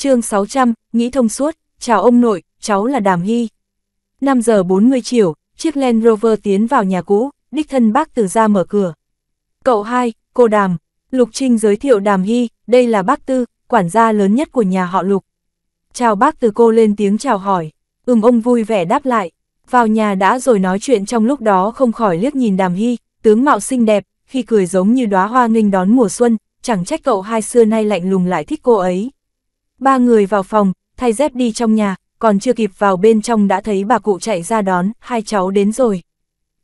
chương 600, nghĩ thông suốt, chào ông nội, cháu là Đàm Hy. 5 giờ 40 chiều, chiếc Land Rover tiến vào nhà cũ, đích thân bác Từ ra mở cửa. Cậu hai, cô Đàm, Lục Trinh giới thiệu Đàm Hy, đây là bác Tư, quản gia lớn nhất của nhà họ Lục. Chào bác Từ cô lên tiếng chào hỏi, ừm ông vui vẻ đáp lại, vào nhà đã rồi nói chuyện trong lúc đó không khỏi liếc nhìn Đàm Hy, tướng mạo xinh đẹp, khi cười giống như đóa hoa nghênh đón mùa xuân, chẳng trách cậu hai xưa nay lạnh lùng lại thích cô ấy. Ba người vào phòng, thay dép đi trong nhà, còn chưa kịp vào bên trong đã thấy bà cụ chạy ra đón, hai cháu đến rồi.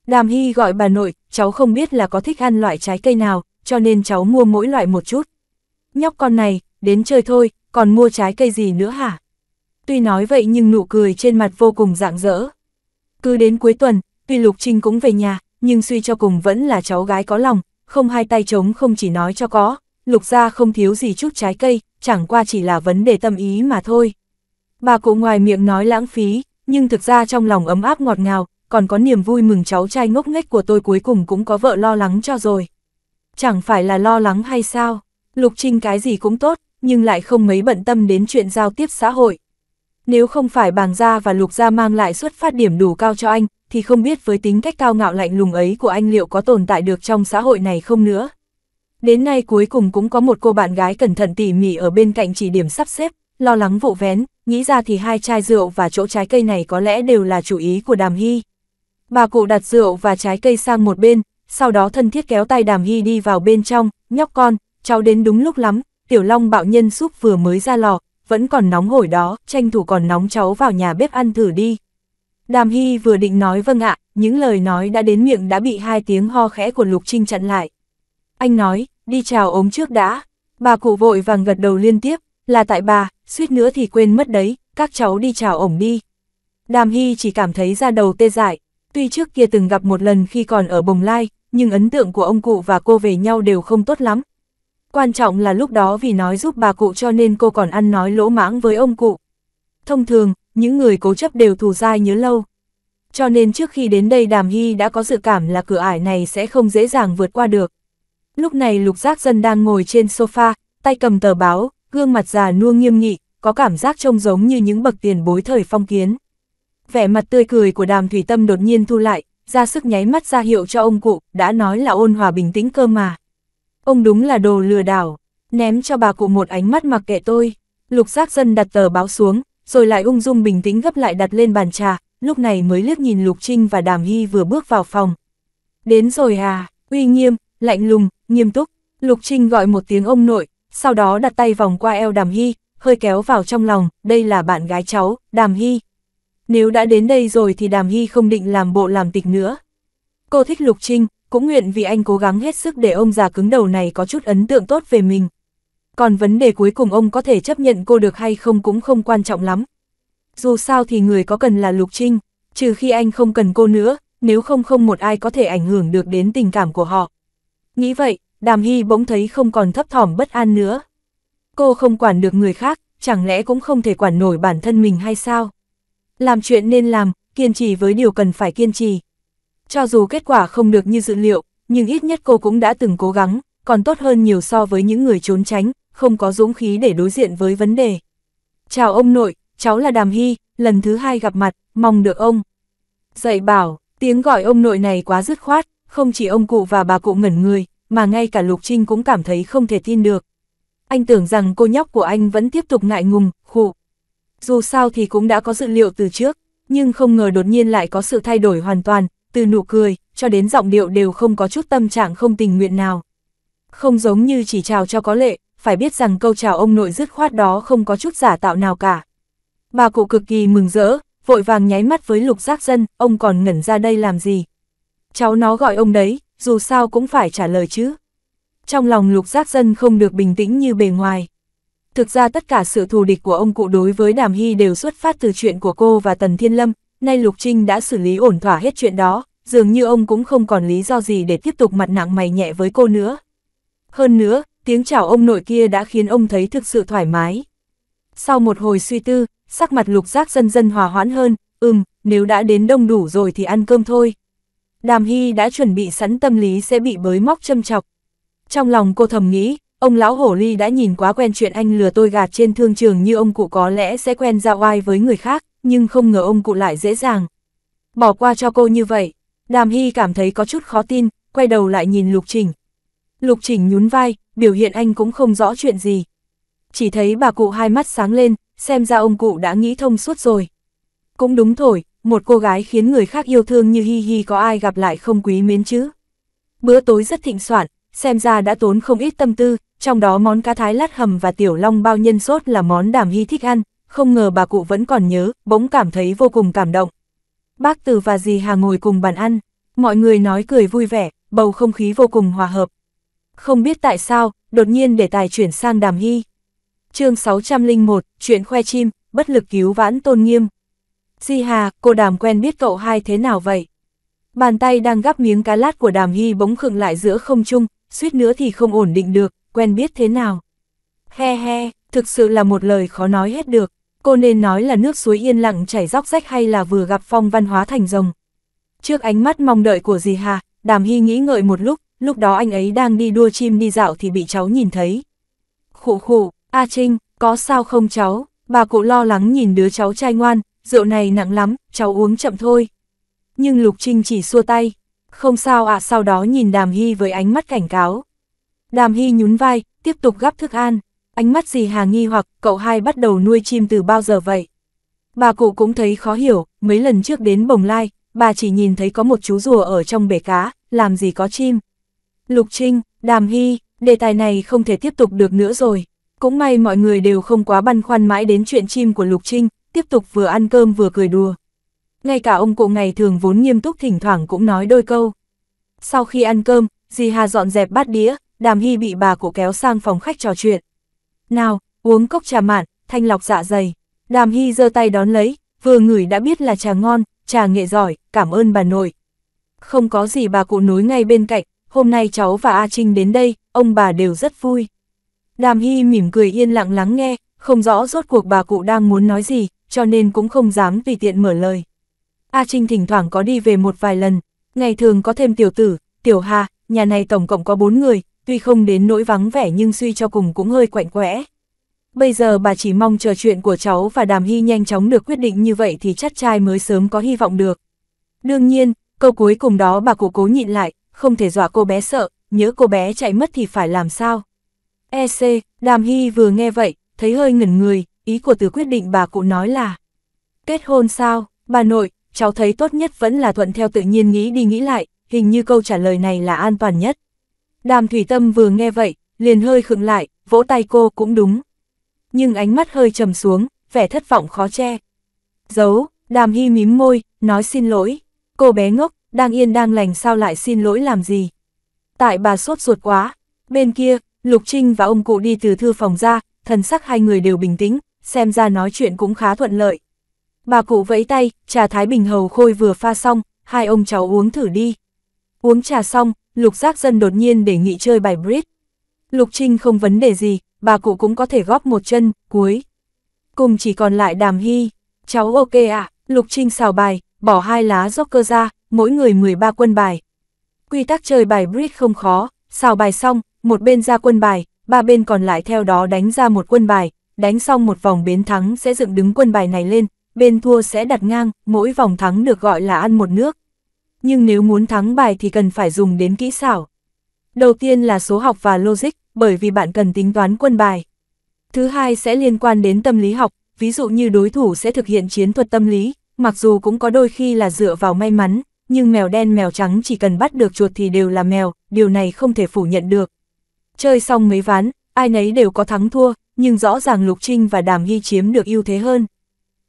Đàm Hy gọi bà nội, cháu không biết là có thích ăn loại trái cây nào, cho nên cháu mua mỗi loại một chút. Nhóc con này, đến chơi thôi, còn mua trái cây gì nữa hả? Tuy nói vậy nhưng nụ cười trên mặt vô cùng rạng rỡ. Cứ đến cuối tuần, tuy Lục Trinh cũng về nhà, nhưng suy cho cùng vẫn là cháu gái có lòng, không hai tay trống không chỉ nói cho có, Lục ra không thiếu gì chút trái cây, chẳng qua chỉ là vấn đề tâm ý mà thôi. Bà cụ ngoài miệng nói lãng phí, nhưng thực ra trong lòng ấm áp ngọt ngào, còn có niềm vui mừng cháu trai ngốc nghếch của tôi cuối cùng cũng có vợ lo lắng cho rồi. Chẳng phải là lo lắng hay sao, Lục Trinh cái gì cũng tốt, nhưng lại không mấy bận tâm đến chuyện giao tiếp xã hội. Nếu không phải bàng gia và lục gia mang lại xuất phát điểm đủ cao cho anh, thì không biết với tính cách cao ngạo lạnh lùng ấy của anh liệu có tồn tại được trong xã hội này không nữa. Đến nay cuối cùng cũng có một cô bạn gái cẩn thận tỉ mỉ ở bên cạnh chỉ điểm sắp xếp, lo lắng vụ vén, nghĩ ra thì hai chai rượu và chỗ trái cây này có lẽ đều là chủ ý của Đàm Hy. Bà cụ đặt rượu và trái cây sang một bên, sau đó thân thiết kéo tay Đàm Hy đi vào bên trong, nhóc con, cháu đến đúng lúc lắm, tiểu long bạo nhân súp vừa mới ra lò, vẫn còn nóng hổi đó, tranh thủ còn nóng cháu vào nhà bếp ăn thử đi. Đàm Hy vừa định nói vâng ạ, những lời nói đã đến miệng đã bị hai tiếng ho khẽ của Lục Trinh chặn lại. Anh nói, đi chào ống trước đã. Bà cụ vội vàng gật đầu liên tiếp, là tại bà, suýt nữa thì quên mất đấy, các cháu đi chào ổng đi. Đàm Hy chỉ cảm thấy ra đầu tê dại, tuy trước kia từng gặp một lần khi còn ở Bồng Lai, nhưng ấn tượng của ông cụ và cô về nhau đều không tốt lắm. Quan trọng là lúc đó vì nói giúp bà cụ cho nên cô còn ăn nói lỗ mãng với ông cụ. Thông thường, những người cố chấp đều thù dai nhớ lâu. Cho nên trước khi đến đây Đàm Hy đã có dự cảm là cửa ải này sẽ không dễ dàng vượt qua được. Lúc này lục giác dân đang ngồi trên sofa, tay cầm tờ báo, gương mặt già nua nghiêm nghị, có cảm giác trông giống như những bậc tiền bối thời phong kiến. Vẻ mặt tươi cười của đàm thủy tâm đột nhiên thu lại, ra sức nháy mắt ra hiệu cho ông cụ, đã nói là ôn hòa bình tĩnh cơ mà. Ông đúng là đồ lừa đảo, ném cho bà cụ một ánh mắt mặc kệ tôi. Lục giác dân đặt tờ báo xuống, rồi lại ung dung bình tĩnh gấp lại đặt lên bàn trà, lúc này mới liếc nhìn Lục Trinh và Đàm Hy vừa bước vào phòng. Đến rồi à, uy nghiêm, lạnh lùng, nghiêm túc. Lục Trinh gọi một tiếng ông nội, sau đó đặt tay vòng qua eo Đàm Hy, hơi kéo vào trong lòng, đây là bạn gái cháu, Đàm Hy. Nếu đã đến đây rồi thì Đàm Hy không định làm bộ làm tịch nữa. Cô thích Lục Trinh, cũng nguyện vì anh cố gắng hết sức để ông già cứng đầu này có chút ấn tượng tốt về mình. Còn vấn đề cuối cùng ông có thể chấp nhận cô được hay không cũng không quan trọng lắm. Dù sao thì người có cần là Lục Trinh, trừ khi anh không cần cô nữa, nếu không không một ai có thể ảnh hưởng được đến tình cảm của họ. Nghĩ vậy, đàm hy bỗng thấy không còn thấp thỏm bất an nữa. Cô không quản được người khác, chẳng lẽ cũng không thể quản nổi bản thân mình hay sao? Làm chuyện nên làm, kiên trì với điều cần phải kiên trì. Cho dù kết quả không được như dự liệu, nhưng ít nhất cô cũng đã từng cố gắng, còn tốt hơn nhiều so với những người trốn tránh, không có dũng khí để đối diện với vấn đề. Chào ông nội, cháu là Đàm Hy, lần thứ hai gặp mặt, mong được ông. Dạy bảo, tiếng gọi ông nội này quá dứt khoát, không chỉ ông cụ và bà cụ ngẩn người, mà ngay cả Lục Trinh cũng cảm thấy không thể tin được. Anh tưởng rằng cô nhóc của anh vẫn tiếp tục ngại ngùng, khụ. Dù sao thì cũng đã có dự liệu từ trước, nhưng không ngờ đột nhiên lại có sự thay đổi hoàn toàn, từ nụ cười, cho đến giọng điệu đều không có chút tâm trạng không tình nguyện nào. Không giống như chỉ chào cho có lệ, phải biết rằng câu chào ông nội dứt khoát đó không có chút giả tạo nào cả. Bà cụ cực kỳ mừng rỡ, vội vàng nháy mắt với lục giác dân, ông còn ngẩn ra đây làm gì. Cháu nó gọi ông đấy, dù sao cũng phải trả lời chứ. Trong lòng lục giác dân không được bình tĩnh như bề ngoài. Thực ra tất cả sự thù địch của ông cụ đối với Đàm Hy đều xuất phát từ chuyện của cô và Tần Thiên Lâm, nay Lục Trinh đã xử lý ổn thỏa hết chuyện đó, dường như ông cũng không còn lý do gì để tiếp tục mặt nặng mày nhẹ với cô nữa. Hơn nữa, tiếng chào ông nội kia đã khiến ông thấy thực sự thoải mái. Sau một hồi suy tư, sắc mặt lục giác dân dần hòa hoãn hơn, ừm, nếu đã đến đông đủ rồi thì ăn cơm thôi. Đàm Hy đã chuẩn bị sẵn tâm lý sẽ bị bới móc châm chọc. Trong lòng cô thầm nghĩ, ông lão hổ ly đã nhìn quá quen chuyện anh lừa tôi gạt trên thương trường như ông cụ có lẽ sẽ quen ra oai với người khác, nhưng không ngờ ông cụ lại dễ dàng. Bỏ qua cho cô như vậy, Đàm Hy cảm thấy có chút khó tin, quay đầu lại nhìn Lục Trình. Lục Trình nhún vai, biểu hiện anh cũng không rõ chuyện gì. Chỉ thấy bà cụ hai mắt sáng lên, xem ra ông cụ đã nghĩ thông suốt rồi. Cũng đúng thổi, một cô gái khiến người khác yêu thương như hi hi có ai gặp lại không quý mến chứ. Bữa tối rất thịnh soạn, xem ra đã tốn không ít tâm tư, trong đó món cá thái lát hầm và tiểu long bao nhân sốt là món đảm hi thích ăn, không ngờ bà cụ vẫn còn nhớ, bỗng cảm thấy vô cùng cảm động. Bác Từ và dì Hà ngồi cùng bàn ăn, mọi người nói cười vui vẻ, bầu không khí vô cùng hòa hợp. Không biết tại sao, đột nhiên để tài chuyển sang đàm hy. chương 601, chuyện khoe chim, bất lực cứu vãn tôn nghiêm. Di Hà, cô đàm quen biết cậu hai thế nào vậy? Bàn tay đang gắp miếng cá lát của đàm hy bỗng khựng lại giữa không trung, suýt nữa thì không ổn định được, quen biết thế nào? He he, thực sự là một lời khó nói hết được, cô nên nói là nước suối yên lặng chảy róc rách hay là vừa gặp phong văn hóa thành rồng. Trước ánh mắt mong đợi của dì Hà, đàm hy nghĩ ngợi một lúc, lúc đó anh ấy đang đi đua chim đi dạo thì bị cháu nhìn thấy. Khụ khụ, A Trinh, có sao không cháu? Bà cụ lo lắng nhìn đứa cháu trai ngoan, rượu này nặng lắm, cháu uống chậm thôi. Nhưng Lục Trinh chỉ xua tay, không sao à sau đó nhìn Đàm Hy với ánh mắt cảnh cáo. Đàm Hy nhún vai, tiếp tục gắp thức ăn, ánh mắt gì Hà nghi hoặc cậu hai bắt đầu nuôi chim từ bao giờ vậy. Bà cụ cũng thấy khó hiểu, mấy lần trước đến Bồng Lai, bà chỉ nhìn thấy có một chú rùa ở trong bể cá, làm gì có chim. Lục Trinh, Đàm Hy, đề tài này không thể tiếp tục được nữa rồi. Cũng may mọi người đều không quá băn khoăn mãi đến chuyện chim của Lục Trinh, tiếp tục vừa ăn cơm vừa cười đùa. Ngay cả ông cụ ngày thường vốn nghiêm túc thỉnh thoảng cũng nói đôi câu. Sau khi ăn cơm, dì Hà dọn dẹp bát đĩa, đàm hy bị bà cụ kéo sang phòng khách trò chuyện. Nào, uống cốc trà mạn, thanh lọc dạ dày. Đàm hy giơ tay đón lấy, vừa ngửi đã biết là trà ngon, trà nghệ giỏi, cảm ơn bà nội. Không có gì bà cụ nối ngay bên cạnh, hôm nay cháu và A Trinh đến đây, ông bà đều rất vui. Đàm Hy mỉm cười yên lặng lắng nghe, không rõ rốt cuộc bà cụ đang muốn nói gì, cho nên cũng không dám tùy tiện mở lời. A Trinh thỉnh thoảng có đi về một vài lần, ngày thường có thêm tiểu tử, tiểu hà, nhà này tổng cộng có bốn người, tuy không đến nỗi vắng vẻ nhưng suy cho cùng cũng hơi quạnh quẽ. Bây giờ bà chỉ mong chờ chuyện của cháu và đàm hy nhanh chóng được quyết định như vậy thì chắc trai mới sớm có hy vọng được. Đương nhiên, câu cuối cùng đó bà cố cố nhịn lại, không thể dọa cô bé sợ, nhớ cô bé chạy mất thì phải làm sao. EC, đàm hy vừa nghe vậy, thấy hơi ngẩn người, ý của từ quyết định bà cụ nói là Kết hôn sao, bà nội, cháu thấy tốt nhất vẫn là thuận theo tự nhiên nghĩ đi nghĩ lại, hình như câu trả lời này là an toàn nhất. Đàm Thủy Tâm vừa nghe vậy, liền hơi khựng lại, vỗ tay cô cũng đúng. Nhưng ánh mắt hơi trầm xuống, vẻ thất vọng khó che. Giấu, Đàm Hy mím môi, nói xin lỗi. Cô bé ngốc, đang yên đang lành sao lại xin lỗi làm gì? Tại bà sốt ruột quá. Bên kia, Lục Trinh và ông cụ đi từ thư phòng ra, thần sắc hai người đều bình tĩnh, xem ra nói chuyện cũng khá thuận lợi. Bà cụ vẫy tay, trà Thái Bình Hầu Khôi vừa pha xong, hai ông cháu uống thử đi. Uống trà xong, Lục Giác Dân đột nhiên đề nghị chơi bài bridge. Lục Trinh không vấn đề gì, bà cụ cũng có thể góp một chân, cuối. Cùng chỉ còn lại đàm hy, cháu ok ạ, à? Lục Trinh xào bài, bỏ hai lá joker ra, mỗi người 13 quân bài. Quy tắc chơi bài bridge không khó, xào bài xong, một bên ra quân bài, ba bên còn lại theo đó đánh ra một quân bài, đánh xong một vòng bến thắng sẽ dựng đứng quân bài này lên, bên thua sẽ đặt ngang, mỗi vòng thắng được gọi là ăn một nước. Nhưng nếu muốn thắng bài thì cần phải dùng đến kỹ xảo. Đầu tiên là số học và logic, bởi vì bạn cần tính toán quân bài. Thứ hai sẽ liên quan đến tâm lý học, ví dụ như đối thủ sẽ thực hiện chiến thuật tâm lý, mặc dù cũng có đôi khi là dựa vào may mắn, nhưng mèo đen mèo trắng chỉ cần bắt được chuột thì đều là mèo, điều này không thể phủ nhận được. Chơi xong mấy ván, ai nấy đều có thắng thua, nhưng rõ ràng Lục Trinh và Đàm Hy chiếm được ưu thế hơn.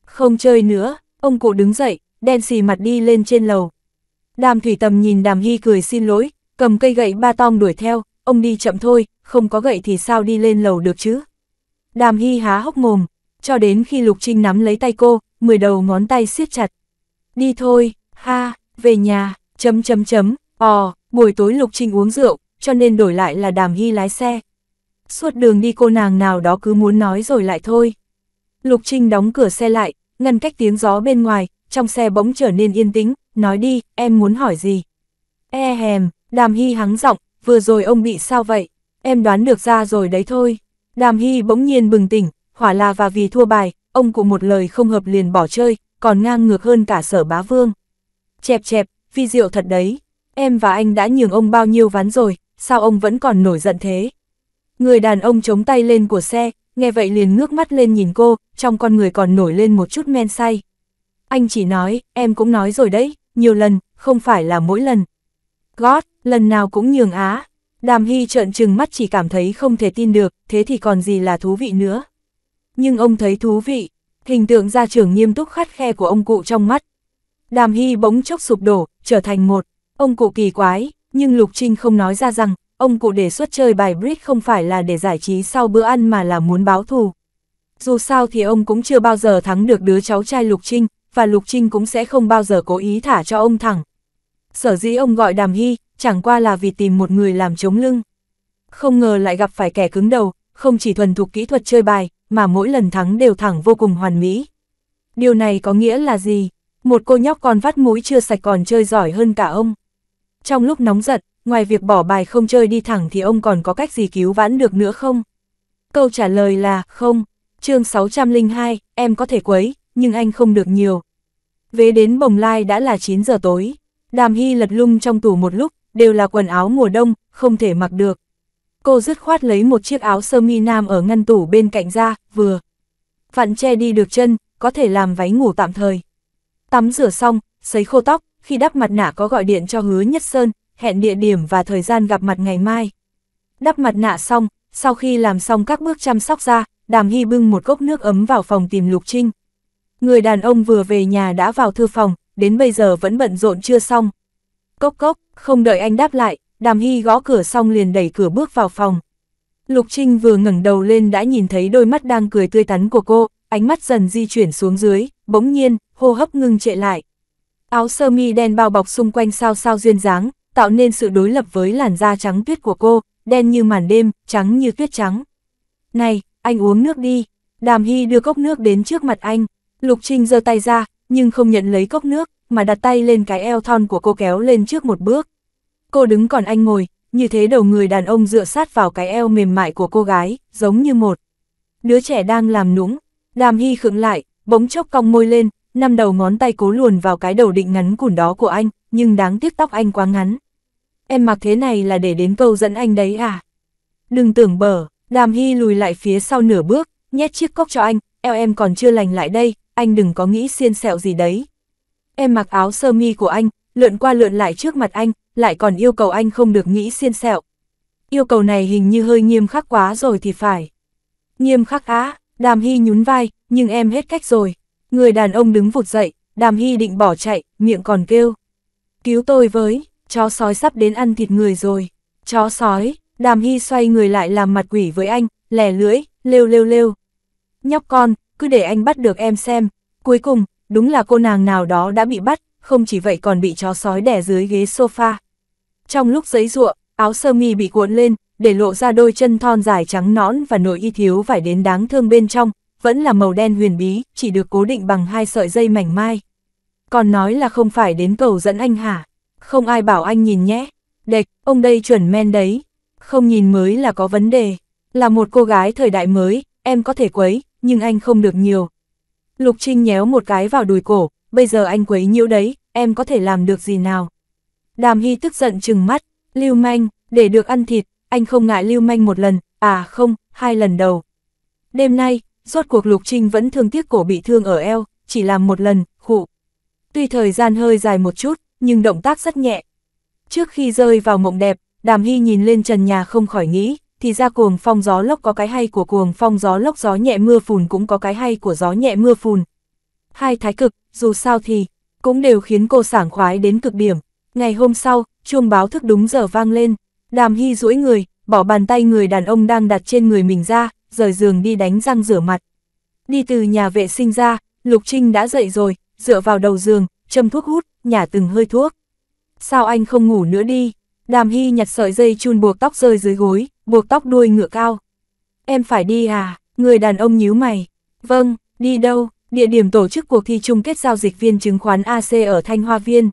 Không chơi nữa, ông cụ đứng dậy, đen xì mặt đi lên trên lầu. Đàm Thủy Tầm nhìn Đàm Hy cười xin lỗi, cầm cây gậy ba tong đuổi theo, ông đi chậm thôi, không có gậy thì sao đi lên lầu được chứ. Đàm Hy há hốc mồm, cho đến khi Lục Trinh nắm lấy tay cô, mười đầu ngón tay siết chặt. Đi thôi, ha, về nhà, chấm chấm chấm, ò, buổi tối Lục Trinh uống rượu, cho nên đổi lại là Đàm Hy lái xe suốt đường đi cô nàng nào đó cứ muốn nói rồi lại thôi. Lục Trinh đóng cửa xe lại, ngăn cách tiếng gió bên ngoài, trong xe bỗng trở nên yên tĩnh, nói đi, em muốn hỏi gì. E hèm, đàm hy hắng giọng, vừa rồi ông bị sao vậy, em đoán được ra rồi đấy thôi. Đàm hy bỗng nhiên bừng tỉnh, hỏa là và vì thua bài, ông cụ một lời không hợp liền bỏ chơi, còn ngang ngược hơn cả sở bá vương. Chẹp chẹp, vi diệu thật đấy, em và anh đã nhường ông bao nhiêu ván rồi, sao ông vẫn còn nổi giận thế, Người đàn ông chống tay lên của xe, nghe vậy liền ngước mắt lên nhìn cô, trong con người còn nổi lên một chút men say. Anh chỉ nói, em cũng nói rồi đấy, nhiều lần, không phải là mỗi lần. God, lần nào cũng nhường á. Đàm Hy trợn trừng mắt chỉ cảm thấy không thể tin được, thế thì còn gì là thú vị nữa. Nhưng ông thấy thú vị, hình tượng gia trưởng nghiêm túc khắt khe của ông cụ trong mắt. Đàm Hy bỗng chốc sụp đổ, trở thành một, ông cụ kỳ quái, nhưng Lục Trinh không nói ra rằng, ông cụ đề xuất chơi bài bridge không phải là để giải trí sau bữa ăn mà là muốn báo thù. Dù sao thì ông cũng chưa bao giờ thắng được đứa cháu trai Lục Trinh, và Lục Trinh cũng sẽ không bao giờ cố ý thả cho ông thẳng. Sở dĩ ông gọi Đàm Hy, chẳng qua là vì tìm một người làm chống lưng. Không ngờ lại gặp phải kẻ cứng đầu, không chỉ thuần thục kỹ thuật chơi bài, mà mỗi lần thắng đều thẳng vô cùng hoàn mỹ. Điều này có nghĩa là gì? Một cô nhóc còn vắt mũi chưa sạch còn chơi giỏi hơn cả ông. Trong lúc nóng giận, ngoài việc bỏ bài không chơi đi thẳng thì ông còn có cách gì cứu vãn được nữa không? Câu trả lời là không. chương 602, em có thể quấy, nhưng anh không được nhiều. Về đến Bồng Lai đã là 9 giờ tối. Đàm Hy lật lung trong tủ một lúc, đều là quần áo mùa đông, không thể mặc được. Cô dứt khoát lấy một chiếc áo sơ mi nam ở ngăn tủ bên cạnh ra, vừa. Vặn che đi được chân, có thể làm váy ngủ tạm thời. Tắm rửa xong, sấy khô tóc, khi đắp mặt nạ có gọi điện cho hứa Nhất Sơn, hẹn địa điểm và thời gian gặp mặt ngày mai. Đắp mặt nạ xong, sau khi làm xong các bước chăm sóc da, Đàm Hy bưng một cốc nước ấm vào phòng tìm Lục Trinh. Người đàn ông vừa về nhà đã vào thư phòng, đến bây giờ vẫn bận rộn chưa xong. Cốc cốc, không đợi anh đáp lại, Đàm Hy gõ cửa xong liền đẩy cửa bước vào phòng. Lục Trinh vừa ngẩng đầu lên đã nhìn thấy đôi mắt đang cười tươi tắn của cô, ánh mắt dần di chuyển xuống dưới, bỗng nhiên, hô hấp ngưng trệ lại. Áo sơ mi đen bao bọc xung quanh sao sao duyên dáng, tạo nên sự đối lập với làn da trắng tuyết của cô, đen như màn đêm, trắng như tuyết trắng. Này, anh uống nước đi. Đàm Hy đưa cốc nước đến trước mặt anh. Lục Trinh giơ tay ra, nhưng không nhận lấy cốc nước, mà đặt tay lên cái eo thon của cô kéo lên trước một bước. Cô đứng còn anh ngồi, như thế đầu người đàn ông dựa sát vào cái eo mềm mại của cô gái, giống như một. Đứa trẻ đang làm nũng, đàm hy khựng lại, bỗng chốc cong môi lên, năm đầu ngón tay cố luồn vào cái đầu định ngắn củn đó của anh, nhưng đáng tiếc tóc anh quá ngắn em mặc thế này là để đến câu dẫn anh đấy à? Đừng tưởng bở, Đàm Hy lùi lại phía sau nửa bước, nhét chiếc cốc cho anh, eo em còn chưa lành lại đây, anh đừng có nghĩ xiên sẹo gì đấy. Em mặc áo sơ mi của anh, lượn qua lượn lại trước mặt anh, lại còn yêu cầu anh không được nghĩ xiên sẹo. Yêu cầu này hình như hơi nghiêm khắc quá rồi thì phải. Nghiêm khắc á, Đàm Hy nhún vai, nhưng em hết cách rồi. Người đàn ông đứng vụt dậy, Đàm Hy định bỏ chạy, miệng còn kêu. Cứu tôi với, chó sói sắp đến ăn thịt người rồi. Chó sói, đàm hy xoay người lại làm mặt quỷ với anh, lẻ lưỡi, lêu lêu lêu. Nhóc con, cứ để anh bắt được em xem. Cuối cùng, đúng là cô nàng nào đó đã bị bắt, không chỉ vậy còn bị chó sói đẻ dưới ghế sofa. Trong lúc giấy ruộng, áo sơ mi bị cuộn lên, để lộ ra đôi chân thon dài trắng nõn và nội y thiếu vải đến đáng thương bên trong, vẫn là màu đen huyền bí, chỉ được cố định bằng hai sợi dây mảnh mai. Còn nói là không phải đến cầu dẫn anh hả? Không ai bảo anh nhìn nhé. Đệch, ông đây chuẩn men đấy. Không nhìn mới là có vấn đề. Là một cô gái thời đại mới, em có thể quấy, nhưng anh không được nhiều. Lục Trinh nhéo một cái vào đùi cổ, bây giờ anh quấy nhiễu đấy, em có thể làm được gì nào. Đàm Hy tức giận trừng mắt, lưu manh, để được ăn thịt, anh không ngại lưu manh một lần, à không, hai lần đầu. Đêm nay, rốt cuộc Lục Trinh vẫn thương tiếc cổ bị thương ở eo, chỉ làm một lần, khụ. Tuy thời gian hơi dài một chút, nhưng động tác rất nhẹ. Trước khi rơi vào mộng đẹp, Đàm Hy nhìn lên trần nhà không khỏi nghĩ, thì ra cuồng phong gió lốc có cái hay của cuồng phong gió lốc gió nhẹ mưa phùn cũng có cái hay của gió nhẹ mưa phùn. Hai thái cực, dù sao thì, cũng đều khiến cô sảng khoái đến cực điểm. Ngày hôm sau, chuông báo thức đúng giờ vang lên, Đàm Hy rũi người, bỏ bàn tay người đàn ông đang đặt trên người mình ra, rời giường đi đánh răng rửa mặt. Đi từ nhà vệ sinh ra, Lục Trinh đã dậy rồi, dựa vào đầu giường, châm thuốc hút, nhả từng hơi thuốc. Sao anh không ngủ nữa đi? Đàm Hy nhặt sợi dây chun buộc tóc rơi dưới gối, buộc tóc đuôi ngựa cao. Em phải đi à? Người đàn ông nhíu mày. Vâng, đi đâu? Địa điểm tổ chức cuộc thi chung kết giao dịch viên chứng khoán AC ở Thanh Hoa Viên.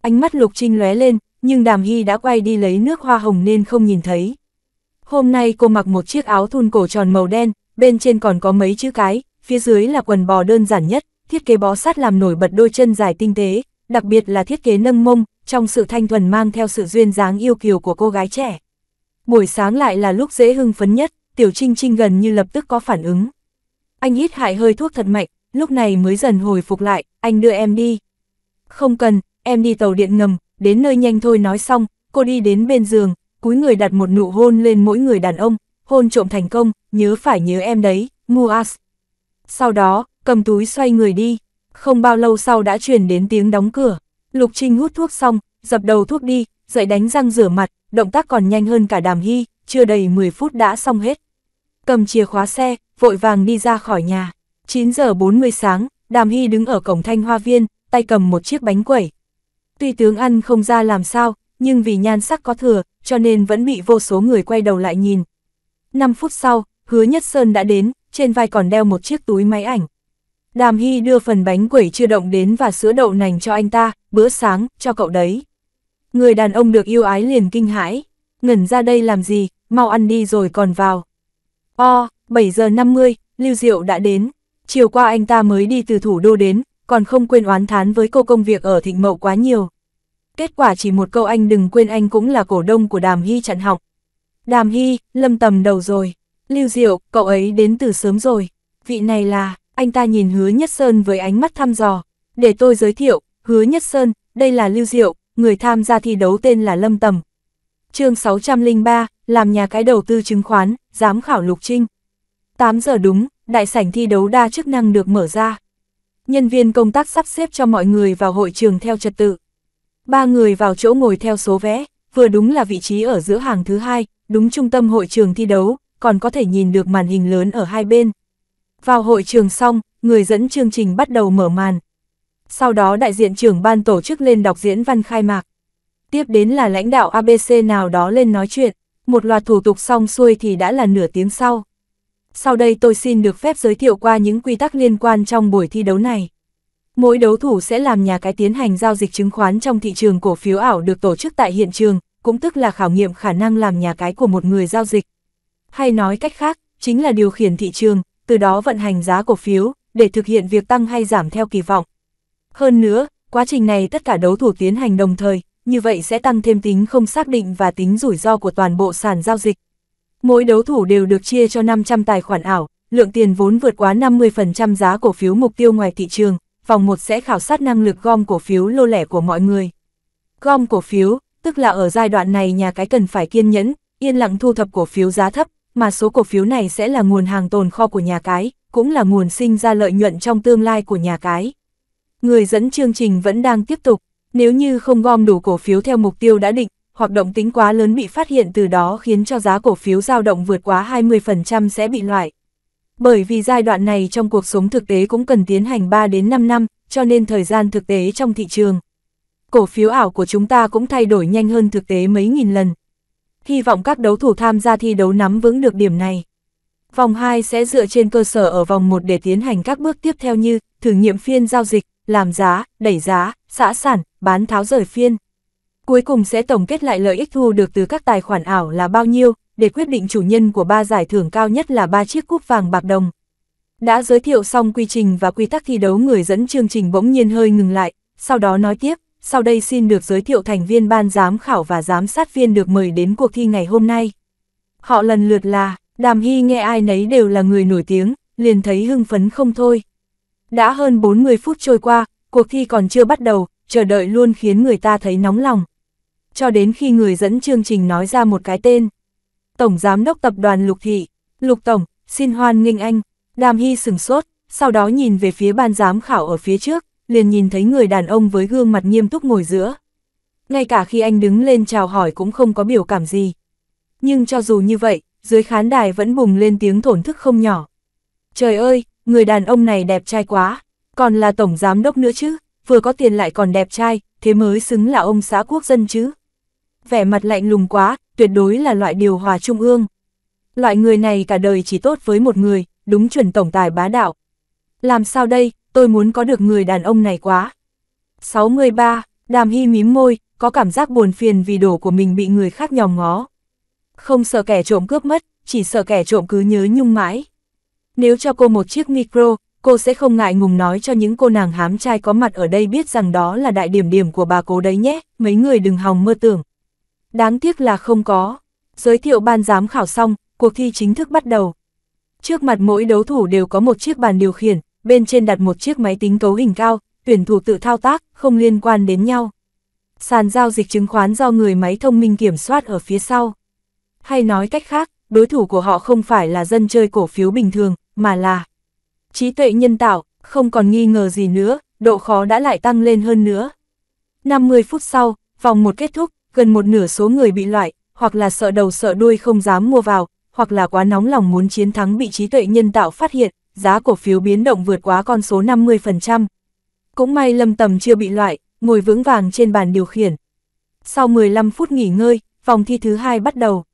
Ánh mắt Lục Trinh lóe lên, nhưng Đàm Hy đã quay đi lấy nước hoa hồng nên không nhìn thấy. Hôm nay cô mặc một chiếc áo thun cổ tròn màu đen, bên trên còn có mấy chữ cái, phía dưới là quần bò đơn giản nhất, thiết kế bó sát làm nổi bật đôi chân dài tinh tế, đặc biệt là thiết kế nâng mông, trong sự thanh thuần mang theo sự duyên dáng yêu kiều của cô gái trẻ. Buổi sáng lại là lúc dễ hưng phấn nhất, Tiểu Trinh Trinh gần như lập tức có phản ứng. Anh ít hại hơi thuốc thật mạnh, lúc này mới dần hồi phục lại, anh đưa em đi. Không cần, em đi tàu điện ngầm, đến nơi nhanh thôi nói xong, cô đi đến bên giường, cúi người đặt một nụ hôn lên mỗi người đàn ông, hôn trộm thành công, nhớ phải nhớ em đấy, Muas. Sau đó, cầm túi xoay người đi. Không bao lâu sau đã chuyển đến tiếng đóng cửa. Lục Trinh hút thuốc xong, dập đầu thuốc đi, dậy đánh răng rửa mặt, động tác còn nhanh hơn cả đàm hy, chưa đầy 10 phút đã xong hết. Cầm chìa khóa xe, vội vàng đi ra khỏi nhà. 9 giờ 40 sáng, đàm hy đứng ở cổng thanh hoa viên, tay cầm một chiếc bánh quẩy. Tuy tướng ăn không ra làm sao, nhưng vì nhan sắc có thừa, cho nên vẫn bị vô số người quay đầu lại nhìn. 5 phút sau, hứa nhất Sơn đã đến, trên vai còn đeo một chiếc túi máy ảnh. Đàm Hy đưa phần bánh quẩy chưa động đến và sữa đậu nành cho anh ta, bữa sáng, cho cậu đấy. Người đàn ông được yêu ái liền kinh hãi, ngẩn ra đây làm gì, mau ăn đi rồi còn vào. O, 7 giờ 50, Lưu Diệu đã đến, chiều qua anh ta mới đi từ thủ đô đến, còn không quên oán thán với cô công việc ở Thịnh Mậu quá nhiều. Kết quả chỉ một câu anh đừng quên anh cũng là cổ đông của Đàm Hy chặn học. Đàm Hy, lâm tầm đầu rồi. Lưu Diệu, cậu ấy đến từ sớm rồi. Vị này là, anh ta nhìn Hứa Nhất Sơn với ánh mắt thăm dò. Để tôi giới thiệu, Hứa Nhất Sơn, đây là Lưu Diệu, người tham gia thi đấu tên là Lâm Tầm. chương 603, làm nhà cái đầu tư chứng khoán, giám khảo Lục Trinh. 8 giờ đúng, đại sảnh thi đấu đa chức năng được mở ra. Nhân viên công tác sắp xếp cho mọi người vào hội trường theo trật tự. Ba người vào chỗ ngồi theo số vé vừa đúng là vị trí ở giữa hàng thứ hai, đúng trung tâm hội trường thi đấu, còn có thể nhìn được màn hình lớn ở hai bên. Vào hội trường xong, người dẫn chương trình bắt đầu mở màn. Sau đó đại diện trưởng ban tổ chức lên đọc diễn văn khai mạc. Tiếp đến là lãnh đạo ABC nào đó lên nói chuyện, một loạt thủ tục xong xuôi thì đã là nửa tiếng sau. Sau đây tôi xin được phép giới thiệu qua những quy tắc liên quan trong buổi thi đấu này. Mỗi đấu thủ sẽ làm nhà cái tiến hành giao dịch chứng khoán trong thị trường cổ phiếu ảo được tổ chức tại hiện trường, cũng tức là khảo nghiệm khả năng làm nhà cái của một người giao dịch. Hay nói cách khác, chính là điều khiển thị trường, từ đó vận hành giá cổ phiếu, để thực hiện việc tăng hay giảm theo kỳ vọng. Hơn nữa, quá trình này tất cả đấu thủ tiến hành đồng thời, như vậy sẽ tăng thêm tính không xác định và tính rủi ro của toàn bộ sàn giao dịch. Mỗi đấu thủ đều được chia cho 500 tài khoản ảo, lượng tiền vốn vượt quá 50% giá cổ phiếu mục tiêu ngoài thị trường, vòng 1 sẽ khảo sát năng lực gom cổ phiếu lô lẻ của mọi người. Gom cổ phiếu, tức là ở giai đoạn này nhà cái cần phải kiên nhẫn, yên lặng thu thập cổ phiếu giá thấp, mà số cổ phiếu này sẽ là nguồn hàng tồn kho của nhà cái, cũng là nguồn sinh ra lợi nhuận trong tương lai của nhà cái. Người dẫn chương trình vẫn đang tiếp tục, nếu như không gom đủ cổ phiếu theo mục tiêu đã định, hoạt động tính quá lớn bị phát hiện từ đó khiến cho giá cổ phiếu dao động vượt quá 20% sẽ bị loại. Bởi vì giai đoạn này trong cuộc sống thực tế cũng cần tiến hành 3 đến 5 năm, cho nên thời gian thực tế trong thị trường. Cổ phiếu ảo của chúng ta cũng thay đổi nhanh hơn thực tế mấy nghìn lần, hy vọng các đấu thủ tham gia thi đấu nắm vững được điểm này. Vòng 2 sẽ dựa trên cơ sở ở vòng 1 để tiến hành các bước tiếp theo như thử nghiệm phiên giao dịch, làm giá, đẩy giá, xã sản, bán tháo rời phiên. Cuối cùng sẽ tổng kết lại lợi ích thu được từ các tài khoản ảo là bao nhiêu, để quyết định chủ nhân của ba giải thưởng cao nhất là ba chiếc cúp vàng bạc đồng. Đã giới thiệu xong quy trình và quy tắc thi đấu người dẫn chương trình bỗng nhiên hơi ngừng lại, sau đó nói tiếp sau đây xin được giới thiệu thành viên ban giám khảo và giám sát viên được mời đến cuộc thi ngày hôm nay. Họ lần lượt là, Đàm Hy nghe ai nấy đều là người nổi tiếng, liền thấy hưng phấn không thôi. Đã hơn 40 phút trôi qua, cuộc thi còn chưa bắt đầu, chờ đợi luôn khiến người ta thấy nóng lòng. Cho đến khi người dẫn chương trình nói ra một cái tên. Tổng Giám đốc Tập đoàn Lục Thị, Lục Tổng, xin hoan nghênh anh. Đàm Hy sừng sốt, sau đó nhìn về phía ban giám khảo ở phía trước, liền nhìn thấy người đàn ông với gương mặt nghiêm túc ngồi giữa. Ngay cả khi anh đứng lên chào hỏi cũng không có biểu cảm gì. Nhưng cho dù như vậy, dưới khán đài vẫn bùng lên tiếng thổn thức không nhỏ. Trời ơi, người đàn ông này đẹp trai quá, còn là tổng giám đốc nữa chứ, vừa có tiền lại còn đẹp trai, thế mới xứng là ông xã quốc dân chứ. Vẻ mặt lạnh lùng quá, tuyệt đối là loại điều hòa trung ương. Loại người này cả đời chỉ tốt với một người, đúng chuẩn tổng tài bá đạo. Làm sao đây, tôi muốn có được người đàn ông này quá. 63, đàm hy mím môi, có cảm giác buồn phiền vì đồ của mình bị người khác nhòm ngó. Không sợ kẻ trộm cướp mất, chỉ sợ kẻ trộm cứ nhớ nhung mãi. Nếu cho cô một chiếc micro, cô sẽ không ngại ngùng nói cho những cô nàng hám trai có mặt ở đây biết rằng đó là đại điểm điểm của bà cố đấy nhé, mấy người đừng hòng mơ tưởng. Đáng tiếc là không có. Giới thiệu ban giám khảo xong, cuộc thi chính thức bắt đầu. Trước mặt mỗi đấu thủ đều có một chiếc bàn điều khiển, bên trên đặt một chiếc máy tính cấu hình cao, tuyển thủ tự thao tác, không liên quan đến nhau. Sàn giao dịch chứng khoán do người máy thông minh kiểm soát ở phía sau. Hay nói cách khác, đối thủ của họ không phải là dân chơi cổ phiếu bình thường, mà là trí tuệ nhân tạo, không còn nghi ngờ gì nữa, độ khó đã lại tăng lên hơn nữa. 50 phút sau, vòng một kết thúc, gần một nửa số người bị loại, hoặc là sợ đầu sợ đuôi không dám mua vào, hoặc là quá nóng lòng muốn chiến thắng bị trí tuệ nhân tạo phát hiện, giá cổ phiếu biến động vượt quá con số 50%. Cũng may lâm tầm chưa bị loại, ngồi vững vàng trên bàn điều khiển. Sau 15 phút nghỉ ngơi, vòng thi thứ hai bắt đầu.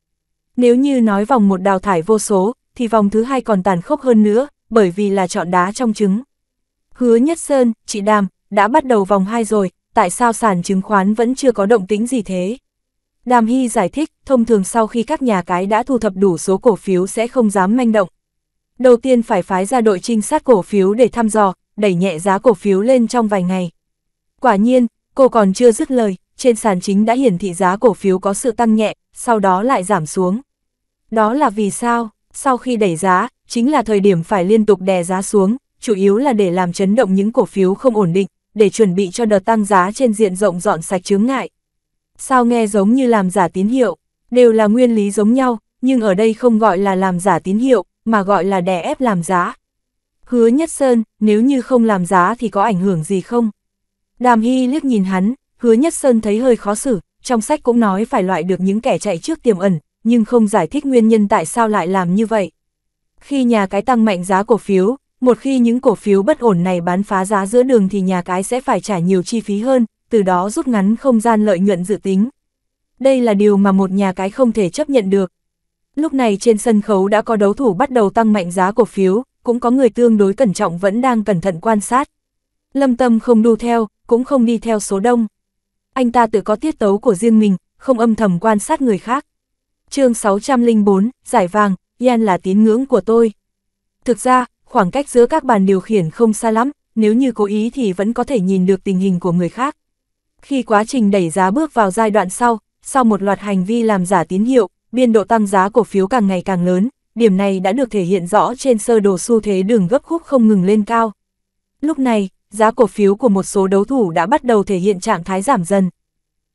Nếu như nói vòng một đào thải vô số, thì vòng thứ hai còn tàn khốc hơn nữa, bởi vì là chọn đá trong trứng. Hứa Nhất Sơn, chị Đàm, đã bắt đầu vòng 2 rồi, tại sao sàn chứng khoán vẫn chưa có động tĩnh gì thế? Đàm Hy giải thích, thông thường sau khi các nhà cái đã thu thập đủ số cổ phiếu sẽ không dám manh động, Đầu tiên phải phái ra đội trinh sát cổ phiếu để thăm dò, đẩy nhẹ giá cổ phiếu lên trong vài ngày. Quả nhiên, cô còn chưa dứt lời, trên sàn chính đã hiển thị giá cổ phiếu có sự tăng nhẹ, sau đó lại giảm xuống. Đó là vì sao, sau khi đẩy giá, chính là thời điểm phải liên tục đè giá xuống, chủ yếu là để làm chấn động những cổ phiếu không ổn định, để chuẩn bị cho đợt tăng giá trên diện rộng dọn sạch chướng ngại. Sao nghe giống như làm giả tín hiệu, đều là nguyên lý giống nhau, nhưng ở đây không gọi là làm giả tín hiệu, mà gọi là đè ép làm giá. Hứa Nhất Sơn, nếu như không làm giá thì có ảnh hưởng gì không? Đàm Hy liếc nhìn hắn, Hứa Nhất Sơn thấy hơi khó xử, trong sách cũng nói phải loại được những kẻ chạy trước tiềm ẩn, nhưng không giải thích nguyên nhân tại sao lại làm như vậy. Khi nhà cái tăng mạnh giá cổ phiếu, một khi những cổ phiếu bất ổn này bán phá giá giữa đường thì nhà cái sẽ phải trả nhiều chi phí hơn, từ đó rút ngắn không gian lợi nhuận dự tính. Đây là điều mà một nhà cái không thể chấp nhận được, Lúc này trên sân khấu đã có đấu thủ bắt đầu tăng mạnh giá cổ phiếu, cũng có người tương đối cẩn trọng vẫn đang cẩn thận quan sát. Lâm Tâm không đu theo, cũng không đi theo số đông. Anh ta tự có tiết tấu của riêng mình, không âm thầm quan sát người khác. chương 604, giải vàng, Yen là tín ngưỡng của tôi. Thực ra, khoảng cách giữa các bàn điều khiển không xa lắm, nếu như cố ý thì vẫn có thể nhìn được tình hình của người khác. Khi quá trình đẩy giá bước vào giai đoạn sau, sau một loạt hành vi làm giả tín hiệu, biên độ tăng giá cổ phiếu càng ngày càng lớn, điểm này đã được thể hiện rõ trên sơ đồ xu thế đường gấp khúc không ngừng lên cao. Lúc này, giá cổ phiếu của một số đấu thủ đã bắt đầu thể hiện trạng thái giảm dần.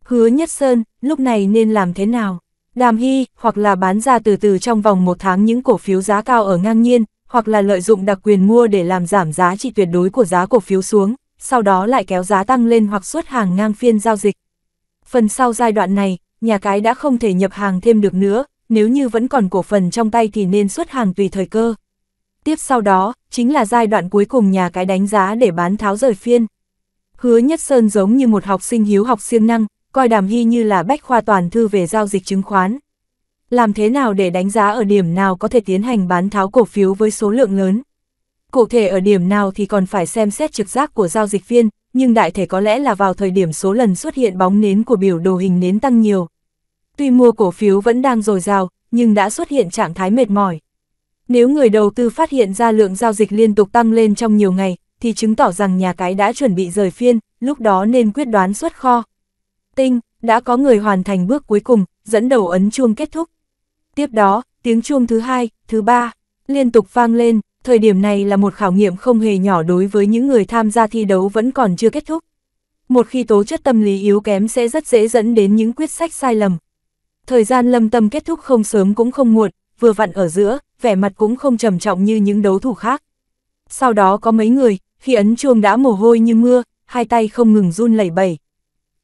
Hứa Nhất Sơn, lúc này nên làm thế nào? Đàm hy, hoặc là bán ra từ từ trong vòng một tháng những cổ phiếu giá cao ở ngang nhiên, hoặc là lợi dụng đặc quyền mua để làm giảm giá trị tuyệt đối của giá cổ phiếu xuống, sau đó lại kéo giá tăng lên hoặc xuất hàng ngang phiên giao dịch. Phần sau giai đoạn này, nhà cái đã không thể nhập hàng thêm được nữa, nếu như vẫn còn cổ phần trong tay thì nên xuất hàng tùy thời cơ. Tiếp sau đó, chính là giai đoạn cuối cùng nhà cái đánh giá để bán tháo rời phiên. Hứa Nhất Sơn giống như một học sinh hiếu học siêng năng, coi đàm hy như là bách khoa toàn thư về giao dịch chứng khoán. Làm thế nào để đánh giá ở điểm nào có thể tiến hành bán tháo cổ phiếu với số lượng lớn? Cụ thể ở điểm nào thì còn phải xem xét trực giác của giao dịch viên, nhưng đại thể có lẽ là vào thời điểm số lần xuất hiện bóng nến của biểu đồ hình nến tăng nhiều. Tuy mua cổ phiếu vẫn đang dồi dào, nhưng đã xuất hiện trạng thái mệt mỏi. Nếu người đầu tư phát hiện ra lượng giao dịch liên tục tăng lên trong nhiều ngày, thì chứng tỏ rằng nhà cái đã chuẩn bị rời phiên, lúc đó nên quyết đoán xuất kho. Tinh, đã có người hoàn thành bước cuối cùng, dẫn đầu ấn chuông kết thúc. Tiếp đó, tiếng chuông thứ hai, thứ ba, liên tục vang lên, thời điểm này là một khảo nghiệm không hề nhỏ đối với những người tham gia thi đấu vẫn còn chưa kết thúc. Một khi tố chất tâm lý yếu kém sẽ rất dễ dẫn đến những quyết sách sai lầm. Thời gian lâm tâm kết thúc không sớm cũng không muộn, vừa vặn ở giữa, vẻ mặt cũng không trầm trọng như những đấu thủ khác. Sau đó có mấy người, khi ấn chuông đã mồ hôi như mưa, hai tay không ngừng run lẩy bẩy.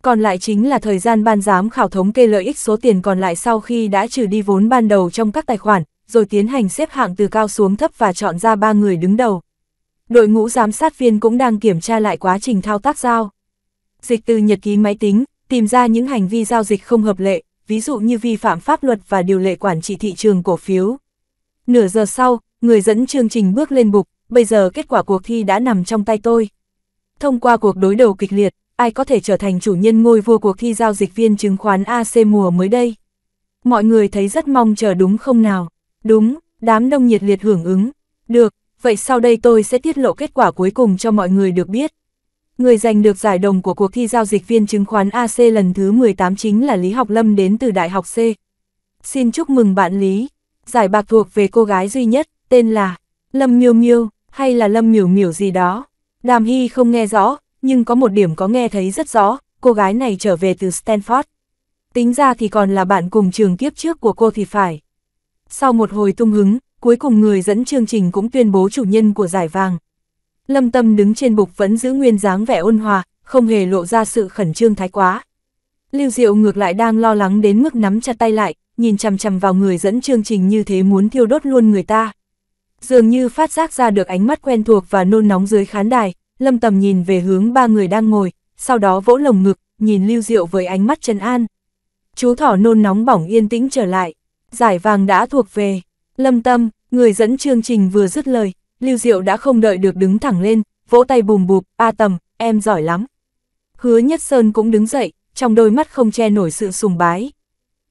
Còn lại chính là thời gian ban giám khảo thống kê lợi ích số tiền còn lại sau khi đã trừ đi vốn ban đầu trong các tài khoản, rồi tiến hành xếp hạng từ cao xuống thấp và chọn ra ba người đứng đầu. Đội ngũ giám sát viên cũng đang kiểm tra lại quá trình thao tác giao. Dịch từ nhật ký máy tính, tìm ra những hành vi giao dịch không hợp lệ, ví dụ như vi phạm pháp luật và điều lệ quản trị thị trường cổ phiếu. Nửa giờ sau, người dẫn chương trình bước lên bục, bây giờ kết quả cuộc thi đã nằm trong tay tôi. Thông qua cuộc đối đầu kịch liệt, ai có thể trở thành chủ nhân ngôi vua cuộc thi giao dịch viên chứng khoán AC mùa mới đây? Mọi người thấy rất mong chờ đúng không nào? Đúng, đám đông nhiệt liệt hưởng ứng. Được, vậy sau đây tôi sẽ tiết lộ kết quả cuối cùng cho mọi người được biết. Người giành được giải đồng của cuộc thi giao dịch viên chứng khoán AC lần thứ 18 chính là Lý Học Lâm đến từ Đại học C. Xin chúc mừng bạn Lý. Giải bạc thuộc về cô gái duy nhất, tên là Lâm Miêu Miêu, hay là Lâm Miểu Miểu gì đó. Đàm Hy không nghe rõ, nhưng có một điểm có nghe thấy rất rõ, cô gái này trở về từ Stanford. Tính ra thì còn là bạn cùng trường kiếp trước của cô thì phải. Sau một hồi tung hứng, cuối cùng người dẫn chương trình cũng tuyên bố chủ nhân của giải vàng. Lâm Tâm đứng trên bục vẫn giữ nguyên dáng vẻ ôn hòa, không hề lộ ra sự khẩn trương thái quá. Lưu Diệu ngược lại đang lo lắng đến mức nắm chặt tay lại, nhìn chằm chằm vào người dẫn chương trình như thế muốn thiêu đốt luôn người ta. Dường như phát giác ra được ánh mắt quen thuộc và nôn nóng dưới khán đài, Lâm tâm nhìn về hướng ba người đang ngồi, sau đó vỗ lồng ngực, nhìn Lưu Diệu với ánh mắt trần an. Chú thỏ nôn nóng bỏng yên tĩnh trở lại. Giải vàng đã thuộc về. Lâm Tâm, người dẫn chương trình vừa dứt lời, Lưu Diệu đã không đợi được đứng thẳng lên, vỗ tay bùm bụp, A Tầm, em giỏi lắm. Hứa Nhất Sơn cũng đứng dậy, trong đôi mắt không che nổi sự sùng bái.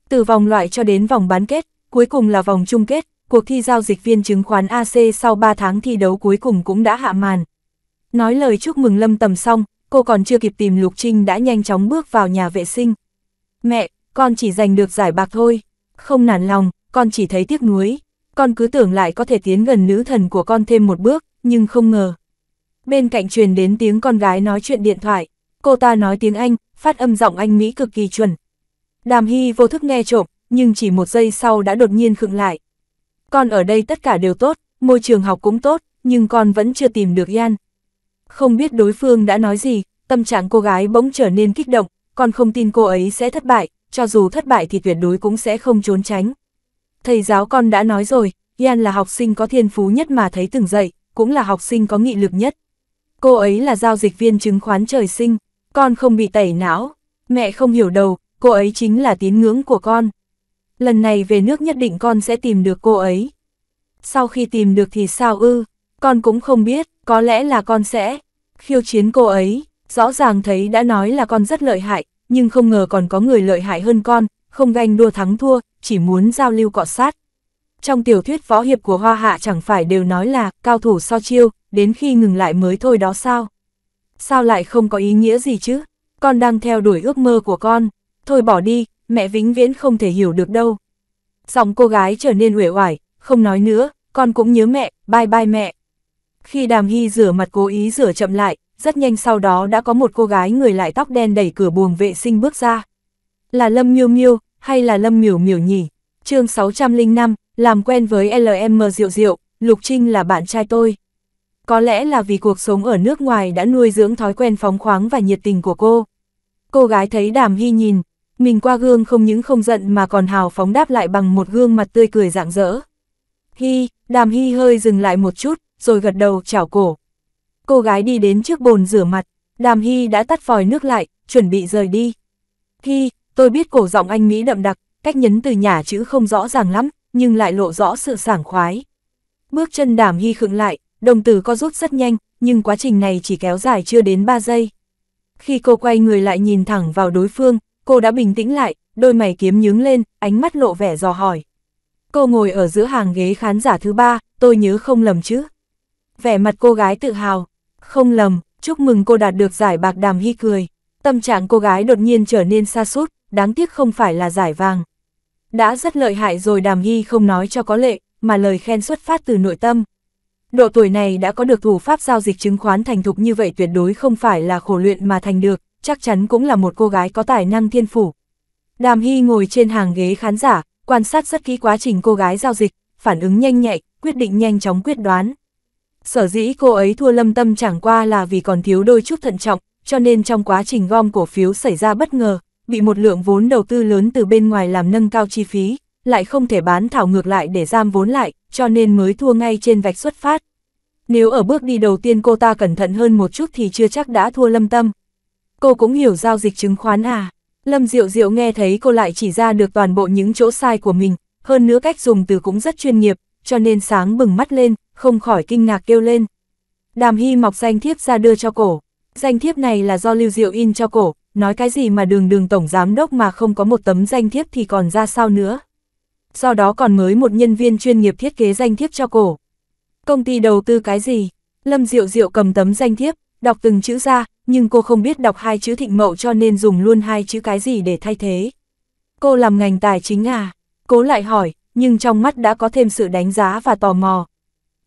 Từ vòng loại cho đến vòng bán kết, cuối cùng là vòng chung kết, cuộc thi giao dịch viên chứng khoán AC sau 3 tháng thi đấu cuối cùng cũng đã hạ màn. Nói lời chúc mừng Lâm Tâm xong, cô còn chưa kịp tìm Lục Trinh đã nhanh chóng bước vào nhà vệ sinh. Mẹ, con chỉ giành được giải bạc thôi không nản lòng, con chỉ thấy tiếc nuối. Con cứ tưởng lại có thể tiến gần nữ thần của con thêm một bước, nhưng không ngờ. Bên cạnh truyền đến tiếng con gái nói chuyện điện thoại, cô ta nói tiếng Anh, phát âm giọng Anh Mỹ cực kỳ chuẩn. Đàm Hy vô thức nghe trộm, nhưng chỉ một giây sau đã đột nhiên khựng lại. Con ở đây tất cả đều tốt, môi trường học cũng tốt, nhưng con vẫn chưa tìm được Yan. Không biết đối phương đã nói gì, tâm trạng cô gái bỗng trở nên kích động, con không tin cô ấy sẽ thất bại, cho dù thất bại thì tuyệt đối cũng sẽ không trốn tránh. Thầy giáo con đã nói rồi, Yan là học sinh có thiên phú nhất mà thấy từng dạy, cũng là học sinh có nghị lực nhất. Cô ấy là giao dịch viên chứng khoán trời sinh, con không bị tẩy não, mẹ không hiểu đầu, cô ấy chính là tín ngưỡng của con. Lần này về nước nhất định con sẽ tìm được cô ấy. Sau khi tìm được thì sao ư, con cũng không biết, có lẽ là con sẽ khiêu chiến cô ấy, rõ ràng thấy đã nói là con rất lợi hại, nhưng không ngờ còn có người lợi hại hơn con, không ganh đua thắng thua, chỉ muốn giao lưu cọ sát. Trong tiểu thuyết võ hiệp của Hoa Hạ chẳng phải đều nói là cao thủ so chiêu, đến khi ngừng lại mới thôi đó sao? Sao lại không có ý nghĩa gì chứ? Con đang theo đuổi ước mơ của con. Thôi bỏ đi, mẹ vĩnh viễn không thể hiểu được đâu. Giọng cô gái trở nên uể oải, không nói nữa, con cũng nhớ mẹ, bye bye mẹ. Khi đàm hy rửa mặt cố ý rửa chậm lại, rất nhanh sau đó đã có một cô gái người lại tóc đen đẩy cửa buồng vệ sinh bước ra. Là Lâm miu miu hay là Lâm Miểu Miểu nhỉ? chương 605, làm quen với LM Diệu Diệu, Lục Trinh là bạn trai tôi. Có lẽ là vì cuộc sống ở nước ngoài đã nuôi dưỡng thói quen phóng khoáng và nhiệt tình của cô. Cô gái thấy đàm hy nhìn, mình qua gương không những không giận mà còn hào phóng đáp lại bằng một gương mặt tươi cười rạng rỡ. Hy, đàm hy hơi dừng lại một chút, rồi gật đầu chảo cổ, Cô gái đi đến trước bồn rửa mặt, Đàm Hy đã tắt vòi nước lại, chuẩn bị rời đi. Hy, tôi biết cổ giọng anh Mỹ đậm đặc, cách nhấn từ nhà chữ không rõ ràng lắm, nhưng lại lộ rõ sự sảng khoái. Bước chân Đàm Hy khựng lại, đồng tử co rút rất nhanh, nhưng quá trình này chỉ kéo dài chưa đến 3 giây. Khi cô quay người lại nhìn thẳng vào đối phương, cô đã bình tĩnh lại, đôi mày kiếm nhướng lên, ánh mắt lộ vẻ dò hỏi. Cô ngồi ở giữa hàng ghế khán giả thứ ba, tôi nhớ không lầm chứ. Vẻ mặt cô gái tự hào, không lầm, chúc mừng cô đạt được giải bạc đàm hy cười. Tâm trạng cô gái đột nhiên trở nên xa sút đáng tiếc không phải là giải vàng. Đã rất lợi hại rồi đàm hy không nói cho có lệ, mà lời khen xuất phát từ nội tâm. Độ tuổi này đã có được thủ pháp giao dịch chứng khoán thành thục như vậy tuyệt đối không phải là khổ luyện mà thành được, chắc chắn cũng là một cô gái có tài năng thiên phủ. Đàm Hy ngồi trên hàng ghế khán giả, quan sát rất kỹ quá trình cô gái giao dịch, phản ứng nhanh nhạy, quyết định nhanh chóng quyết đoán. Sở dĩ cô ấy thua lâm tâm chẳng qua là vì còn thiếu đôi chút thận trọng, cho nên trong quá trình gom cổ phiếu xảy ra bất ngờ, bị một lượng vốn đầu tư lớn từ bên ngoài làm nâng cao chi phí, lại không thể bán thảo ngược lại để giam vốn lại, cho nên mới thua ngay trên vạch xuất phát. Nếu ở bước đi đầu tiên cô ta cẩn thận hơn một chút thì chưa chắc đã thua lâm tâm. Cô cũng hiểu giao dịch chứng khoán à. Lâm Diệu Diệu nghe thấy cô lại chỉ ra được toàn bộ những chỗ sai của mình, hơn nữa cách dùng từ cũng rất chuyên nghiệp, cho nên sáng bừng mắt lên, không khỏi kinh ngạc kêu lên. Đàm Hy mọc danh thiếp ra đưa cho cổ. Danh thiếp này là do Lưu Diệu in cho cổ, nói cái gì mà đường đường tổng giám đốc mà không có một tấm danh thiếp thì còn ra sao nữa. Do đó còn mới một nhân viên chuyên nghiệp thiết kế danh thiếp cho cổ. Công ty đầu tư cái gì? Lâm Diệu Diệu cầm tấm danh thiếp, đọc từng chữ ra, nhưng cô không biết đọc hai chữ thịnh mậu cho nên dùng luôn hai chữ cái gì để thay thế. Cô làm ngành tài chính à? Cố lại hỏi, nhưng trong mắt đã có thêm sự đánh giá và tò mò,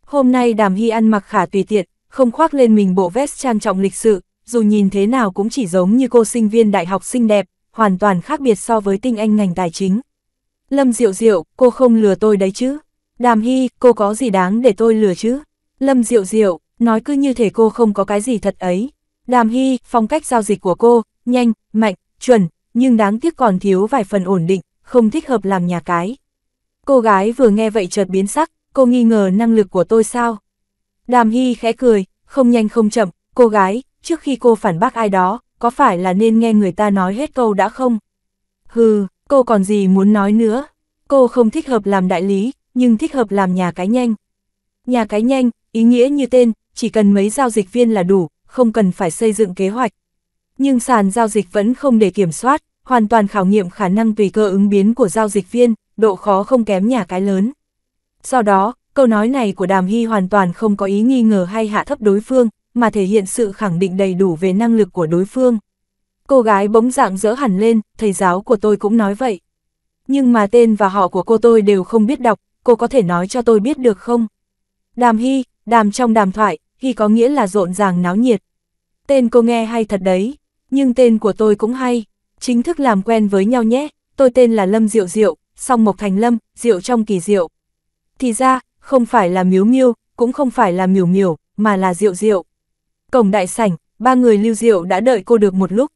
Hôm nay Đàm Hy ăn mặc khả tùy tiện, không khoác lên mình bộ vest trang trọng lịch sự, dù nhìn thế nào cũng chỉ giống như cô sinh viên đại học xinh đẹp, hoàn toàn khác biệt so với tinh anh ngành tài chính. Lâm Diệu Diệu, cô không lừa tôi đấy chứ? Đàm Hy, cô có gì đáng để tôi lừa chứ? Lâm Diệu Diệu, nói cứ như thể cô không có cái gì thật ấy. Đàm Hy, phong cách giao dịch của cô, nhanh, mạnh, chuẩn, nhưng đáng tiếc còn thiếu vài phần ổn định, không thích hợp làm nhà cái. Cô gái vừa nghe vậy chợt biến sắc, cô nghi ngờ năng lực của tôi sao? Đàm Hy khẽ cười, không nhanh không chậm, cô gái, trước khi cô phản bác ai đó, có phải là nên nghe người ta nói hết câu đã không? Hừ, cô còn gì muốn nói nữa? Cô không thích hợp làm đại lý, nhưng thích hợp làm nhà cái nhanh. Nhà cái nhanh, ý nghĩa như tên, chỉ cần mấy giao dịch viên là đủ, không cần phải xây dựng kế hoạch. Nhưng sàn giao dịch vẫn không để kiểm soát, hoàn toàn khảo nghiệm khả năng tùy cơ ứng biến của giao dịch viên, độ khó không kém nhà cái lớn. Do đó, câu nói này của Đàm Hy hoàn toàn không có ý nghi ngờ hay hạ thấp đối phương, mà thể hiện sự khẳng định đầy đủ về năng lực của đối phương. Cô gái bỗng dạng dỡ hẳn lên, thầy giáo của tôi cũng nói vậy. Nhưng mà tên và họ của cô tôi đều không biết đọc, cô có thể nói cho tôi biết được không? Đàm Hy, đàm trong đàm thoại, Hy có nghĩa là rộn ràng náo nhiệt. Tên cô nghe hay thật đấy, nhưng tên của tôi cũng hay. Chính thức làm quen với nhau nhé, tôi tên là Lâm Diệu Diệu, song Mộc Thành Lâm, Diệu trong kỳ Diệu thì ra, không phải là miếu miêu, cũng không phải là miểu miểu, mà là rượu rượu. Cổng đại sảnh, ba người lưu rượu đã đợi cô được một lúc.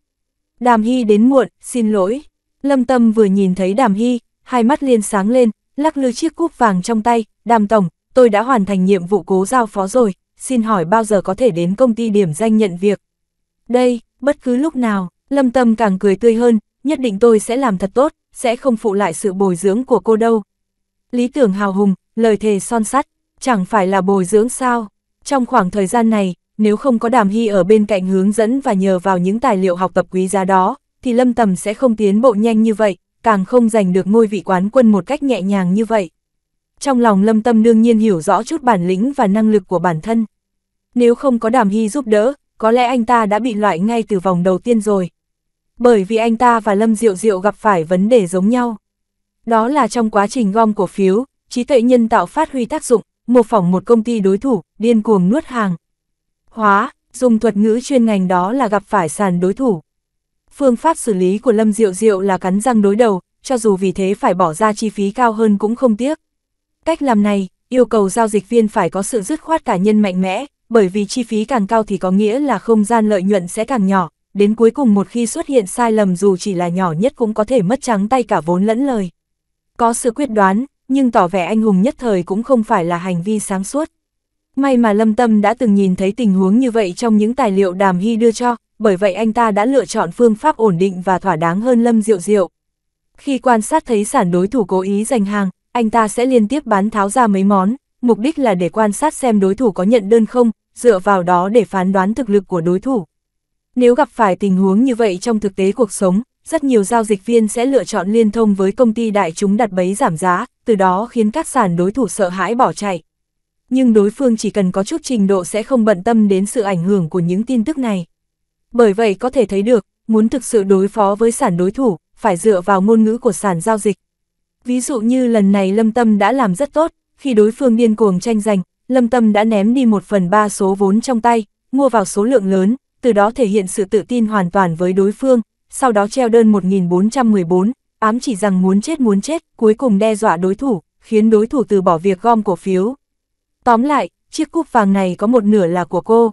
Đàm Hy đến muộn, xin lỗi. Lâm Tâm vừa nhìn thấy Đàm Hy, hai mắt liền sáng lên, lắc lư chiếc cúp vàng trong tay, Đàm Tổng, tôi đã hoàn thành nhiệm vụ cố giao phó rồi, xin hỏi bao giờ có thể đến công ty điểm danh nhận việc. Đây, bất cứ lúc nào, Lâm Tâm càng cười tươi hơn, nhất định tôi sẽ làm thật tốt, sẽ không phụ lại sự bồi dưỡng của cô đâu. Lý tưởng hào hùng, lời thề son sắt, chẳng phải là bồi dưỡng sao. Trong khoảng thời gian này, nếu không có đàm hy ở bên cạnh hướng dẫn và nhờ vào những tài liệu học tập quý giá đó, thì lâm tầm sẽ không tiến bộ nhanh như vậy, càng không giành được ngôi vị quán quân một cách nhẹ nhàng như vậy. Trong lòng lâm tâm đương nhiên hiểu rõ chút bản lĩnh và năng lực của bản thân. Nếu không có đàm hy giúp đỡ, có lẽ anh ta đã bị loại ngay từ vòng đầu tiên rồi. Bởi vì anh ta và Lâm Diệu Diệu gặp phải vấn đề giống nhau. Đó là trong quá trình gom cổ phiếu, trí tuệ nhân tạo phát huy tác dụng, mô phỏng một công ty đối thủ, điên cuồng nuốt hàng. Hóa, dùng thuật ngữ chuyên ngành đó là gặp phải sàn đối thủ. Phương pháp xử lý của Lâm Diệu Diệu là cắn răng đối đầu, cho dù vì thế phải bỏ ra chi phí cao hơn cũng không tiếc. Cách làm này, yêu cầu giao dịch viên phải có sự dứt khoát cá nhân mạnh mẽ, bởi vì chi phí càng cao thì có nghĩa là không gian lợi nhuận sẽ càng nhỏ, đến cuối cùng một khi xuất hiện sai lầm dù chỉ là nhỏ nhất cũng có thể mất trắng tay cả vốn lẫn lời. Có sự quyết đoán, nhưng tỏ vẻ anh hùng nhất thời cũng không phải là hành vi sáng suốt. May mà Lâm Tâm đã từng nhìn thấy tình huống như vậy trong những tài liệu Đàm Hy đưa cho, bởi vậy anh ta đã lựa chọn phương pháp ổn định và thỏa đáng hơn Lâm Diệu Diệu. Khi quan sát thấy sản đối thủ cố ý giành hàng, anh ta sẽ liên tiếp bán tháo ra mấy món, mục đích là để quan sát xem đối thủ có nhận đơn không, dựa vào đó để phán đoán thực lực của đối thủ. Nếu gặp phải tình huống như vậy trong thực tế cuộc sống, rất nhiều giao dịch viên sẽ lựa chọn liên thông với công ty đại chúng đặt bấy giảm giá, từ đó khiến các sản đối thủ sợ hãi bỏ chạy. Nhưng đối phương chỉ cần có chút trình độ sẽ không bận tâm đến sự ảnh hưởng của những tin tức này. Bởi vậy có thể thấy được, muốn thực sự đối phó với sản đối thủ, phải dựa vào ngôn ngữ của sản giao dịch. Ví dụ như lần này Lâm Tâm đã làm rất tốt, khi đối phương điên cuồng tranh giành, Lâm Tâm đã ném đi một phần ba số vốn trong tay, mua vào số lượng lớn, từ đó thể hiện sự tự tin hoàn toàn với đối phương, sau đó treo đơn 1414, ám chỉ rằng muốn chết muốn chết, cuối cùng đe dọa đối thủ, khiến đối thủ từ bỏ việc gom cổ phiếu. Tóm lại, chiếc cúp vàng này có một nửa là của cô.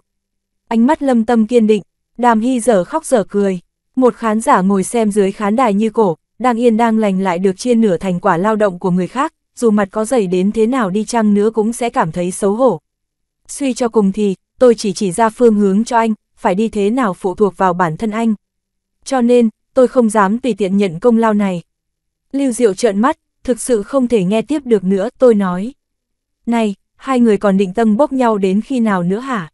Ánh mắt lâm tâm kiên định, đàm hy giờ khóc giờ cười. Một khán giả ngồi xem dưới khán đài như cổ, đang yên đang lành lại được chia nửa thành quả lao động của người khác, dù mặt có dày đến thế nào đi chăng nữa cũng sẽ cảm thấy xấu hổ. Suy cho cùng thì, tôi chỉ chỉ ra phương hướng cho anh, phải đi thế nào phụ thuộc vào bản thân anh. Cho nên, tôi không dám tùy tiện nhận công lao này. Lưu Diệu trợn mắt, thực sự không thể nghe tiếp được nữa, tôi nói. Này, hai người còn định tâm bốc nhau đến khi nào nữa hả?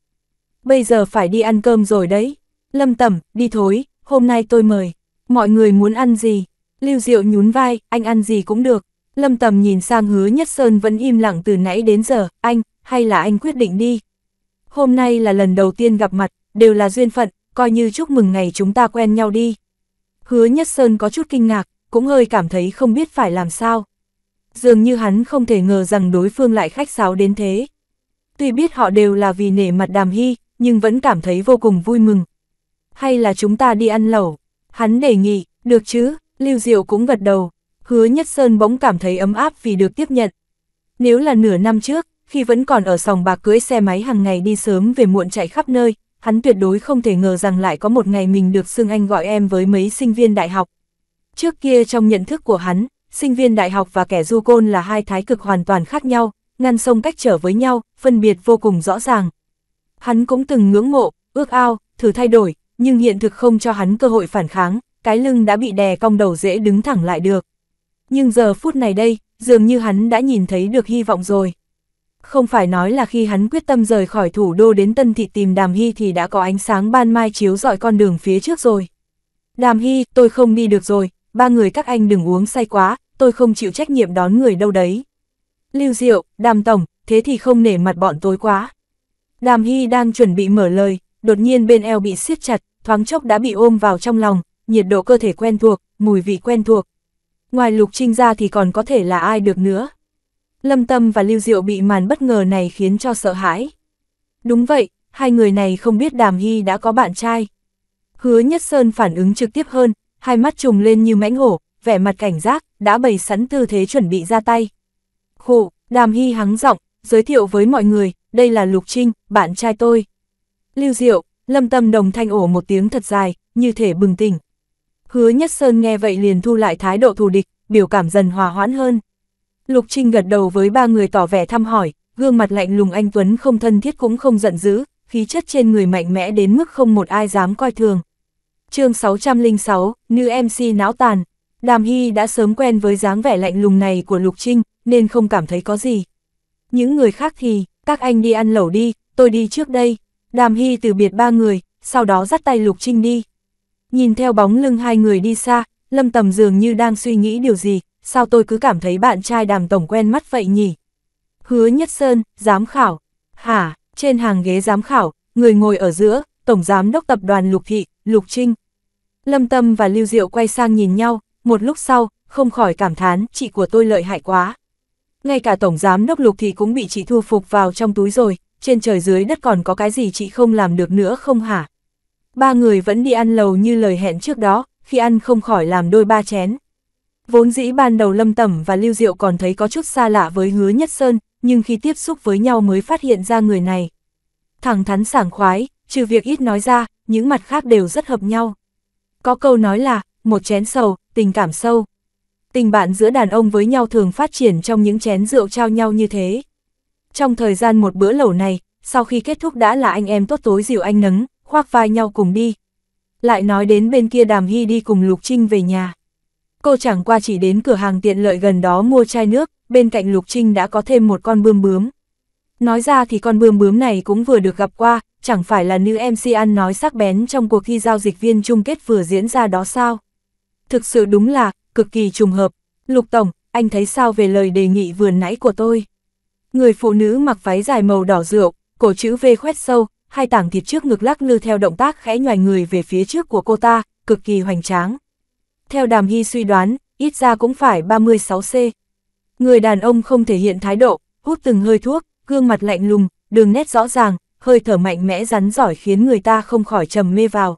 Bây giờ phải đi ăn cơm rồi đấy. Lâm Tẩm, đi thối, hôm nay tôi mời. Mọi người muốn ăn gì? Lưu Diệu nhún vai, anh ăn gì cũng được. Lâm Tầm nhìn sang hứa Nhất Sơn vẫn im lặng từ nãy đến giờ, anh, hay là anh quyết định đi. Hôm nay là lần đầu tiên gặp mặt, đều là duyên phận, coi như chúc mừng ngày chúng ta quen nhau đi. Hứa Nhất Sơn có chút kinh ngạc, cũng hơi cảm thấy không biết phải làm sao. Dường như hắn không thể ngờ rằng đối phương lại khách sáo đến thế. Tuy biết họ đều là vì nể mặt đàm hy, nhưng vẫn cảm thấy vô cùng vui mừng. Hay là chúng ta đi ăn lẩu? Hắn đề nghị, được chứ, Lưu Diệu cũng gật đầu. Hứa Nhất Sơn bỗng cảm thấy ấm áp vì được tiếp nhận. Nếu là nửa năm trước, khi vẫn còn ở sòng bạc cưới xe máy hàng ngày đi sớm về muộn chạy khắp nơi, hắn tuyệt đối không thể ngờ rằng lại có một ngày mình được xưng anh gọi em với mấy sinh viên đại học. Trước kia trong nhận thức của hắn, sinh viên đại học và kẻ du côn là hai thái cực hoàn toàn khác nhau, ngăn sông cách trở với nhau, phân biệt vô cùng rõ ràng. Hắn cũng từng ngưỡng mộ, ước ao, thử thay đổi, nhưng hiện thực không cho hắn cơ hội phản kháng, cái lưng đã bị đè cong đầu dễ đứng thẳng lại được. Nhưng giờ phút này đây, dường như hắn đã nhìn thấy được hy vọng rồi không phải nói là khi hắn quyết tâm rời khỏi thủ đô đến Tân Thị tìm Đàm Hy thì đã có ánh sáng ban mai chiếu dọi con đường phía trước rồi. Đàm Hy, tôi không đi được rồi, ba người các anh đừng uống say quá, tôi không chịu trách nhiệm đón người đâu đấy. Lưu Diệu, Đàm Tổng, thế thì không nể mặt bọn tôi quá. Đàm Hy đang chuẩn bị mở lời, đột nhiên bên eo bị siết chặt, thoáng chốc đã bị ôm vào trong lòng, nhiệt độ cơ thể quen thuộc, mùi vị quen thuộc. Ngoài Lục Trinh ra thì còn có thể là ai được nữa. Lâm Tâm và Lưu Diệu bị màn bất ngờ này khiến cho sợ hãi. Đúng vậy, hai người này không biết Đàm Hy đã có bạn trai. Hứa Nhất Sơn phản ứng trực tiếp hơn, hai mắt trùng lên như mãnh hổ, vẻ mặt cảnh giác, đã bày sẵn tư thế chuẩn bị ra tay. Khổ, Đàm Hy hắng giọng, giới thiệu với mọi người, đây là Lục Trinh, bạn trai tôi. Lưu Diệu, Lâm Tâm đồng thanh ổ một tiếng thật dài, như thể bừng tỉnh. Hứa Nhất Sơn nghe vậy liền thu lại thái độ thù địch, biểu cảm dần hòa hoãn hơn. Lục Trinh gật đầu với ba người tỏ vẻ thăm hỏi, gương mặt lạnh lùng anh Tuấn không thân thiết cũng không giận dữ, khí chất trên người mạnh mẽ đến mức không một ai dám coi thường. chương 606, nữ MC não tàn, Đàm Hy đã sớm quen với dáng vẻ lạnh lùng này của Lục Trinh, nên không cảm thấy có gì. Những người khác thì, các anh đi ăn lẩu đi, tôi đi trước đây. Đàm Hy từ biệt ba người, sau đó dắt tay Lục Trinh đi. Nhìn theo bóng lưng hai người đi xa, Lâm Tầm dường như đang suy nghĩ điều gì, sao tôi cứ cảm thấy bạn trai đàm tổng quen mắt vậy nhỉ? Hứa Nhất Sơn, giám khảo. Hả, trên hàng ghế giám khảo, người ngồi ở giữa, tổng giám đốc tập đoàn Lục Thị, Lục Trinh. Lâm Tâm và Lưu Diệu quay sang nhìn nhau, một lúc sau, không khỏi cảm thán, chị của tôi lợi hại quá. Ngay cả tổng giám đốc Lục Thị cũng bị chị thu phục vào trong túi rồi, trên trời dưới đất còn có cái gì chị không làm được nữa không hả? Ba người vẫn đi ăn lầu như lời hẹn trước đó, khi ăn không khỏi làm đôi ba chén. Vốn dĩ ban đầu Lâm Tẩm và Lưu Diệu còn thấy có chút xa lạ với Hứa Nhất Sơn, nhưng khi tiếp xúc với nhau mới phát hiện ra người này. Thẳng thắn sảng khoái, trừ việc ít nói ra, những mặt khác đều rất hợp nhau. Có câu nói là, một chén sầu, tình cảm sâu. Tình bạn giữa đàn ông với nhau thường phát triển trong những chén rượu trao nhau như thế. Trong thời gian một bữa lẩu này, sau khi kết thúc đã là anh em tốt tối dịu anh nấng, khoác vai nhau cùng đi. Lại nói đến bên kia Đàm Hy đi cùng Lục Trinh về nhà cô chẳng qua chỉ đến cửa hàng tiện lợi gần đó mua chai nước, bên cạnh Lục Trinh đã có thêm một con bươm bướm. Nói ra thì con bươm bướm này cũng vừa được gặp qua, chẳng phải là nữ MC ăn nói sắc bén trong cuộc thi giao dịch viên chung kết vừa diễn ra đó sao? Thực sự đúng là, cực kỳ trùng hợp. Lục Tổng, anh thấy sao về lời đề nghị vừa nãy của tôi? Người phụ nữ mặc váy dài màu đỏ rượu, cổ chữ V khoét sâu, hai tảng thịt trước ngực lắc lư theo động tác khẽ nhoài người về phía trước của cô ta, cực kỳ hoành tráng. Theo Đàm Hy suy đoán, ít ra cũng phải 36C. Người đàn ông không thể hiện thái độ, hút từng hơi thuốc, gương mặt lạnh lùng, đường nét rõ ràng, hơi thở mạnh mẽ rắn giỏi khiến người ta không khỏi trầm mê vào.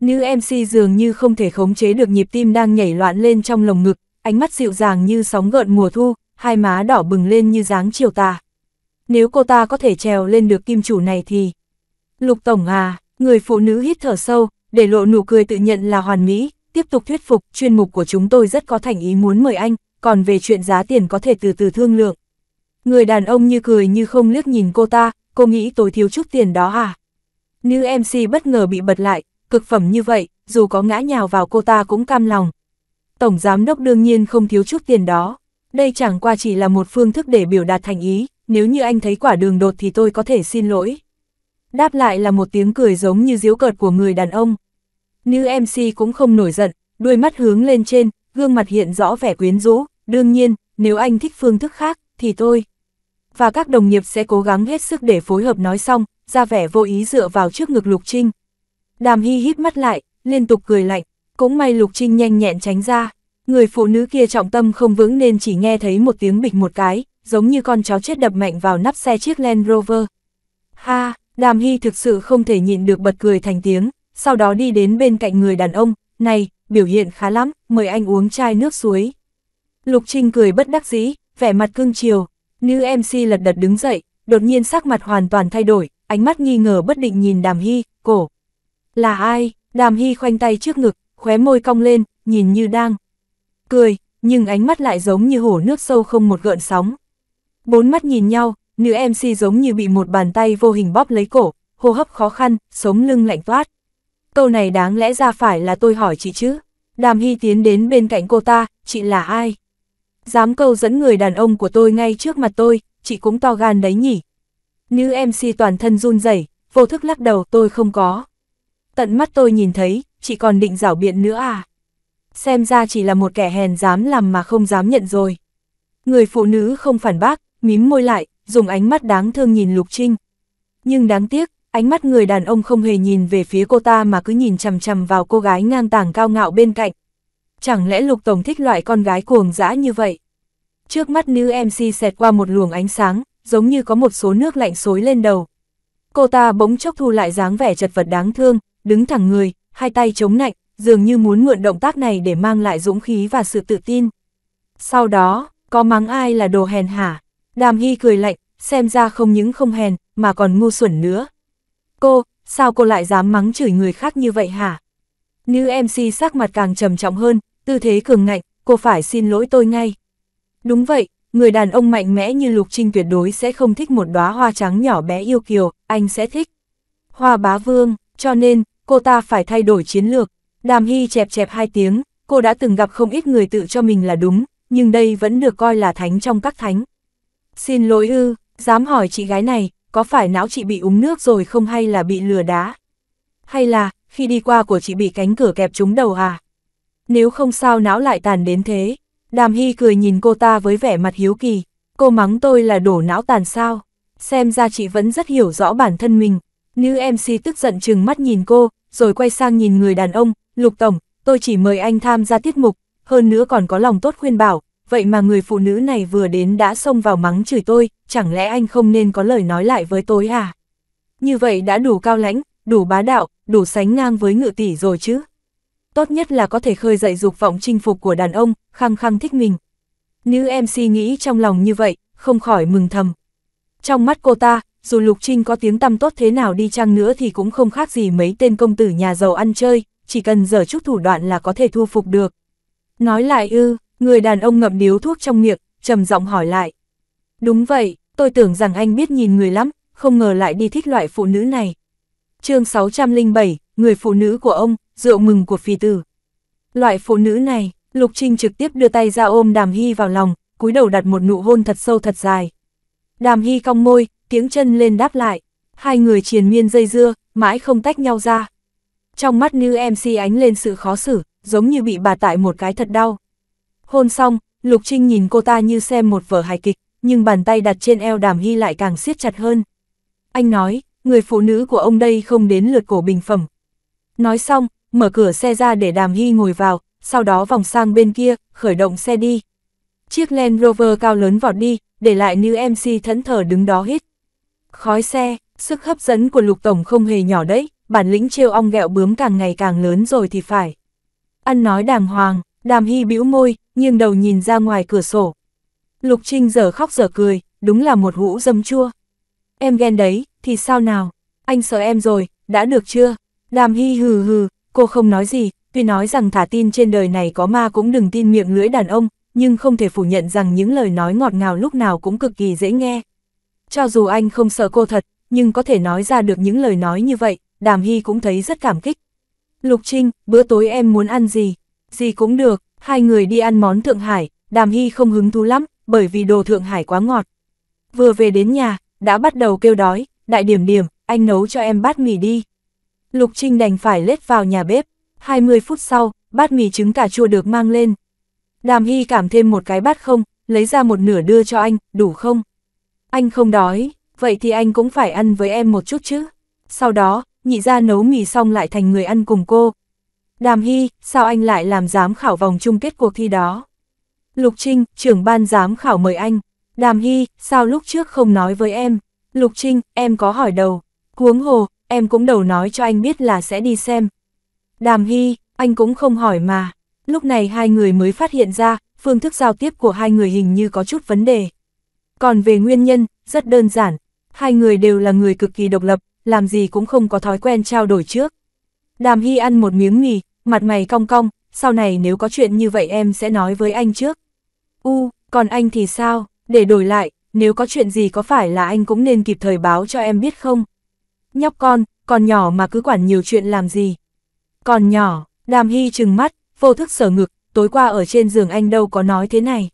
Nữ MC dường như không thể khống chế được nhịp tim đang nhảy loạn lên trong lồng ngực, ánh mắt dịu dàng như sóng gợn mùa thu, hai má đỏ bừng lên như dáng chiều tà. Nếu cô ta có thể trèo lên được kim chủ này thì... Lục Tổng à, người phụ nữ hít thở sâu, để lộ nụ cười tự nhận là hoàn mỹ, tiếp tục thuyết phục, chuyên mục của chúng tôi rất có thành ý muốn mời anh, còn về chuyện giá tiền có thể từ từ thương lượng. Người đàn ông như cười như không liếc nhìn cô ta, cô nghĩ tôi thiếu chút tiền đó à? Nữ MC bất ngờ bị bật lại, cực phẩm như vậy, dù có ngã nhào vào cô ta cũng cam lòng. Tổng giám đốc đương nhiên không thiếu chút tiền đó, đây chẳng qua chỉ là một phương thức để biểu đạt thành ý, nếu như anh thấy quả đường đột thì tôi có thể xin lỗi. Đáp lại là một tiếng cười giống như diễu cợt của người đàn ông. Nữ MC cũng không nổi giận, đuôi mắt hướng lên trên, gương mặt hiện rõ vẻ quyến rũ, đương nhiên, nếu anh thích phương thức khác, thì tôi. Và các đồng nghiệp sẽ cố gắng hết sức để phối hợp nói xong, ra vẻ vô ý dựa vào trước ngực Lục Trinh. Đàm Hy hít mắt lại, liên tục cười lạnh, cũng may Lục Trinh nhanh nhẹn tránh ra. Người phụ nữ kia trọng tâm không vững nên chỉ nghe thấy một tiếng bịch một cái, giống như con chó chết đập mạnh vào nắp xe chiếc Land Rover. Ha, Đàm Hy thực sự không thể nhịn được bật cười thành tiếng, sau đó đi đến bên cạnh người đàn ông, này, biểu hiện khá lắm, mời anh uống chai nước suối. Lục Trinh cười bất đắc dĩ, vẻ mặt cương chiều, nữ MC lật đật đứng dậy, đột nhiên sắc mặt hoàn toàn thay đổi, ánh mắt nghi ngờ bất định nhìn Đàm Hy, cổ. Là ai? Đàm Hy khoanh tay trước ngực, khóe môi cong lên, nhìn như đang cười, nhưng ánh mắt lại giống như hổ nước sâu không một gợn sóng. Bốn mắt nhìn nhau, nữ MC giống như bị một bàn tay vô hình bóp lấy cổ, hô hấp khó khăn, sống lưng lạnh toát câu này đáng lẽ ra phải là tôi hỏi chị chứ. Đàm Hy tiến đến bên cạnh cô ta, chị là ai? Dám câu dẫn người đàn ông của tôi ngay trước mặt tôi, chị cũng to gan đấy nhỉ. Nữ MC toàn thân run rẩy, vô thức lắc đầu tôi không có. Tận mắt tôi nhìn thấy, chị còn định rảo biện nữa à? Xem ra chỉ là một kẻ hèn dám làm mà không dám nhận rồi. Người phụ nữ không phản bác, mím môi lại, dùng ánh mắt đáng thương nhìn Lục Trinh. Nhưng đáng tiếc, ánh mắt người đàn ông không hề nhìn về phía cô ta mà cứ nhìn chằm chằm vào cô gái ngang tàng cao ngạo bên cạnh. Chẳng lẽ Lục Tổng thích loại con gái cuồng dã như vậy? Trước mắt nữ MC xẹt qua một luồng ánh sáng, giống như có một số nước lạnh xối lên đầu. Cô ta bỗng chốc thu lại dáng vẻ chật vật đáng thương, đứng thẳng người, hai tay chống nạnh, dường như muốn mượn động tác này để mang lại dũng khí và sự tự tin. Sau đó, có mắng ai là đồ hèn hả? Đàm Hy cười lạnh, xem ra không những không hèn, mà còn ngu xuẩn nữa, Cô, sao cô lại dám mắng chửi người khác như vậy hả? Nữ MC sắc mặt càng trầm trọng hơn, tư thế cường ngạnh, cô phải xin lỗi tôi ngay. Đúng vậy, người đàn ông mạnh mẽ như Lục Trinh tuyệt đối sẽ không thích một đóa hoa trắng nhỏ bé yêu kiều, anh sẽ thích. Hoa bá vương, cho nên, cô ta phải thay đổi chiến lược. Đàm Hy chẹp chẹp hai tiếng, cô đã từng gặp không ít người tự cho mình là đúng, nhưng đây vẫn được coi là thánh trong các thánh. Xin lỗi ư, dám hỏi chị gái này, có phải não chị bị uống nước rồi không hay là bị lừa đá? Hay là, khi đi qua của chị bị cánh cửa kẹp trúng đầu à? Nếu không sao não lại tàn đến thế? Đàm Hy cười nhìn cô ta với vẻ mặt hiếu kỳ, cô mắng tôi là đổ não tàn sao? Xem ra chị vẫn rất hiểu rõ bản thân mình. Nữ MC tức giận chừng mắt nhìn cô, rồi quay sang nhìn người đàn ông, Lục Tổng, tôi chỉ mời anh tham gia tiết mục, hơn nữa còn có lòng tốt khuyên bảo, vậy mà người phụ nữ này vừa đến đã xông vào mắng chửi tôi, chẳng lẽ anh không nên có lời nói lại với tôi à? Như vậy đã đủ cao lãnh, đủ bá đạo, đủ sánh ngang với ngự tỷ rồi chứ. Tốt nhất là có thể khơi dậy dục vọng chinh phục của đàn ông, khăng khăng thích mình. Nữ MC nghĩ trong lòng như vậy, không khỏi mừng thầm. Trong mắt cô ta, dù Lục Trinh có tiếng tăm tốt thế nào đi chăng nữa thì cũng không khác gì mấy tên công tử nhà giàu ăn chơi, chỉ cần dở chút thủ đoạn là có thể thu phục được. Nói lại ư, Người đàn ông ngậm điếu thuốc trong miệng, trầm giọng hỏi lại. Đúng vậy, tôi tưởng rằng anh biết nhìn người lắm, không ngờ lại đi thích loại phụ nữ này. chương 607, người phụ nữ của ông, rượu mừng của phi tử. Loại phụ nữ này, Lục Trinh trực tiếp đưa tay ra ôm Đàm Hy vào lòng, cúi đầu đặt một nụ hôn thật sâu thật dài. Đàm Hy cong môi, tiếng chân lên đáp lại, hai người triền miên dây dưa, mãi không tách nhau ra. Trong mắt nữ MC ánh lên sự khó xử, giống như bị bà tại một cái thật đau. Hôn xong, Lục Trinh nhìn cô ta như xem một vở hài kịch, nhưng bàn tay đặt trên eo đàm hy lại càng siết chặt hơn. Anh nói, người phụ nữ của ông đây không đến lượt cổ bình phẩm. Nói xong, mở cửa xe ra để đàm hy ngồi vào, sau đó vòng sang bên kia, khởi động xe đi. Chiếc Land Rover cao lớn vọt đi, để lại nữ MC thẫn thờ đứng đó hít. Khói xe, sức hấp dẫn của Lục Tổng không hề nhỏ đấy, bản lĩnh trêu ong gẹo bướm càng ngày càng lớn rồi thì phải. Ăn nói đàng hoàng, Đàm Hy bĩu môi, nghiêng đầu nhìn ra ngoài cửa sổ. Lục Trinh giờ khóc giờ cười, đúng là một hũ dâm chua. Em ghen đấy, thì sao nào? Anh sợ em rồi, đã được chưa? Đàm Hy hừ hừ, cô không nói gì, tuy nói rằng thả tin trên đời này có ma cũng đừng tin miệng lưỡi đàn ông, nhưng không thể phủ nhận rằng những lời nói ngọt ngào lúc nào cũng cực kỳ dễ nghe. Cho dù anh không sợ cô thật, nhưng có thể nói ra được những lời nói như vậy, Đàm Hy cũng thấy rất cảm kích. Lục Trinh, bữa tối em muốn ăn gì? gì cũng được, hai người đi ăn món Thượng Hải, Đàm Hy không hứng thú lắm, bởi vì đồ Thượng Hải quá ngọt. Vừa về đến nhà, đã bắt đầu kêu đói, đại điểm điểm, anh nấu cho em bát mì đi. Lục Trinh đành phải lết vào nhà bếp, 20 phút sau, bát mì trứng cà chua được mang lên. Đàm Hy cảm thêm một cái bát không, lấy ra một nửa đưa cho anh, đủ không? Anh không đói, vậy thì anh cũng phải ăn với em một chút chứ. Sau đó, nhị ra nấu mì xong lại thành người ăn cùng cô. Đàm Hy, sao anh lại làm giám khảo vòng chung kết cuộc thi đó? Lục Trinh, trưởng ban giám khảo mời anh. Đàm Hy, sao lúc trước không nói với em? Lục Trinh, em có hỏi đầu. Huống hồ, em cũng đầu nói cho anh biết là sẽ đi xem. Đàm Hy, anh cũng không hỏi mà. Lúc này hai người mới phát hiện ra, phương thức giao tiếp của hai người hình như có chút vấn đề. Còn về nguyên nhân, rất đơn giản. Hai người đều là người cực kỳ độc lập, làm gì cũng không có thói quen trao đổi trước. Đàm Hy ăn một miếng mì, mặt mày cong cong, sau này nếu có chuyện như vậy em sẽ nói với anh trước. U, còn anh thì sao, để đổi lại, nếu có chuyện gì có phải là anh cũng nên kịp thời báo cho em biết không? Nhóc con, còn nhỏ mà cứ quản nhiều chuyện làm gì? Còn nhỏ, đàm hy trừng mắt, vô thức sở ngực, tối qua ở trên giường anh đâu có nói thế này.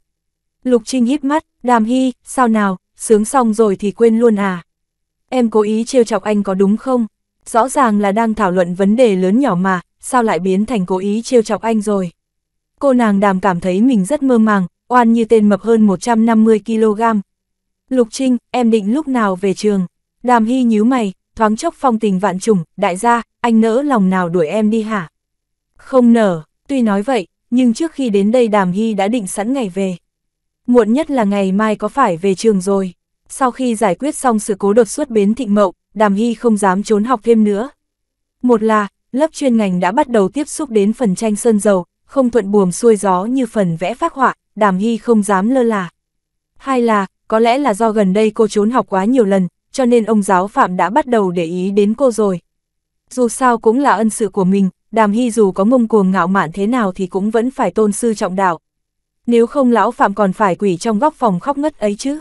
Lục Trinh híp mắt, đàm hy, sao nào, sướng xong rồi thì quên luôn à? Em cố ý trêu chọc anh có đúng không? Rõ ràng là đang thảo luận vấn đề lớn nhỏ mà, sao lại biến thành cố ý trêu chọc anh rồi. Cô nàng đàm cảm thấy mình rất mơ màng, oan như tên mập hơn 150kg. Lục Trinh, em định lúc nào về trường? Đàm Hy nhíu mày, thoáng chốc phong tình vạn trùng, đại gia, anh nỡ lòng nào đuổi em đi hả? Không nở, tuy nói vậy, nhưng trước khi đến đây Đàm Hy đã định sẵn ngày về. Muộn nhất là ngày mai có phải về trường rồi. Sau khi giải quyết xong sự cố đột xuất bến Thịnh Mậu, Đàm Hy không dám trốn học thêm nữa. Một là, Lớp chuyên ngành đã bắt đầu tiếp xúc đến phần tranh sơn dầu, không thuận buồm xuôi gió như phần vẽ phác họa, Đàm Hy không dám lơ là. Hai là, có lẽ là do gần đây cô trốn học quá nhiều lần, cho nên ông giáo phạm đã bắt đầu để ý đến cô rồi. Dù sao cũng là ân sự của mình, Đàm Hy dù có ngông cuồng ngạo mạn thế nào thì cũng vẫn phải tôn sư trọng đạo. Nếu không lão phạm còn phải quỷ trong góc phòng khóc ngất ấy chứ.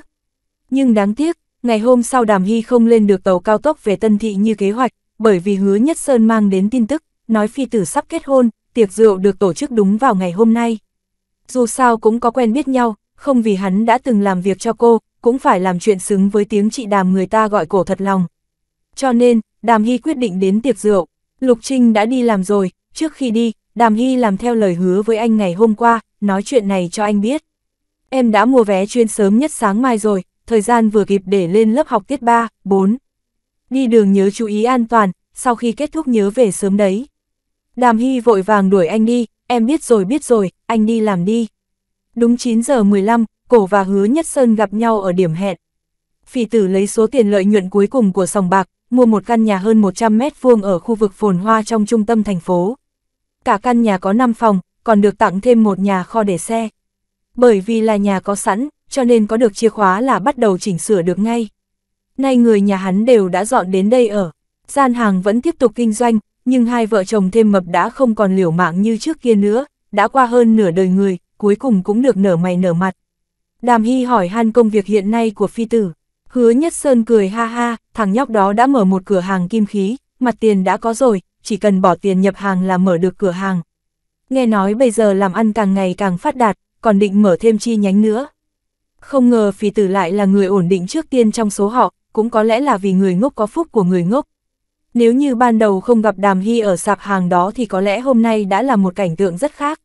Nhưng đáng tiếc, ngày hôm sau Đàm Hy không lên được tàu cao tốc về Tân Thị như kế hoạch, bởi vì hứa nhất sơn mang đến tin tức, nói phi tử sắp kết hôn, tiệc rượu được tổ chức đúng vào ngày hôm nay. Dù sao cũng có quen biết nhau, không vì hắn đã từng làm việc cho cô, cũng phải làm chuyện xứng với tiếng chị đàm người ta gọi cổ thật lòng. Cho nên, đàm hy quyết định đến tiệc rượu, Lục Trinh đã đi làm rồi, trước khi đi, đàm hy làm theo lời hứa với anh ngày hôm qua, nói chuyện này cho anh biết. Em đã mua vé chuyên sớm nhất sáng mai rồi, thời gian vừa kịp để lên lớp học tiết 3, 4 đi đường nhớ chú ý an toàn, sau khi kết thúc nhớ về sớm đấy. Đàm Hy vội vàng đuổi anh đi, em biết rồi biết rồi, anh đi làm đi. Đúng 9 giờ 15, cổ và hứa nhất sơn gặp nhau ở điểm hẹn. Phỉ tử lấy số tiền lợi nhuận cuối cùng của sòng bạc, mua một căn nhà hơn 100 mét vuông ở khu vực phồn hoa trong trung tâm thành phố. Cả căn nhà có 5 phòng, còn được tặng thêm một nhà kho để xe. Bởi vì là nhà có sẵn, cho nên có được chìa khóa là bắt đầu chỉnh sửa được ngay. Nay người nhà hắn đều đã dọn đến đây ở. Gian hàng vẫn tiếp tục kinh doanh, nhưng hai vợ chồng thêm mập đã không còn liều mạng như trước kia nữa, đã qua hơn nửa đời người, cuối cùng cũng được nở mày nở mặt. Đàm Hy hỏi han công việc hiện nay của phi tử. Hứa Nhất Sơn cười ha ha, thằng nhóc đó đã mở một cửa hàng kim khí, mặt tiền đã có rồi, chỉ cần bỏ tiền nhập hàng là mở được cửa hàng. Nghe nói bây giờ làm ăn càng ngày càng phát đạt, còn định mở thêm chi nhánh nữa. Không ngờ phi tử lại là người ổn định trước tiên trong số họ, cũng có lẽ là vì người ngốc có phúc của người ngốc. Nếu như ban đầu không gặp Đàm Hy ở sạp hàng đó thì có lẽ hôm nay đã là một cảnh tượng rất khác.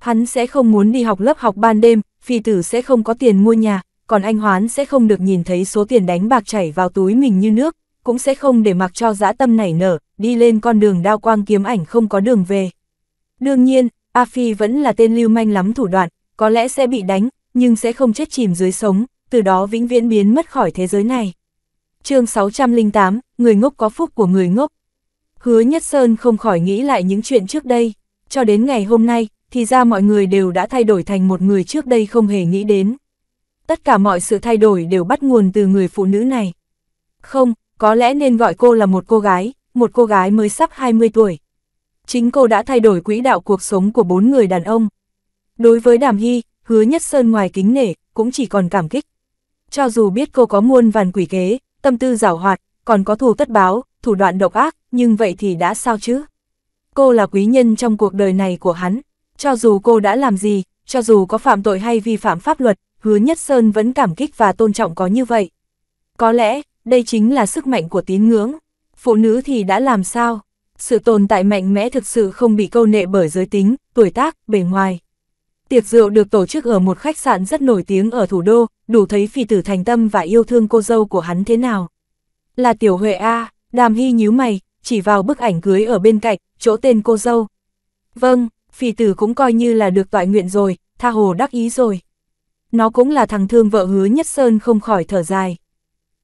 Hắn sẽ không muốn đi học lớp học ban đêm, phi tử sẽ không có tiền mua nhà, còn anh Hoán sẽ không được nhìn thấy số tiền đánh bạc chảy vào túi mình như nước, cũng sẽ không để mặc cho dã tâm nảy nở, đi lên con đường đao quang kiếm ảnh không có đường về. Đương nhiên, A Phi vẫn là tên lưu manh lắm thủ đoạn, có lẽ sẽ bị đánh, nhưng sẽ không chết chìm dưới sống, từ đó vĩnh viễn biến mất khỏi thế giới này chương 608, người ngốc có phúc của người ngốc. Hứa Nhất Sơn không khỏi nghĩ lại những chuyện trước đây, cho đến ngày hôm nay, thì ra mọi người đều đã thay đổi thành một người trước đây không hề nghĩ đến. Tất cả mọi sự thay đổi đều bắt nguồn từ người phụ nữ này. Không, có lẽ nên gọi cô là một cô gái, một cô gái mới sắp 20 tuổi. Chính cô đã thay đổi quỹ đạo cuộc sống của bốn người đàn ông. Đối với Đàm Hy, Hứa Nhất Sơn ngoài kính nể, cũng chỉ còn cảm kích. Cho dù biết cô có muôn vàn quỷ kế, tâm tư giảo hoạt, còn có thù tất báo, thủ đoạn độc ác, nhưng vậy thì đã sao chứ? Cô là quý nhân trong cuộc đời này của hắn, cho dù cô đã làm gì, cho dù có phạm tội hay vi phạm pháp luật, hứa nhất sơn vẫn cảm kích và tôn trọng có như vậy. Có lẽ, đây chính là sức mạnh của tín ngưỡng. Phụ nữ thì đã làm sao? Sự tồn tại mạnh mẽ thực sự không bị câu nệ bởi giới tính, tuổi tác, bề ngoài. Tiệc rượu được tổ chức ở một khách sạn rất nổi tiếng ở thủ đô, đủ thấy phi tử thành tâm và yêu thương cô dâu của hắn thế nào. Là Tiểu Huệ A, Đàm Hy nhíu mày, chỉ vào bức ảnh cưới ở bên cạnh, chỗ tên cô dâu. Vâng, phi tử cũng coi như là được tọa nguyện rồi, tha hồ đắc ý rồi. Nó cũng là thằng thương vợ hứa nhất sơn không khỏi thở dài.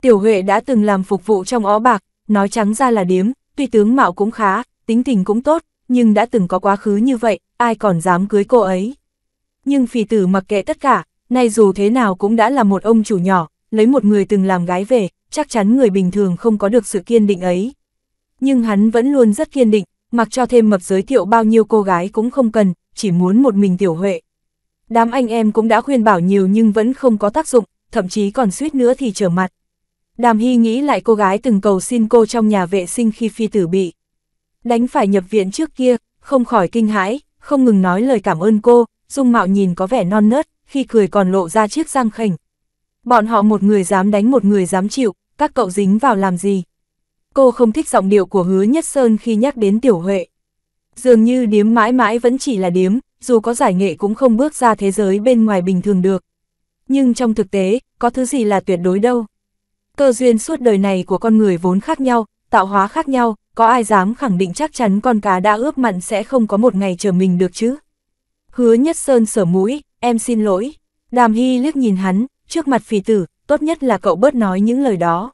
Tiểu Huệ đã từng làm phục vụ trong ó bạc, nói trắng ra là điếm, tuy tướng mạo cũng khá, tính tình cũng tốt, nhưng đã từng có quá khứ như vậy, ai còn dám cưới cô ấy nhưng phỉ tử mặc kệ tất cả, nay dù thế nào cũng đã là một ông chủ nhỏ, lấy một người từng làm gái về, chắc chắn người bình thường không có được sự kiên định ấy. Nhưng hắn vẫn luôn rất kiên định, mặc cho thêm mập giới thiệu bao nhiêu cô gái cũng không cần, chỉ muốn một mình tiểu huệ. Đám anh em cũng đã khuyên bảo nhiều nhưng vẫn không có tác dụng, thậm chí còn suýt nữa thì trở mặt. Đàm Hy nghĩ lại cô gái từng cầu xin cô trong nhà vệ sinh khi phi tử bị. Đánh phải nhập viện trước kia, không khỏi kinh hãi, không ngừng nói lời cảm ơn cô, dung mạo nhìn có vẻ non nớt, khi cười còn lộ ra chiếc răng khỉnh. Bọn họ một người dám đánh một người dám chịu, các cậu dính vào làm gì? Cô không thích giọng điệu của hứa nhất sơn khi nhắc đến tiểu huệ. Dường như điếm mãi mãi vẫn chỉ là điếm, dù có giải nghệ cũng không bước ra thế giới bên ngoài bình thường được. Nhưng trong thực tế, có thứ gì là tuyệt đối đâu. Cơ duyên suốt đời này của con người vốn khác nhau, tạo hóa khác nhau, có ai dám khẳng định chắc chắn con cá đã ướp mặn sẽ không có một ngày chờ mình được chứ? Hứa Nhất Sơn sở mũi, em xin lỗi. Đàm Hy liếc nhìn hắn, trước mặt phì tử, tốt nhất là cậu bớt nói những lời đó.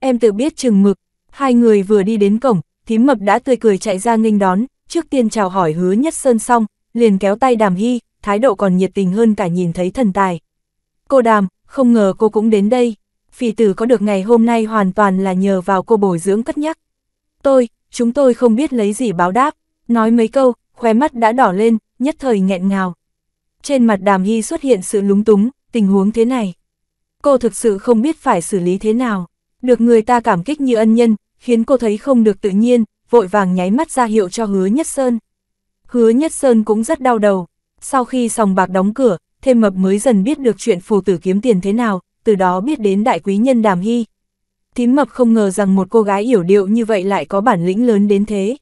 Em tự biết chừng mực, hai người vừa đi đến cổng, thím mập đã tươi cười chạy ra nghênh đón, trước tiên chào hỏi Hứa Nhất Sơn xong, liền kéo tay Đàm Hy, thái độ còn nhiệt tình hơn cả nhìn thấy thần tài. Cô Đàm, không ngờ cô cũng đến đây. Phì tử có được ngày hôm nay hoàn toàn là nhờ vào cô bồi dưỡng cất nhắc. Tôi, chúng tôi không biết lấy gì báo đáp, nói mấy câu, khóe mắt đã đỏ lên, nhất thời nghẹn ngào. Trên mặt đàm hy xuất hiện sự lúng túng, tình huống thế này. Cô thực sự không biết phải xử lý thế nào. Được người ta cảm kích như ân nhân, khiến cô thấy không được tự nhiên, vội vàng nháy mắt ra hiệu cho hứa nhất sơn. Hứa nhất sơn cũng rất đau đầu. Sau khi sòng bạc đóng cửa, thêm mập mới dần biết được chuyện phù tử kiếm tiền thế nào, từ đó biết đến đại quý nhân đàm hy. Thím mập không ngờ rằng một cô gái hiểu điệu như vậy lại có bản lĩnh lớn đến thế.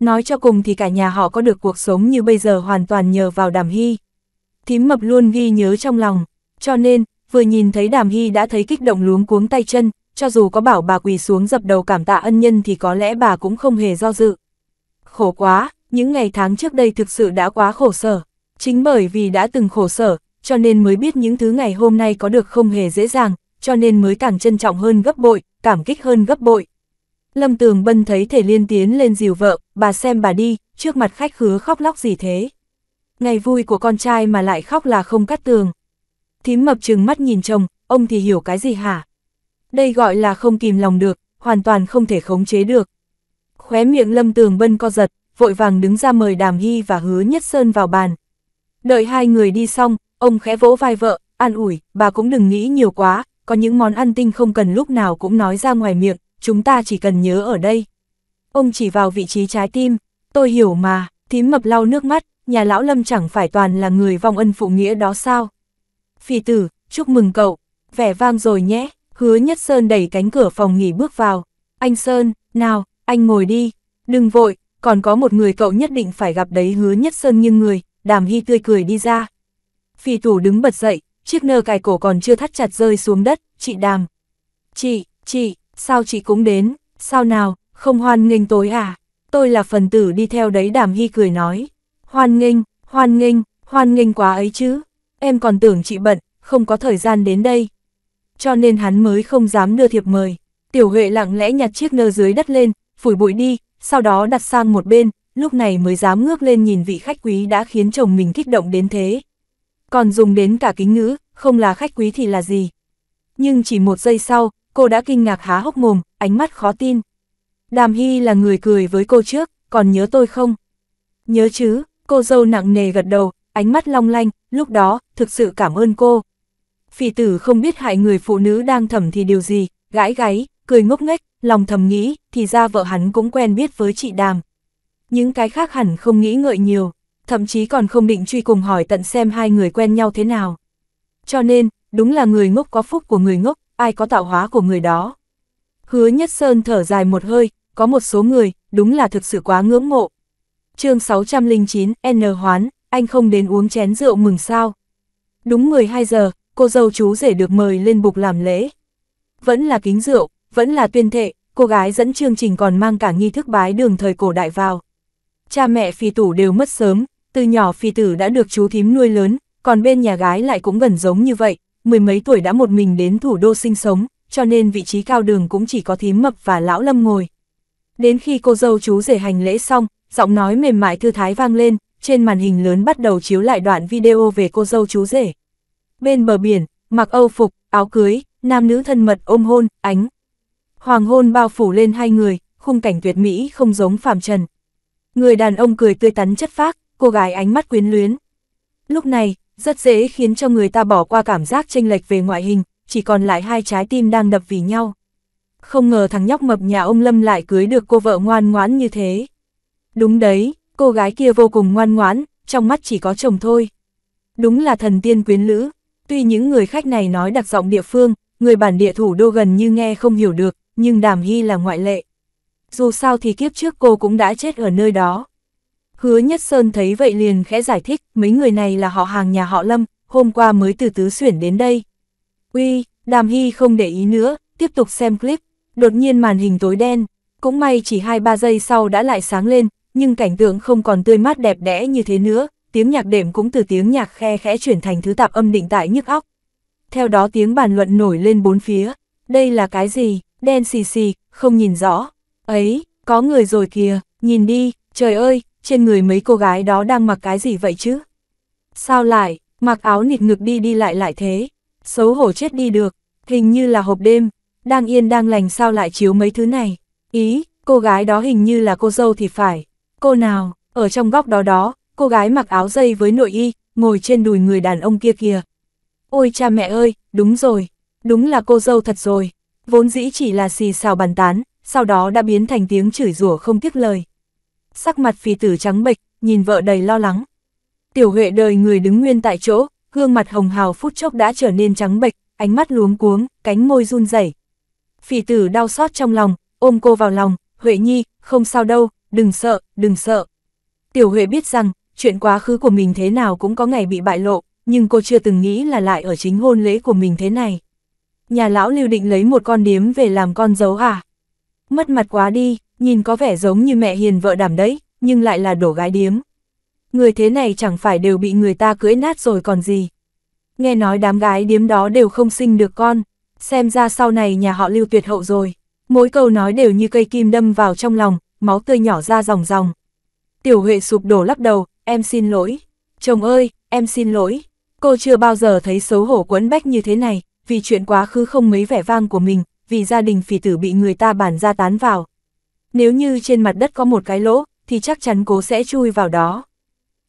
Nói cho cùng thì cả nhà họ có được cuộc sống như bây giờ hoàn toàn nhờ vào đàm hy. Thím mập luôn ghi nhớ trong lòng, cho nên, vừa nhìn thấy đàm hy đã thấy kích động luống cuống tay chân, cho dù có bảo bà quỳ xuống dập đầu cảm tạ ân nhân thì có lẽ bà cũng không hề do dự. Khổ quá, những ngày tháng trước đây thực sự đã quá khổ sở. Chính bởi vì đã từng khổ sở, cho nên mới biết những thứ ngày hôm nay có được không hề dễ dàng, cho nên mới càng trân trọng hơn gấp bội, cảm kích hơn gấp bội. Lâm Tường Bân thấy thể liên tiến lên dìu vợ, bà xem bà đi, trước mặt khách khứa khóc lóc gì thế. Ngày vui của con trai mà lại khóc là không cắt tường. Thím mập trừng mắt nhìn chồng, ông thì hiểu cái gì hả? Đây gọi là không kìm lòng được, hoàn toàn không thể khống chế được. Khóe miệng Lâm Tường Bân co giật, vội vàng đứng ra mời Đàm Hy và Hứa Nhất Sơn vào bàn. Đợi hai người đi xong, ông khẽ vỗ vai vợ, an ủi, bà cũng đừng nghĩ nhiều quá, có những món ăn tinh không cần lúc nào cũng nói ra ngoài miệng, chúng ta chỉ cần nhớ ở đây. Ông chỉ vào vị trí trái tim, tôi hiểu mà, thím mập lau nước mắt, nhà lão lâm chẳng phải toàn là người vong ân phụ nghĩa đó sao. phi tử, chúc mừng cậu, vẻ vang rồi nhé, hứa nhất Sơn đẩy cánh cửa phòng nghỉ bước vào. Anh Sơn, nào, anh ngồi đi, đừng vội, còn có một người cậu nhất định phải gặp đấy hứa nhất Sơn nghiêng người, đàm hy tươi cười đi ra. phi tủ đứng bật dậy, chiếc nơ cài cổ còn chưa thắt chặt rơi xuống đất, chị đàm. Chị, chị, sao chị cũng đến, sao nào, không hoan nghênh tối à? Tôi là phần tử đi theo đấy Đàm hy cười nói. Hoan nghênh, hoan nghênh, hoan nghênh quá ấy chứ. Em còn tưởng chị bận, không có thời gian đến đây. Cho nên hắn mới không dám đưa thiệp mời. Tiểu Huệ lặng lẽ nhặt chiếc nơ dưới đất lên, phủi bụi đi, sau đó đặt sang một bên, lúc này mới dám ngước lên nhìn vị khách quý đã khiến chồng mình kích động đến thế. Còn dùng đến cả kính ngữ, không là khách quý thì là gì. Nhưng chỉ một giây sau, cô đã kinh ngạc há hốc mồm, ánh mắt khó tin. Đàm Hy là người cười với cô trước, còn nhớ tôi không? Nhớ chứ, cô dâu nặng nề gật đầu, ánh mắt long lanh, lúc đó, thực sự cảm ơn cô. Phỉ tử không biết hại người phụ nữ đang thầm thì điều gì, gãi gáy, cười ngốc nghếch, lòng thầm nghĩ, thì ra vợ hắn cũng quen biết với chị Đàm. Những cái khác hẳn không nghĩ ngợi nhiều, thậm chí còn không định truy cùng hỏi tận xem hai người quen nhau thế nào. Cho nên, đúng là người ngốc có phúc của người ngốc, ai có tạo hóa của người đó. Hứa Nhất Sơn thở dài một hơi, có một số người, đúng là thực sự quá ngưỡng mộ. chương 609, N Hoán, anh không đến uống chén rượu mừng sao. Đúng 12 giờ, cô dâu chú rể được mời lên bục làm lễ. Vẫn là kính rượu, vẫn là tuyên thệ, cô gái dẫn chương trình còn mang cả nghi thức bái đường thời cổ đại vào. Cha mẹ phi tủ đều mất sớm, từ nhỏ phi tử đã được chú thím nuôi lớn, còn bên nhà gái lại cũng gần giống như vậy, mười mấy tuổi đã một mình đến thủ đô sinh sống, cho nên vị trí cao đường cũng chỉ có thím mập và lão lâm ngồi. Đến khi cô dâu chú rể hành lễ xong, giọng nói mềm mại thư thái vang lên, trên màn hình lớn bắt đầu chiếu lại đoạn video về cô dâu chú rể. Bên bờ biển, mặc âu phục, áo cưới, nam nữ thân mật ôm hôn, ánh. Hoàng hôn bao phủ lên hai người, khung cảnh tuyệt mỹ không giống phàm trần. Người đàn ông cười tươi tắn chất phác, cô gái ánh mắt quyến luyến. Lúc này, rất dễ khiến cho người ta bỏ qua cảm giác chênh lệch về ngoại hình, chỉ còn lại hai trái tim đang đập vì nhau. Không ngờ thằng nhóc mập nhà ông Lâm lại cưới được cô vợ ngoan ngoãn như thế. Đúng đấy, cô gái kia vô cùng ngoan ngoãn, trong mắt chỉ có chồng thôi. Đúng là thần tiên quyến lữ, tuy những người khách này nói đặc giọng địa phương, người bản địa thủ đô gần như nghe không hiểu được, nhưng Đàm Hy là ngoại lệ. Dù sao thì kiếp trước cô cũng đã chết ở nơi đó. Hứa Nhất Sơn thấy vậy liền khẽ giải thích, mấy người này là họ hàng nhà họ Lâm, hôm qua mới từ tứ xuyển đến đây. Uy, Đàm Hy không để ý nữa, tiếp tục xem clip, đột nhiên màn hình tối đen, cũng may chỉ 2-3 giây sau đã lại sáng lên, nhưng cảnh tượng không còn tươi mát đẹp đẽ như thế nữa, tiếng nhạc đệm cũng từ tiếng nhạc khe khẽ chuyển thành thứ tạp âm định tại nhức óc. Theo đó tiếng bàn luận nổi lên bốn phía, đây là cái gì, đen xì xì, không nhìn rõ, ấy, có người rồi kìa, nhìn đi, trời ơi, trên người mấy cô gái đó đang mặc cái gì vậy chứ? Sao lại, mặc áo nịt ngực đi đi lại lại thế, xấu hổ chết đi được, hình như là hộp đêm, đang yên đang lành sao lại chiếu mấy thứ này, ý, cô gái đó hình như là cô dâu thì phải, cô nào, ở trong góc đó đó, cô gái mặc áo dây với nội y, ngồi trên đùi người đàn ông kia kìa. Ôi cha mẹ ơi, đúng rồi, đúng là cô dâu thật rồi, vốn dĩ chỉ là xì xào bàn tán, sau đó đã biến thành tiếng chửi rủa không tiếc lời sắc mặt phì tử trắng bệch, nhìn vợ đầy lo lắng. Tiểu Huệ đời người đứng nguyên tại chỗ, gương mặt hồng hào phút chốc đã trở nên trắng bệch, ánh mắt luống cuống, cánh môi run rẩy. Phỉ tử đau xót trong lòng, ôm cô vào lòng, Huệ Nhi, không sao đâu, đừng sợ, đừng sợ. Tiểu Huệ biết rằng, chuyện quá khứ của mình thế nào cũng có ngày bị bại lộ, nhưng cô chưa từng nghĩ là lại ở chính hôn lễ của mình thế này. Nhà lão lưu định lấy một con điếm về làm con dấu à? Mất mặt quá đi, nhìn có vẻ giống như mẹ hiền vợ đảm đấy, nhưng lại là đổ gái điếm. Người thế này chẳng phải đều bị người ta cưỡi nát rồi còn gì. Nghe nói đám gái điếm đó đều không sinh được con, xem ra sau này nhà họ lưu tuyệt hậu rồi. Mỗi câu nói đều như cây kim đâm vào trong lòng, máu tươi nhỏ ra ròng ròng. Tiểu Huệ sụp đổ lắc đầu, em xin lỗi. Chồng ơi, em xin lỗi. Cô chưa bao giờ thấy xấu hổ quấn bách như thế này, vì chuyện quá khứ không mấy vẻ vang của mình, vì gia đình phỉ tử bị người ta bàn ra tán vào. Nếu như trên mặt đất có một cái lỗ, thì chắc chắn cố sẽ chui vào đó.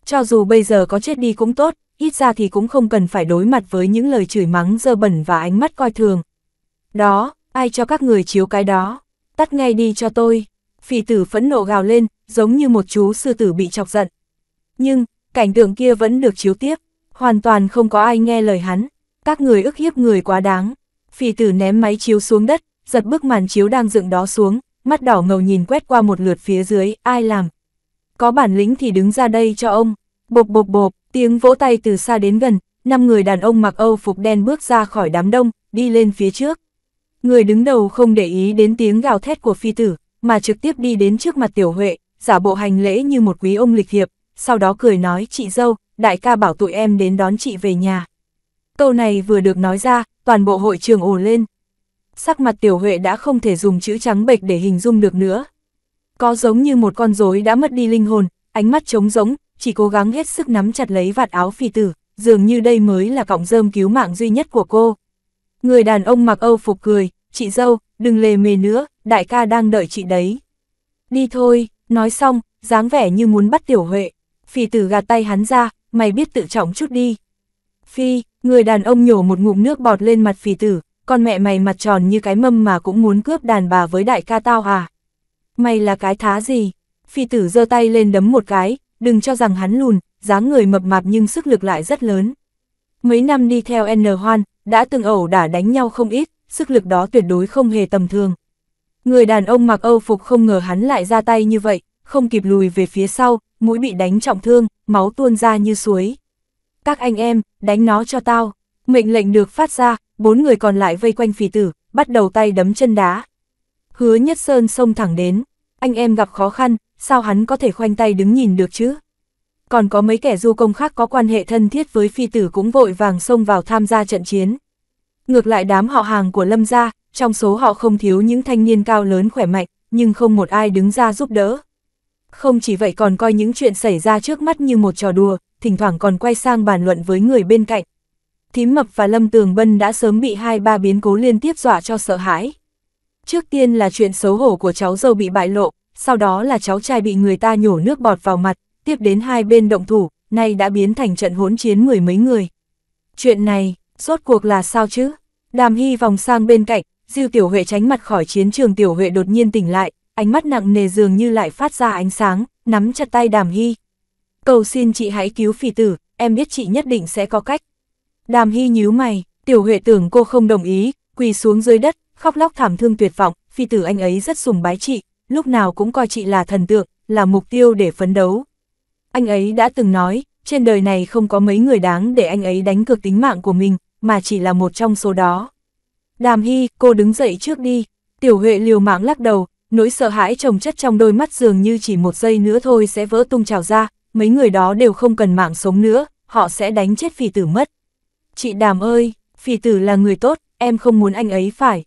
Cho dù bây giờ có chết đi cũng tốt, ít ra thì cũng không cần phải đối mặt với những lời chửi mắng dơ bẩn và ánh mắt coi thường. Đó, ai cho các người chiếu cái đó, tắt ngay đi cho tôi. Phỉ tử phẫn nộ gào lên, giống như một chú sư tử bị chọc giận. Nhưng, cảnh tượng kia vẫn được chiếu tiếp, hoàn toàn không có ai nghe lời hắn. Các người ức hiếp người quá đáng. Phỉ tử ném máy chiếu xuống đất, giật bức màn chiếu đang dựng đó xuống, mắt đỏ ngầu nhìn quét qua một lượt phía dưới, ai làm? Có bản lĩnh thì đứng ra đây cho ông. Bộp bộp bộp, tiếng vỗ tay từ xa đến gần, năm người đàn ông mặc Âu phục đen bước ra khỏi đám đông, đi lên phía trước. Người đứng đầu không để ý đến tiếng gào thét của phi tử, mà trực tiếp đi đến trước mặt tiểu huệ, giả bộ hành lễ như một quý ông lịch hiệp, sau đó cười nói chị dâu, đại ca bảo tụi em đến đón chị về nhà. Câu này vừa được nói ra, toàn bộ hội trường ồ lên sắc mặt tiểu huệ đã không thể dùng chữ trắng bệch để hình dung được nữa. Có giống như một con rối đã mất đi linh hồn, ánh mắt trống rỗng, chỉ cố gắng hết sức nắm chặt lấy vạt áo phi tử, dường như đây mới là cọng rơm cứu mạng duy nhất của cô. Người đàn ông mặc âu phục cười, chị dâu, đừng lề mề nữa, đại ca đang đợi chị đấy. Đi thôi, nói xong, dáng vẻ như muốn bắt tiểu huệ, phi tử gạt tay hắn ra, mày biết tự trọng chút đi. Phi, người đàn ông nhổ một ngụm nước bọt lên mặt phi tử, con mẹ mày mặt tròn như cái mâm mà cũng muốn cướp đàn bà với đại ca tao à? Mày là cái thá gì? Phi tử giơ tay lên đấm một cái, đừng cho rằng hắn lùn, dáng người mập mạp nhưng sức lực lại rất lớn. Mấy năm đi theo N Hoan, đã từng ẩu đả đánh nhau không ít, sức lực đó tuyệt đối không hề tầm thường. Người đàn ông mặc Âu phục không ngờ hắn lại ra tay như vậy, không kịp lùi về phía sau, mũi bị đánh trọng thương, máu tuôn ra như suối. Các anh em, đánh nó cho tao. Mệnh lệnh được phát ra, bốn người còn lại vây quanh phỉ tử, bắt đầu tay đấm chân đá. Hứa Nhất Sơn xông thẳng đến, anh em gặp khó khăn, sao hắn có thể khoanh tay đứng nhìn được chứ? Còn có mấy kẻ du công khác có quan hệ thân thiết với phi tử cũng vội vàng xông vào tham gia trận chiến. Ngược lại đám họ hàng của Lâm gia, trong số họ không thiếu những thanh niên cao lớn khỏe mạnh, nhưng không một ai đứng ra giúp đỡ. Không chỉ vậy còn coi những chuyện xảy ra trước mắt như một trò đùa, thỉnh thoảng còn quay sang bàn luận với người bên cạnh. Thím Mập và Lâm Tường Bân đã sớm bị hai ba biến cố liên tiếp dọa cho sợ hãi. Trước tiên là chuyện xấu hổ của cháu dâu bị bại lộ, sau đó là cháu trai bị người ta nhổ nước bọt vào mặt, tiếp đến hai bên động thủ, nay đã biến thành trận hỗn chiến mười mấy người. Chuyện này, rốt cuộc là sao chứ? Đàm Hy vòng sang bên cạnh, Diêu Tiểu Huệ tránh mặt khỏi chiến trường Tiểu Huệ đột nhiên tỉnh lại, ánh mắt nặng nề dường như lại phát ra ánh sáng, nắm chặt tay Đàm Hy. Cầu xin chị hãy cứu phỉ tử, em biết chị nhất định sẽ có cách. Đàm Hy nhíu mày, tiểu huệ tưởng cô không đồng ý, quỳ xuống dưới đất, khóc lóc thảm thương tuyệt vọng, phi tử anh ấy rất sùng bái chị, lúc nào cũng coi chị là thần tượng, là mục tiêu để phấn đấu. Anh ấy đã từng nói, trên đời này không có mấy người đáng để anh ấy đánh cược tính mạng của mình, mà chỉ là một trong số đó. Đàm Hy, cô đứng dậy trước đi, tiểu huệ liều mạng lắc đầu, nỗi sợ hãi trồng chất trong đôi mắt dường như chỉ một giây nữa thôi sẽ vỡ tung trào ra, mấy người đó đều không cần mạng sống nữa, họ sẽ đánh chết phi tử mất. Chị đàm ơi, phi tử là người tốt, em không muốn anh ấy phải.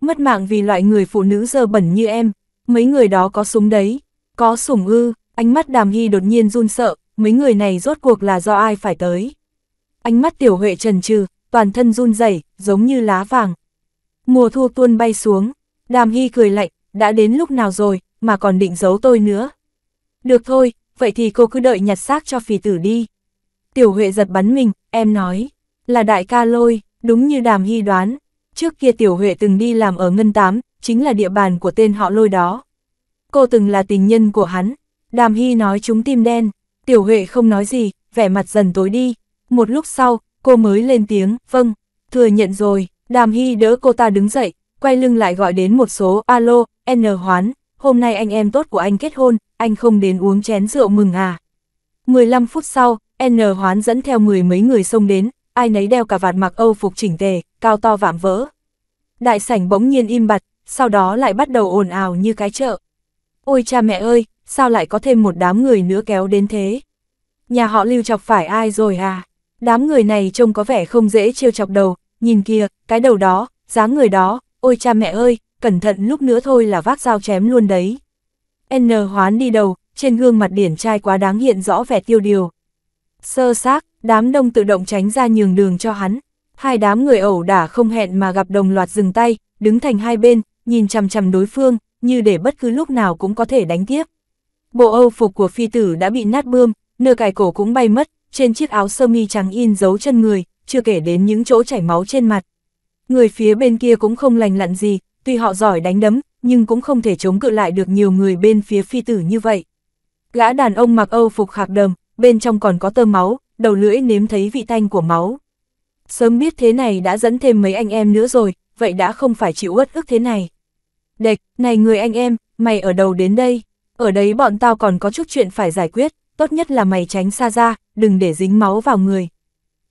Mất mạng vì loại người phụ nữ dơ bẩn như em, mấy người đó có súng đấy, có sủng ư, ánh mắt đàm hy đột nhiên run sợ, mấy người này rốt cuộc là do ai phải tới. Ánh mắt tiểu huệ trần trừ, toàn thân run rẩy giống như lá vàng. Mùa thu tuôn bay xuống, đàm hy cười lạnh, đã đến lúc nào rồi, mà còn định giấu tôi nữa. Được thôi, vậy thì cô cứ đợi nhặt xác cho phì tử đi. Tiểu Huệ giật bắn mình, em nói. Là đại ca lôi, đúng như đàm hy đoán, trước kia tiểu huệ từng đi làm ở Ngân Tám, chính là địa bàn của tên họ lôi đó. Cô từng là tình nhân của hắn, đàm hy nói chúng tim đen, tiểu huệ không nói gì, vẻ mặt dần tối đi. Một lúc sau, cô mới lên tiếng, vâng, thừa nhận rồi, đàm hy đỡ cô ta đứng dậy, quay lưng lại gọi đến một số, alo, N hoán, hôm nay anh em tốt của anh kết hôn, anh không đến uống chén rượu mừng à. 15 phút sau, N hoán dẫn theo mười mấy người xông đến, ai nấy đeo cả vạt mặc âu phục chỉnh tề, cao to vạm vỡ. Đại sảnh bỗng nhiên im bặt, sau đó lại bắt đầu ồn ào như cái chợ. Ôi cha mẹ ơi, sao lại có thêm một đám người nữa kéo đến thế? Nhà họ lưu chọc phải ai rồi à? Đám người này trông có vẻ không dễ chiêu chọc đầu, nhìn kìa, cái đầu đó, dáng người đó, ôi cha mẹ ơi, cẩn thận lúc nữa thôi là vác dao chém luôn đấy. N hoán đi đầu, trên gương mặt điển trai quá đáng hiện rõ vẻ tiêu điều. Sơ xác, đám đông tự động tránh ra nhường đường cho hắn. Hai đám người ẩu đả không hẹn mà gặp đồng loạt dừng tay, đứng thành hai bên, nhìn chằm chằm đối phương, như để bất cứ lúc nào cũng có thể đánh tiếp. Bộ âu phục của phi tử đã bị nát bươm, nơ cài cổ cũng bay mất, trên chiếc áo sơ mi trắng in dấu chân người, chưa kể đến những chỗ chảy máu trên mặt. Người phía bên kia cũng không lành lặn gì, tuy họ giỏi đánh đấm, nhưng cũng không thể chống cự lại được nhiều người bên phía phi tử như vậy. Gã đàn ông mặc âu phục khạc đầm, bên trong còn có tơ máu, đầu lưỡi nếm thấy vị tanh của máu. Sớm biết thế này đã dẫn thêm mấy anh em nữa rồi, vậy đã không phải chịu uất ức thế này. Đệch, này người anh em, mày ở đầu đến đây, ở đấy bọn tao còn có chút chuyện phải giải quyết, tốt nhất là mày tránh xa ra, đừng để dính máu vào người.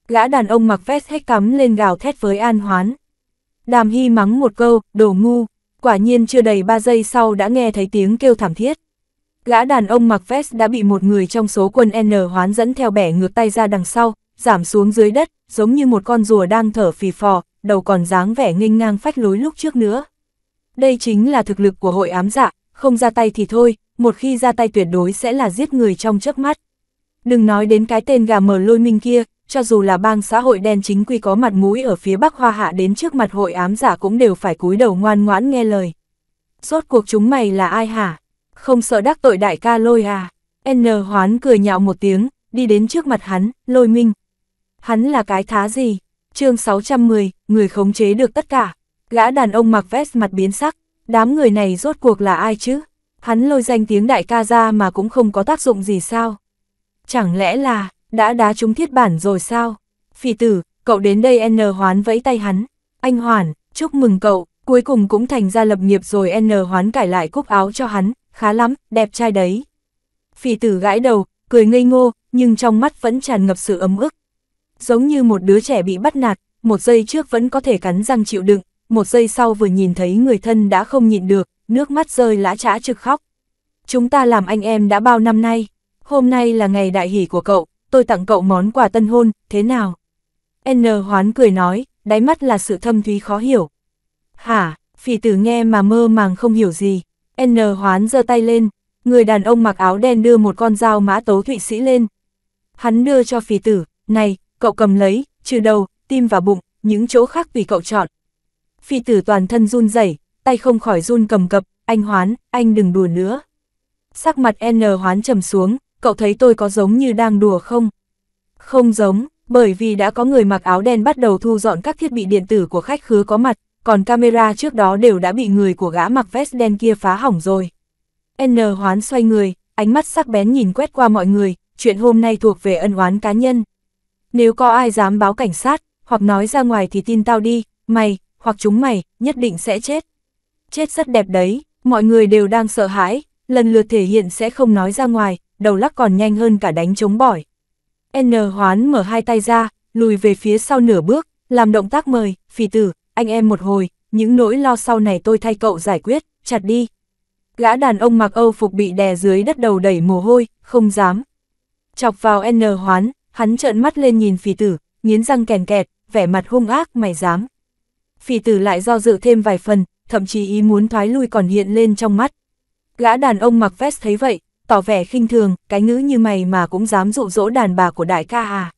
Gã đàn ông mặc vest hết cắm lên gào thét với An Hoán. Đàm Hy mắng một câu, đồ ngu, quả nhiên chưa đầy 3 giây sau đã nghe thấy tiếng kêu thảm thiết. Gã đàn ông mặc vest đã bị một người trong số quân N hoán dẫn theo bẻ ngược tay ra đằng sau, giảm xuống dưới đất, giống như một con rùa đang thở phì phò, đầu còn dáng vẻ nghênh ngang phách lối lúc trước nữa. Đây chính là thực lực của hội ám dạ, không ra tay thì thôi, một khi ra tay tuyệt đối sẽ là giết người trong chớp mắt. Đừng nói đến cái tên gà mờ lôi minh kia, cho dù là bang xã hội đen chính quy có mặt mũi ở phía Bắc Hoa Hạ đến trước mặt hội ám giả dạ cũng đều phải cúi đầu ngoan ngoãn nghe lời. Rốt cuộc chúng mày là ai hả? không sợ đắc tội đại ca lôi à. N hoán cười nhạo một tiếng, đi đến trước mặt hắn, lôi minh. Hắn là cái thá gì? chương 610, người khống chế được tất cả. Gã đàn ông mặc vest mặt biến sắc, đám người này rốt cuộc là ai chứ? Hắn lôi danh tiếng đại ca ra mà cũng không có tác dụng gì sao? Chẳng lẽ là, đã đá chúng thiết bản rồi sao? Phỉ tử, cậu đến đây N hoán vẫy tay hắn. Anh Hoàn, chúc mừng cậu, cuối cùng cũng thành ra lập nghiệp rồi N hoán cải lại cúc áo cho hắn, khá lắm, đẹp trai đấy. Phỉ tử gãi đầu, cười ngây ngô, nhưng trong mắt vẫn tràn ngập sự ấm ức. Giống như một đứa trẻ bị bắt nạt, một giây trước vẫn có thể cắn răng chịu đựng, một giây sau vừa nhìn thấy người thân đã không nhịn được, nước mắt rơi lã trã trực khóc. Chúng ta làm anh em đã bao năm nay, hôm nay là ngày đại hỷ của cậu, tôi tặng cậu món quà tân hôn, thế nào? N hoán cười nói, đáy mắt là sự thâm thúy khó hiểu. Hả, phỉ tử nghe mà mơ màng không hiểu gì, N hoán giơ tay lên, người đàn ông mặc áo đen đưa một con dao mã tấu thụy sĩ lên. Hắn đưa cho phì tử, này, cậu cầm lấy, trừ đầu, tim và bụng, những chỗ khác tùy cậu chọn. Phì tử toàn thân run rẩy, tay không khỏi run cầm cập, anh hoán, anh đừng đùa nữa. Sắc mặt N hoán trầm xuống, cậu thấy tôi có giống như đang đùa không? Không giống, bởi vì đã có người mặc áo đen bắt đầu thu dọn các thiết bị điện tử của khách khứa có mặt, còn camera trước đó đều đã bị người của gã mặc vest đen kia phá hỏng rồi. N hoán xoay người, ánh mắt sắc bén nhìn quét qua mọi người, chuyện hôm nay thuộc về ân oán cá nhân. Nếu có ai dám báo cảnh sát, hoặc nói ra ngoài thì tin tao đi, mày, hoặc chúng mày, nhất định sẽ chết. Chết rất đẹp đấy, mọi người đều đang sợ hãi, lần lượt thể hiện sẽ không nói ra ngoài, đầu lắc còn nhanh hơn cả đánh chống bỏi. N hoán mở hai tay ra, lùi về phía sau nửa bước, làm động tác mời, phì tử, anh em một hồi, những nỗi lo sau này tôi thay cậu giải quyết, chặt đi. Gã đàn ông mặc Âu phục bị đè dưới đất đầu đẩy mồ hôi, không dám. Chọc vào N hoán, hắn trợn mắt lên nhìn phỉ tử, nghiến răng kèn kẹt, vẻ mặt hung ác mày dám. Phỉ tử lại do dự thêm vài phần, thậm chí ý muốn thoái lui còn hiện lên trong mắt. Gã đàn ông mặc vest thấy vậy, tỏ vẻ khinh thường, cái ngữ như mày mà cũng dám dụ dỗ đàn bà của đại ca à.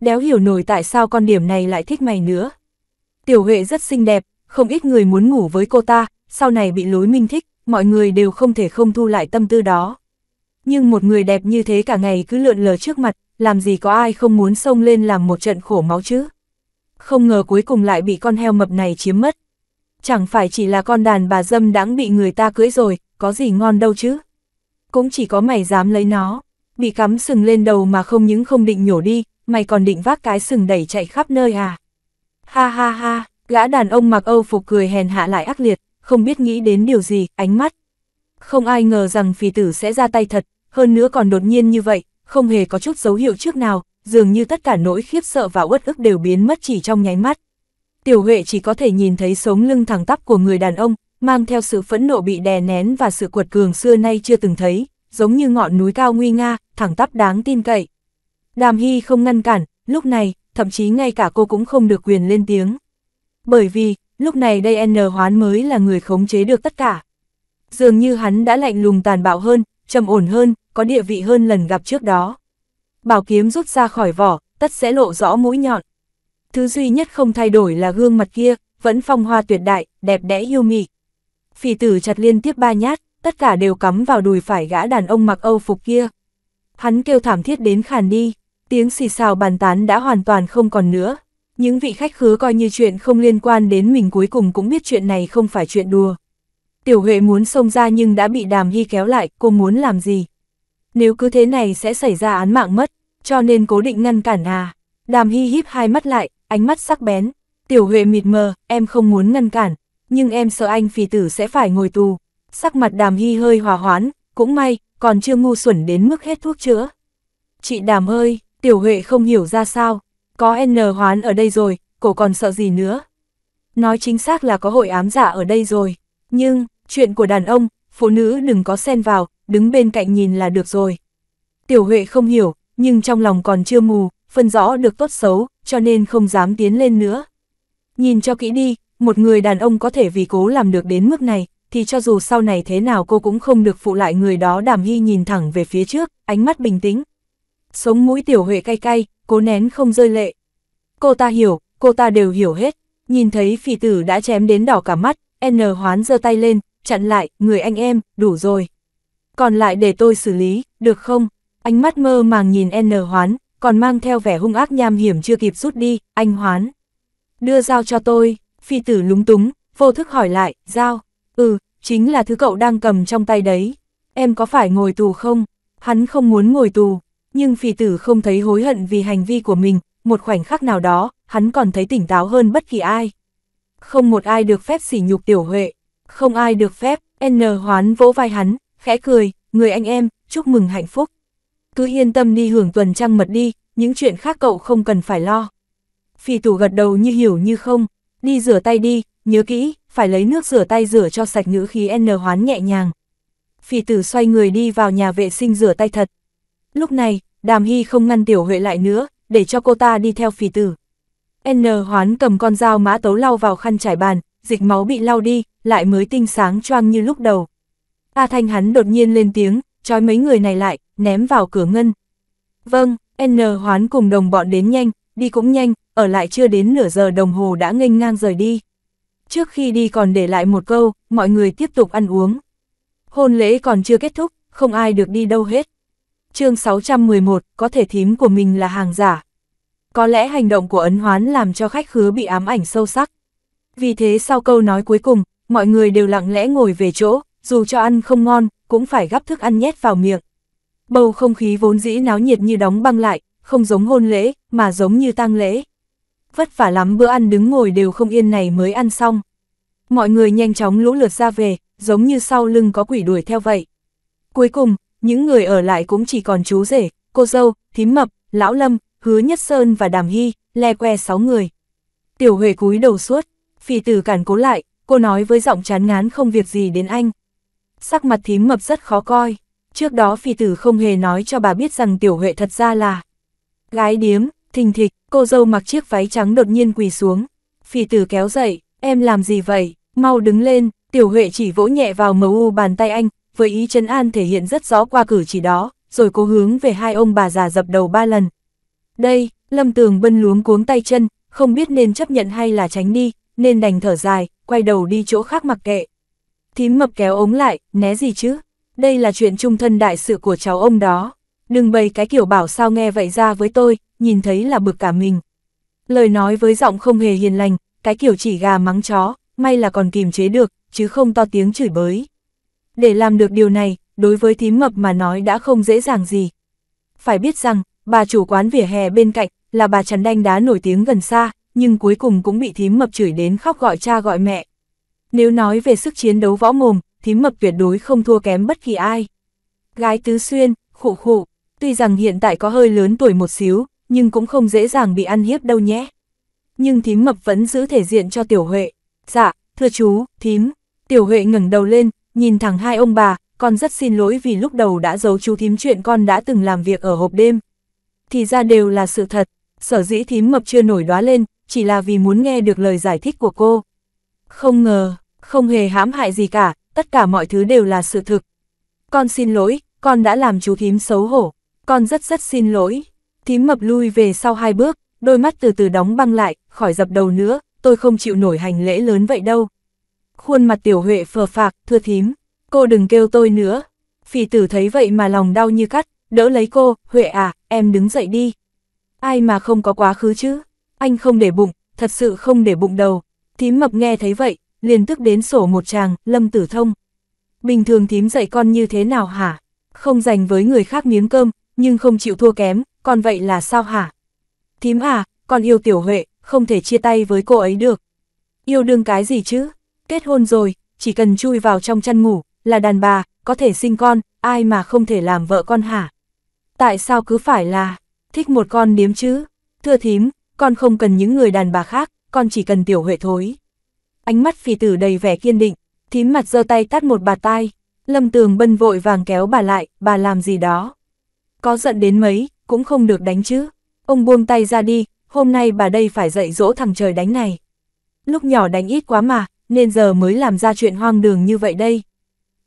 Đéo hiểu nổi tại sao con điểm này lại thích mày nữa. Tiểu Huệ rất xinh đẹp, không ít người muốn ngủ với cô ta, sau này bị lối minh thích, mọi người đều không thể không thu lại tâm tư đó. Nhưng một người đẹp như thế cả ngày cứ lượn lờ trước mặt, làm gì có ai không muốn xông lên làm một trận khổ máu chứ. Không ngờ cuối cùng lại bị con heo mập này chiếm mất. Chẳng phải chỉ là con đàn bà dâm đãng bị người ta cưới rồi, có gì ngon đâu chứ. Cũng chỉ có mày dám lấy nó, bị cắm sừng lên đầu mà không những không định nhổ đi, mày còn định vác cái sừng đẩy chạy khắp nơi à. Ha ha ha, gã đàn ông mặc âu phục cười hèn hạ lại ác liệt, không biết nghĩ đến điều gì, ánh mắt. Không ai ngờ rằng phì tử sẽ ra tay thật, hơn nữa còn đột nhiên như vậy, không hề có chút dấu hiệu trước nào, dường như tất cả nỗi khiếp sợ và uất ức đều biến mất chỉ trong nháy mắt. Tiểu Huệ chỉ có thể nhìn thấy sống lưng thẳng tắp của người đàn ông, mang theo sự phẫn nộ bị đè nén và sự cuột cường xưa nay chưa từng thấy, giống như ngọn núi cao nguy nga, thẳng tắp đáng tin cậy. Đàm Hy không ngăn cản, lúc này, thậm chí ngay cả cô cũng không được quyền lên tiếng. Bởi vì, lúc này đây N Hoán mới là người khống chế được tất cả. Dường như hắn đã lạnh lùng tàn bạo hơn, trầm ổn hơn, có địa vị hơn lần gặp trước đó. Bảo kiếm rút ra khỏi vỏ, tất sẽ lộ rõ mũi nhọn. Thứ duy nhất không thay đổi là gương mặt kia, vẫn phong hoa tuyệt đại, đẹp đẽ yêu mị. Phỉ tử chặt liên tiếp ba nhát, tất cả đều cắm vào đùi phải gã đàn ông mặc âu phục kia. Hắn kêu thảm thiết đến khàn đi. Tiếng xì xào bàn tán đã hoàn toàn không còn nữa. Những vị khách khứa coi như chuyện không liên quan đến mình cuối cùng cũng biết chuyện này không phải chuyện đùa. Tiểu Huệ muốn xông ra nhưng đã bị Đàm Hy kéo lại, cô muốn làm gì? Nếu cứ thế này sẽ xảy ra án mạng mất, cho nên cố định ngăn cản à. Đàm Hy híp hai mắt lại, ánh mắt sắc bén. Tiểu Huệ mịt mờ, em không muốn ngăn cản, nhưng em sợ anh phì tử sẽ phải ngồi tù. Sắc mặt Đàm Hy hơi hòa hoãn, cũng may, còn chưa ngu xuẩn đến mức hết thuốc chữa. Chị Đàm ơi, Tiểu Huệ không hiểu ra sao, có N hoán ở đây rồi, cổ còn sợ gì nữa. Nói chính xác là có hội ám giả ở đây rồi, nhưng, chuyện của đàn ông, phụ nữ đừng có xen vào, đứng bên cạnh nhìn là được rồi. Tiểu Huệ không hiểu, nhưng trong lòng còn chưa mù, phân rõ được tốt xấu, cho nên không dám tiến lên nữa. Nhìn cho kỹ đi, một người đàn ông có thể vì cố làm được đến mức này, thì cho dù sau này thế nào cô cũng không được phụ lại người đó đàm hy nhìn thẳng về phía trước, ánh mắt bình tĩnh, sống mũi tiểu huệ cay cay, cố nén không rơi lệ. Cô ta hiểu, cô ta đều hiểu hết, nhìn thấy phỉ tử đã chém đến đỏ cả mắt, N hoán giơ tay lên, chặn lại, người anh em, đủ rồi. Còn lại để tôi xử lý, được không? Ánh mắt mơ màng nhìn N hoán, còn mang theo vẻ hung ác nham hiểm chưa kịp rút đi, anh hoán. Đưa dao cho tôi, phi tử lúng túng, vô thức hỏi lại, dao, ừ, chính là thứ cậu đang cầm trong tay đấy. Em có phải ngồi tù không? Hắn không muốn ngồi tù, nhưng phi tử không thấy hối hận vì hành vi của mình, một khoảnh khắc nào đó, hắn còn thấy tỉnh táo hơn bất kỳ ai. Không một ai được phép sỉ nhục tiểu huệ, không ai được phép, N hoán vỗ vai hắn, khẽ cười, người anh em, chúc mừng hạnh phúc. Cứ yên tâm đi hưởng tuần trăng mật đi, những chuyện khác cậu không cần phải lo. phi tủ gật đầu như hiểu như không, đi rửa tay đi, nhớ kỹ, phải lấy nước rửa tay rửa cho sạch ngữ khí N hoán nhẹ nhàng. phi tử xoay người đi vào nhà vệ sinh rửa tay thật, Lúc này, Đàm Hy không ngăn Tiểu Huệ lại nữa, để cho cô ta đi theo phì tử. N hoán cầm con dao mã tấu lau vào khăn trải bàn, dịch máu bị lau đi, lại mới tinh sáng choang như lúc đầu. A Thanh hắn đột nhiên lên tiếng, trói mấy người này lại, ném vào cửa ngân. Vâng, N hoán cùng đồng bọn đến nhanh, đi cũng nhanh, ở lại chưa đến nửa giờ đồng hồ đã nghênh ngang rời đi. Trước khi đi còn để lại một câu, mọi người tiếp tục ăn uống. Hôn lễ còn chưa kết thúc, không ai được đi đâu hết chương 611, có thể thím của mình là hàng giả. Có lẽ hành động của ấn hoán làm cho khách khứa bị ám ảnh sâu sắc. Vì thế sau câu nói cuối cùng, mọi người đều lặng lẽ ngồi về chỗ, dù cho ăn không ngon, cũng phải gắp thức ăn nhét vào miệng. Bầu không khí vốn dĩ náo nhiệt như đóng băng lại, không giống hôn lễ, mà giống như tang lễ. Vất vả lắm bữa ăn đứng ngồi đều không yên này mới ăn xong. Mọi người nhanh chóng lũ lượt ra về, giống như sau lưng có quỷ đuổi theo vậy. Cuối cùng, những người ở lại cũng chỉ còn chú rể, cô dâu, thím mập, lão lâm, hứa nhất sơn và đàm hy, le que sáu người. Tiểu Huệ cúi đầu suốt, phỉ tử cản cố lại, cô nói với giọng chán ngán không việc gì đến anh. Sắc mặt thím mập rất khó coi, trước đó phỉ tử không hề nói cho bà biết rằng Tiểu Huệ thật ra là gái điếm, thình thịch, cô dâu mặc chiếc váy trắng đột nhiên quỳ xuống. Phỉ tử kéo dậy, em làm gì vậy, mau đứng lên, Tiểu Huệ chỉ vỗ nhẹ vào màu u bàn tay anh, với ý chấn an thể hiện rất rõ qua cử chỉ đó, rồi cố hướng về hai ông bà già dập đầu ba lần. Đây, Lâm Tường Bân luống cuống tay chân, không biết nên chấp nhận hay là tránh đi, nên đành thở dài, quay đầu đi chỗ khác mặc kệ. Thím mập kéo ống lại, né gì chứ? Đây là chuyện trung thân đại sự của cháu ông đó. Đừng bày cái kiểu bảo sao nghe vậy ra với tôi, nhìn thấy là bực cả mình. Lời nói với giọng không hề hiền lành, cái kiểu chỉ gà mắng chó, may là còn kìm chế được, chứ không to tiếng chửi bới. Để làm được điều này, đối với thím mập mà nói đã không dễ dàng gì. Phải biết rằng, bà chủ quán vỉa hè bên cạnh là bà chắn đanh đá nổi tiếng gần xa, nhưng cuối cùng cũng bị thím mập chửi đến khóc gọi cha gọi mẹ. Nếu nói về sức chiến đấu võ mồm, thím mập tuyệt đối không thua kém bất kỳ ai. Gái tứ xuyên, khụ khụ, tuy rằng hiện tại có hơi lớn tuổi một xíu, nhưng cũng không dễ dàng bị ăn hiếp đâu nhé. Nhưng thím mập vẫn giữ thể diện cho tiểu Huệ. Dạ, thưa chú, thím. Tiểu Huệ ngẩng đầu lên, nhìn thẳng hai ông bà, con rất xin lỗi vì lúc đầu đã giấu chú thím chuyện con đã từng làm việc ở hộp đêm. Thì ra đều là sự thật, sở dĩ thím mập chưa nổi đoá lên, chỉ là vì muốn nghe được lời giải thích của cô. Không ngờ, không hề hãm hại gì cả, tất cả mọi thứ đều là sự thực. Con xin lỗi, con đã làm chú thím xấu hổ, con rất rất xin lỗi. Thím mập lui về sau hai bước, đôi mắt từ từ đóng băng lại, khỏi dập đầu nữa, tôi không chịu nổi hành lễ lớn vậy đâu khuôn mặt tiểu huệ phờ phạc, thưa thím, cô đừng kêu tôi nữa. Phỉ tử thấy vậy mà lòng đau như cắt, đỡ lấy cô, Huệ à, em đứng dậy đi. Ai mà không có quá khứ chứ, anh không để bụng, thật sự không để bụng đầu. Thím mập nghe thấy vậy, liền tức đến sổ một chàng, lâm tử thông. Bình thường thím dạy con như thế nào hả? Không dành với người khác miếng cơm, nhưng không chịu thua kém, còn vậy là sao hả? Thím à, con yêu tiểu Huệ, không thể chia tay với cô ấy được. Yêu đương cái gì chứ? Kết hôn rồi, chỉ cần chui vào trong chăn ngủ, là đàn bà, có thể sinh con, ai mà không thể làm vợ con hả? Tại sao cứ phải là, thích một con điếm chứ? Thưa thím, con không cần những người đàn bà khác, con chỉ cần tiểu huệ thối. Ánh mắt phì tử đầy vẻ kiên định, thím mặt giơ tay tát một bà tai, lâm tường bân vội vàng kéo bà lại, bà làm gì đó. Có giận đến mấy, cũng không được đánh chứ. Ông buông tay ra đi, hôm nay bà đây phải dạy dỗ thằng trời đánh này. Lúc nhỏ đánh ít quá mà, nên giờ mới làm ra chuyện hoang đường như vậy đây.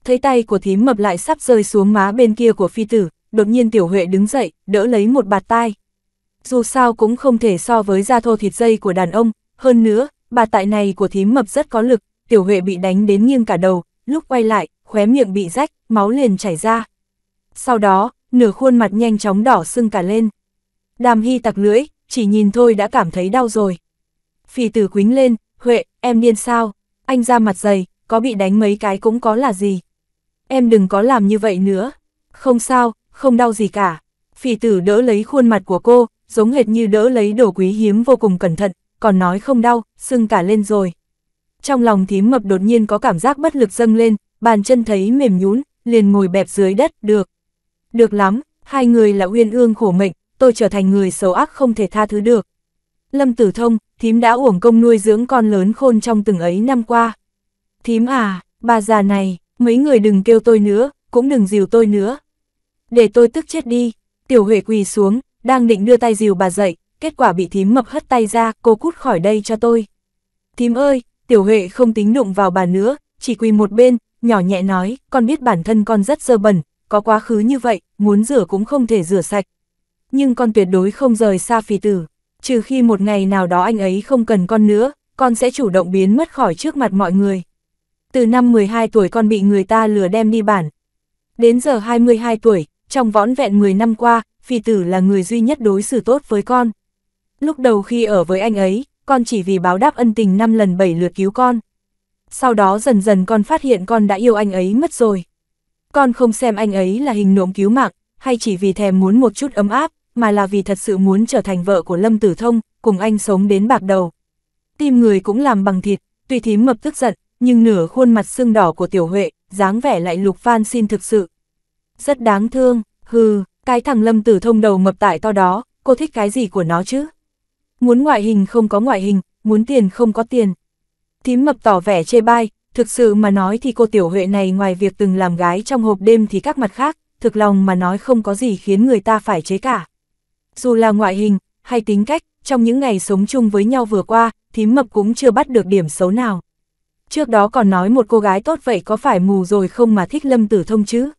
Thấy tay của thím mập lại sắp rơi xuống má bên kia của phi tử, đột nhiên tiểu huệ đứng dậy, đỡ lấy một bạt tai. Dù sao cũng không thể so với da thô thịt dây của đàn ông, hơn nữa, bà tại này của thím mập rất có lực, tiểu huệ bị đánh đến nghiêng cả đầu, lúc quay lại, khóe miệng bị rách, máu liền chảy ra. Sau đó, nửa khuôn mặt nhanh chóng đỏ sưng cả lên. Đàm Hy tặc lưỡi, chỉ nhìn thôi đã cảm thấy đau rồi. Phi tử quính lên, Huệ, em điên sao? anh ra mặt dày, có bị đánh mấy cái cũng có là gì. Em đừng có làm như vậy nữa. Không sao, không đau gì cả. Phỉ tử đỡ lấy khuôn mặt của cô, giống hệt như đỡ lấy đồ quý hiếm vô cùng cẩn thận, còn nói không đau, sưng cả lên rồi. Trong lòng thím mập đột nhiên có cảm giác bất lực dâng lên, bàn chân thấy mềm nhún, liền ngồi bẹp dưới đất, được. Được lắm, hai người là uyên ương khổ mệnh, tôi trở thành người xấu ác không thể tha thứ được. Lâm Tử Thông, thím đã uổng công nuôi dưỡng con lớn khôn trong từng ấy năm qua. Thím à, bà già này, mấy người đừng kêu tôi nữa, cũng đừng dìu tôi nữa. Để tôi tức chết đi, tiểu huệ quỳ xuống, đang định đưa tay dìu bà dậy, kết quả bị thím mập hất tay ra, cô cút khỏi đây cho tôi. Thím ơi, tiểu huệ không tính đụng vào bà nữa, chỉ quỳ một bên, nhỏ nhẹ nói, con biết bản thân con rất dơ bẩn, có quá khứ như vậy, muốn rửa cũng không thể rửa sạch. Nhưng con tuyệt đối không rời xa phi tử trừ khi một ngày nào đó anh ấy không cần con nữa, con sẽ chủ động biến mất khỏi trước mặt mọi người. Từ năm 12 tuổi con bị người ta lừa đem đi bản. Đến giờ 22 tuổi, trong võn vẹn 10 năm qua, phi tử là người duy nhất đối xử tốt với con. Lúc đầu khi ở với anh ấy, con chỉ vì báo đáp ân tình 5 lần 7 lượt cứu con. Sau đó dần dần con phát hiện con đã yêu anh ấy mất rồi. Con không xem anh ấy là hình nộm cứu mạng, hay chỉ vì thèm muốn một chút ấm áp, mà là vì thật sự muốn trở thành vợ của Lâm Tử Thông, cùng anh sống đến bạc đầu. Tim người cũng làm bằng thịt, Tuy thím mập tức giận, nhưng nửa khuôn mặt xương đỏ của Tiểu Huệ, dáng vẻ lại lục van xin thực sự. Rất đáng thương, hừ, cái thằng Lâm Tử Thông đầu mập tại to đó, cô thích cái gì của nó chứ? Muốn ngoại hình không có ngoại hình, muốn tiền không có tiền. Thím mập tỏ vẻ chê bai, thực sự mà nói thì cô Tiểu Huệ này ngoài việc từng làm gái trong hộp đêm thì các mặt khác, thực lòng mà nói không có gì khiến người ta phải chế cả. Dù là ngoại hình, hay tính cách, trong những ngày sống chung với nhau vừa qua, thím mập cũng chưa bắt được điểm xấu nào. Trước đó còn nói một cô gái tốt vậy có phải mù rồi không mà thích lâm tử thông chứ?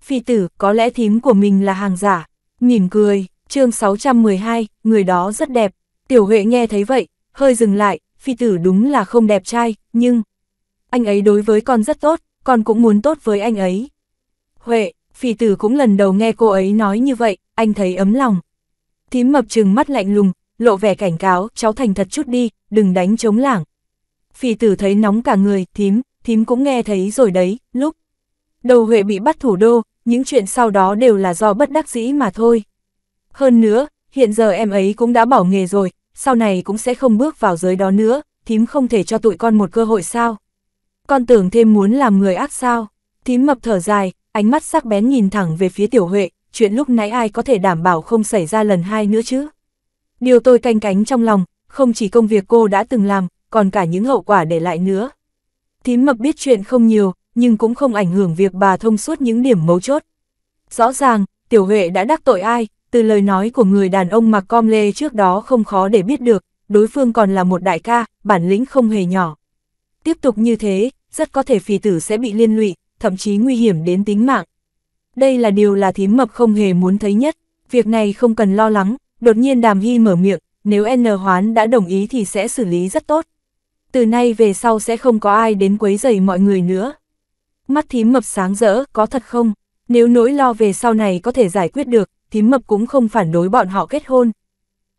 Phi tử, có lẽ thím của mình là hàng giả. Mỉm cười, chương 612, người đó rất đẹp. Tiểu Huệ nghe thấy vậy, hơi dừng lại, phi tử đúng là không đẹp trai, nhưng... Anh ấy đối với con rất tốt, con cũng muốn tốt với anh ấy. Huệ, phi tử cũng lần đầu nghe cô ấy nói như vậy, anh thấy ấm lòng. Thím mập trừng mắt lạnh lùng, lộ vẻ cảnh cáo, cháu thành thật chút đi, đừng đánh chống lảng. Phỉ tử thấy nóng cả người, thím, thím cũng nghe thấy rồi đấy, lúc đầu Huệ bị bắt thủ đô, những chuyện sau đó đều là do bất đắc dĩ mà thôi. Hơn nữa, hiện giờ em ấy cũng đã bỏ nghề rồi, sau này cũng sẽ không bước vào giới đó nữa, thím không thể cho tụi con một cơ hội sao. Con tưởng thêm muốn làm người ác sao, thím mập thở dài, ánh mắt sắc bén nhìn thẳng về phía tiểu Huệ, chuyện lúc nãy ai có thể đảm bảo không xảy ra lần hai nữa chứ. Điều tôi canh cánh trong lòng, không chỉ công việc cô đã từng làm, còn cả những hậu quả để lại nữa. Thím mập biết chuyện không nhiều, nhưng cũng không ảnh hưởng việc bà thông suốt những điểm mấu chốt. Rõ ràng, Tiểu Huệ đã đắc tội ai, từ lời nói của người đàn ông mặc com lê trước đó không khó để biết được, đối phương còn là một đại ca, bản lĩnh không hề nhỏ. Tiếp tục như thế, rất có thể phì tử sẽ bị liên lụy, thậm chí nguy hiểm đến tính mạng đây là điều là thím mập không hề muốn thấy nhất, việc này không cần lo lắng, đột nhiên đàm hy mở miệng, nếu N hoán đã đồng ý thì sẽ xử lý rất tốt. Từ nay về sau sẽ không có ai đến quấy rầy mọi người nữa. Mắt thím mập sáng rỡ, có thật không? Nếu nỗi lo về sau này có thể giải quyết được, thím mập cũng không phản đối bọn họ kết hôn.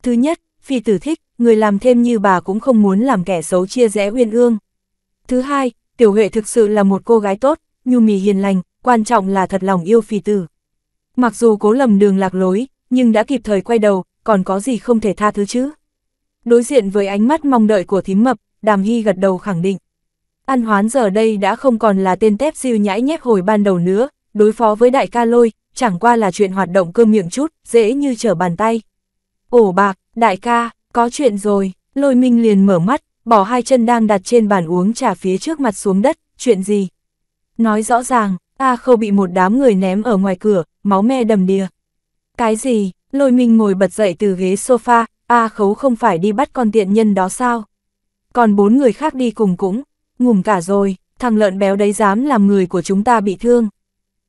Thứ nhất, phi tử thích, người làm thêm như bà cũng không muốn làm kẻ xấu chia rẽ uyên ương. Thứ hai, tiểu huệ thực sự là một cô gái tốt, nhu mì hiền lành, quan trọng là thật lòng yêu phi tử. Mặc dù cố lầm đường lạc lối, nhưng đã kịp thời quay đầu, còn có gì không thể tha thứ chứ. Đối diện với ánh mắt mong đợi của thím mập, đàm hy gật đầu khẳng định. An hoán giờ đây đã không còn là tên tép siêu nhãi nhép hồi ban đầu nữa, đối phó với đại ca lôi, chẳng qua là chuyện hoạt động cơ miệng chút, dễ như trở bàn tay. Ổ bạc, đại ca, có chuyện rồi, lôi minh liền mở mắt, bỏ hai chân đang đặt trên bàn uống trà phía trước mặt xuống đất, chuyện gì? Nói rõ ràng, A khâu bị một đám người ném ở ngoài cửa, máu me đầm đìa. Cái gì, lôi minh ngồi bật dậy từ ghế sofa, A khấu không phải đi bắt con tiện nhân đó sao? Còn bốn người khác đi cùng cũng, ngủm cả rồi, thằng lợn béo đấy dám làm người của chúng ta bị thương.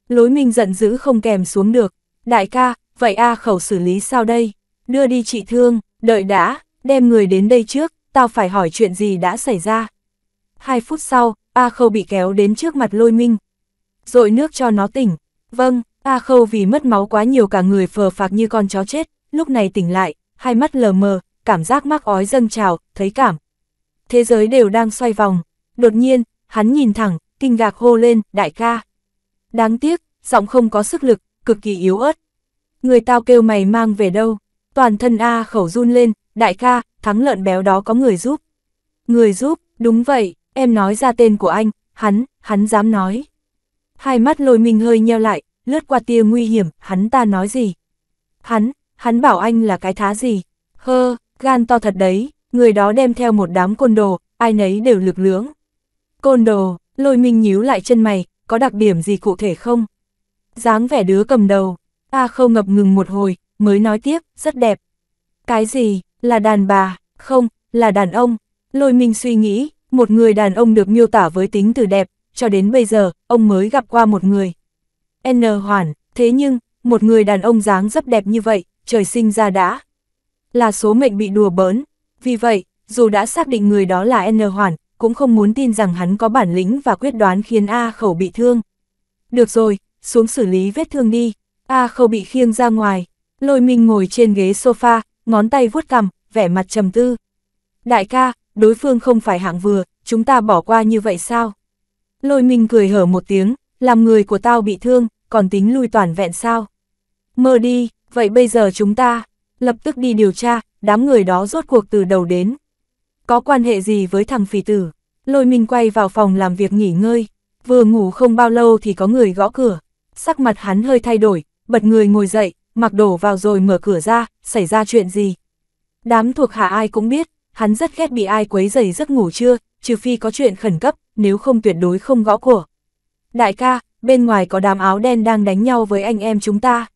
Lối minh giận dữ không kèm xuống được, đại ca, vậy A khẩu xử lý sao đây? Đưa đi trị thương, đợi đã, đem người đến đây trước, tao phải hỏi chuyện gì đã xảy ra. Hai phút sau, A khâu bị kéo đến trước mặt lôi minh, dội nước cho nó tỉnh. Vâng, A Khâu vì mất máu quá nhiều cả người phờ phạc như con chó chết, lúc này tỉnh lại, hai mắt lờ mờ, cảm giác mắc ói dâng trào, thấy cảm. Thế giới đều đang xoay vòng, đột nhiên, hắn nhìn thẳng, kinh ngạc hô lên, đại ca. Đáng tiếc, giọng không có sức lực, cực kỳ yếu ớt. Người tao kêu mày mang về đâu, toàn thân A khẩu run lên, đại ca, thắng lợn béo đó có người giúp. Người giúp, đúng vậy, em nói ra tên của anh, hắn, hắn dám nói. Hai mắt lôi mình hơi nheo lại, lướt qua tia nguy hiểm, hắn ta nói gì? Hắn, hắn bảo anh là cái thá gì? Hơ, gan to thật đấy, người đó đem theo một đám côn đồ, ai nấy đều lực lưỡng. Côn đồ, lôi mình nhíu lại chân mày, có đặc điểm gì cụ thể không? dáng vẻ đứa cầm đầu, ta không ngập ngừng một hồi, mới nói tiếp, rất đẹp. Cái gì, là đàn bà, không, là đàn ông. Lôi mình suy nghĩ, một người đàn ông được miêu tả với tính từ đẹp, cho đến bây giờ, ông mới gặp qua một người. N. Hoàn, thế nhưng, một người đàn ông dáng rất đẹp như vậy, trời sinh ra đã. Là số mệnh bị đùa bỡn. Vì vậy, dù đã xác định người đó là N. Hoàn, cũng không muốn tin rằng hắn có bản lĩnh và quyết đoán khiến A khẩu bị thương. Được rồi, xuống xử lý vết thương đi. A khẩu bị khiêng ra ngoài. Lôi Minh ngồi trên ghế sofa, ngón tay vuốt cằm, vẻ mặt trầm tư. Đại ca, đối phương không phải hạng vừa, chúng ta bỏ qua như vậy sao? Lôi Minh cười hở một tiếng, làm người của tao bị thương, còn tính lui toàn vẹn sao. Mơ đi, vậy bây giờ chúng ta, lập tức đi điều tra, đám người đó rốt cuộc từ đầu đến. Có quan hệ gì với thằng phì tử? Lôi Minh quay vào phòng làm việc nghỉ ngơi, vừa ngủ không bao lâu thì có người gõ cửa. Sắc mặt hắn hơi thay đổi, bật người ngồi dậy, mặc đổ vào rồi mở cửa ra, xảy ra chuyện gì? Đám thuộc hạ ai cũng biết, hắn rất ghét bị ai quấy rầy giấc ngủ chưa, trừ phi có chuyện khẩn cấp, nếu không tuyệt đối không gõ cửa Đại ca, bên ngoài có đám áo đen đang đánh nhau với anh em chúng ta.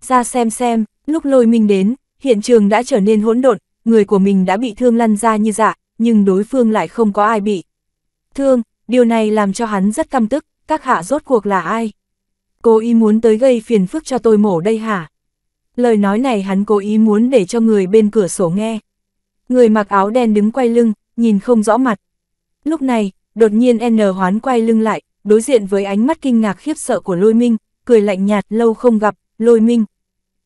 Ra xem xem, lúc lôi minh đến, hiện trường đã trở nên hỗn độn, người của mình đã bị thương lăn ra như dạ, nhưng đối phương lại không có ai bị. Thương, điều này làm cho hắn rất căm tức, các hạ rốt cuộc là ai? cô ý muốn tới gây phiền phức cho tôi mổ đây hả? Lời nói này hắn cố ý muốn để cho người bên cửa sổ nghe. Người mặc áo đen đứng quay lưng, nhìn không rõ mặt. Lúc này, đột nhiên N hoán quay lưng lại, đối diện với ánh mắt kinh ngạc khiếp sợ của lôi minh, cười lạnh nhạt lâu không gặp, lôi minh.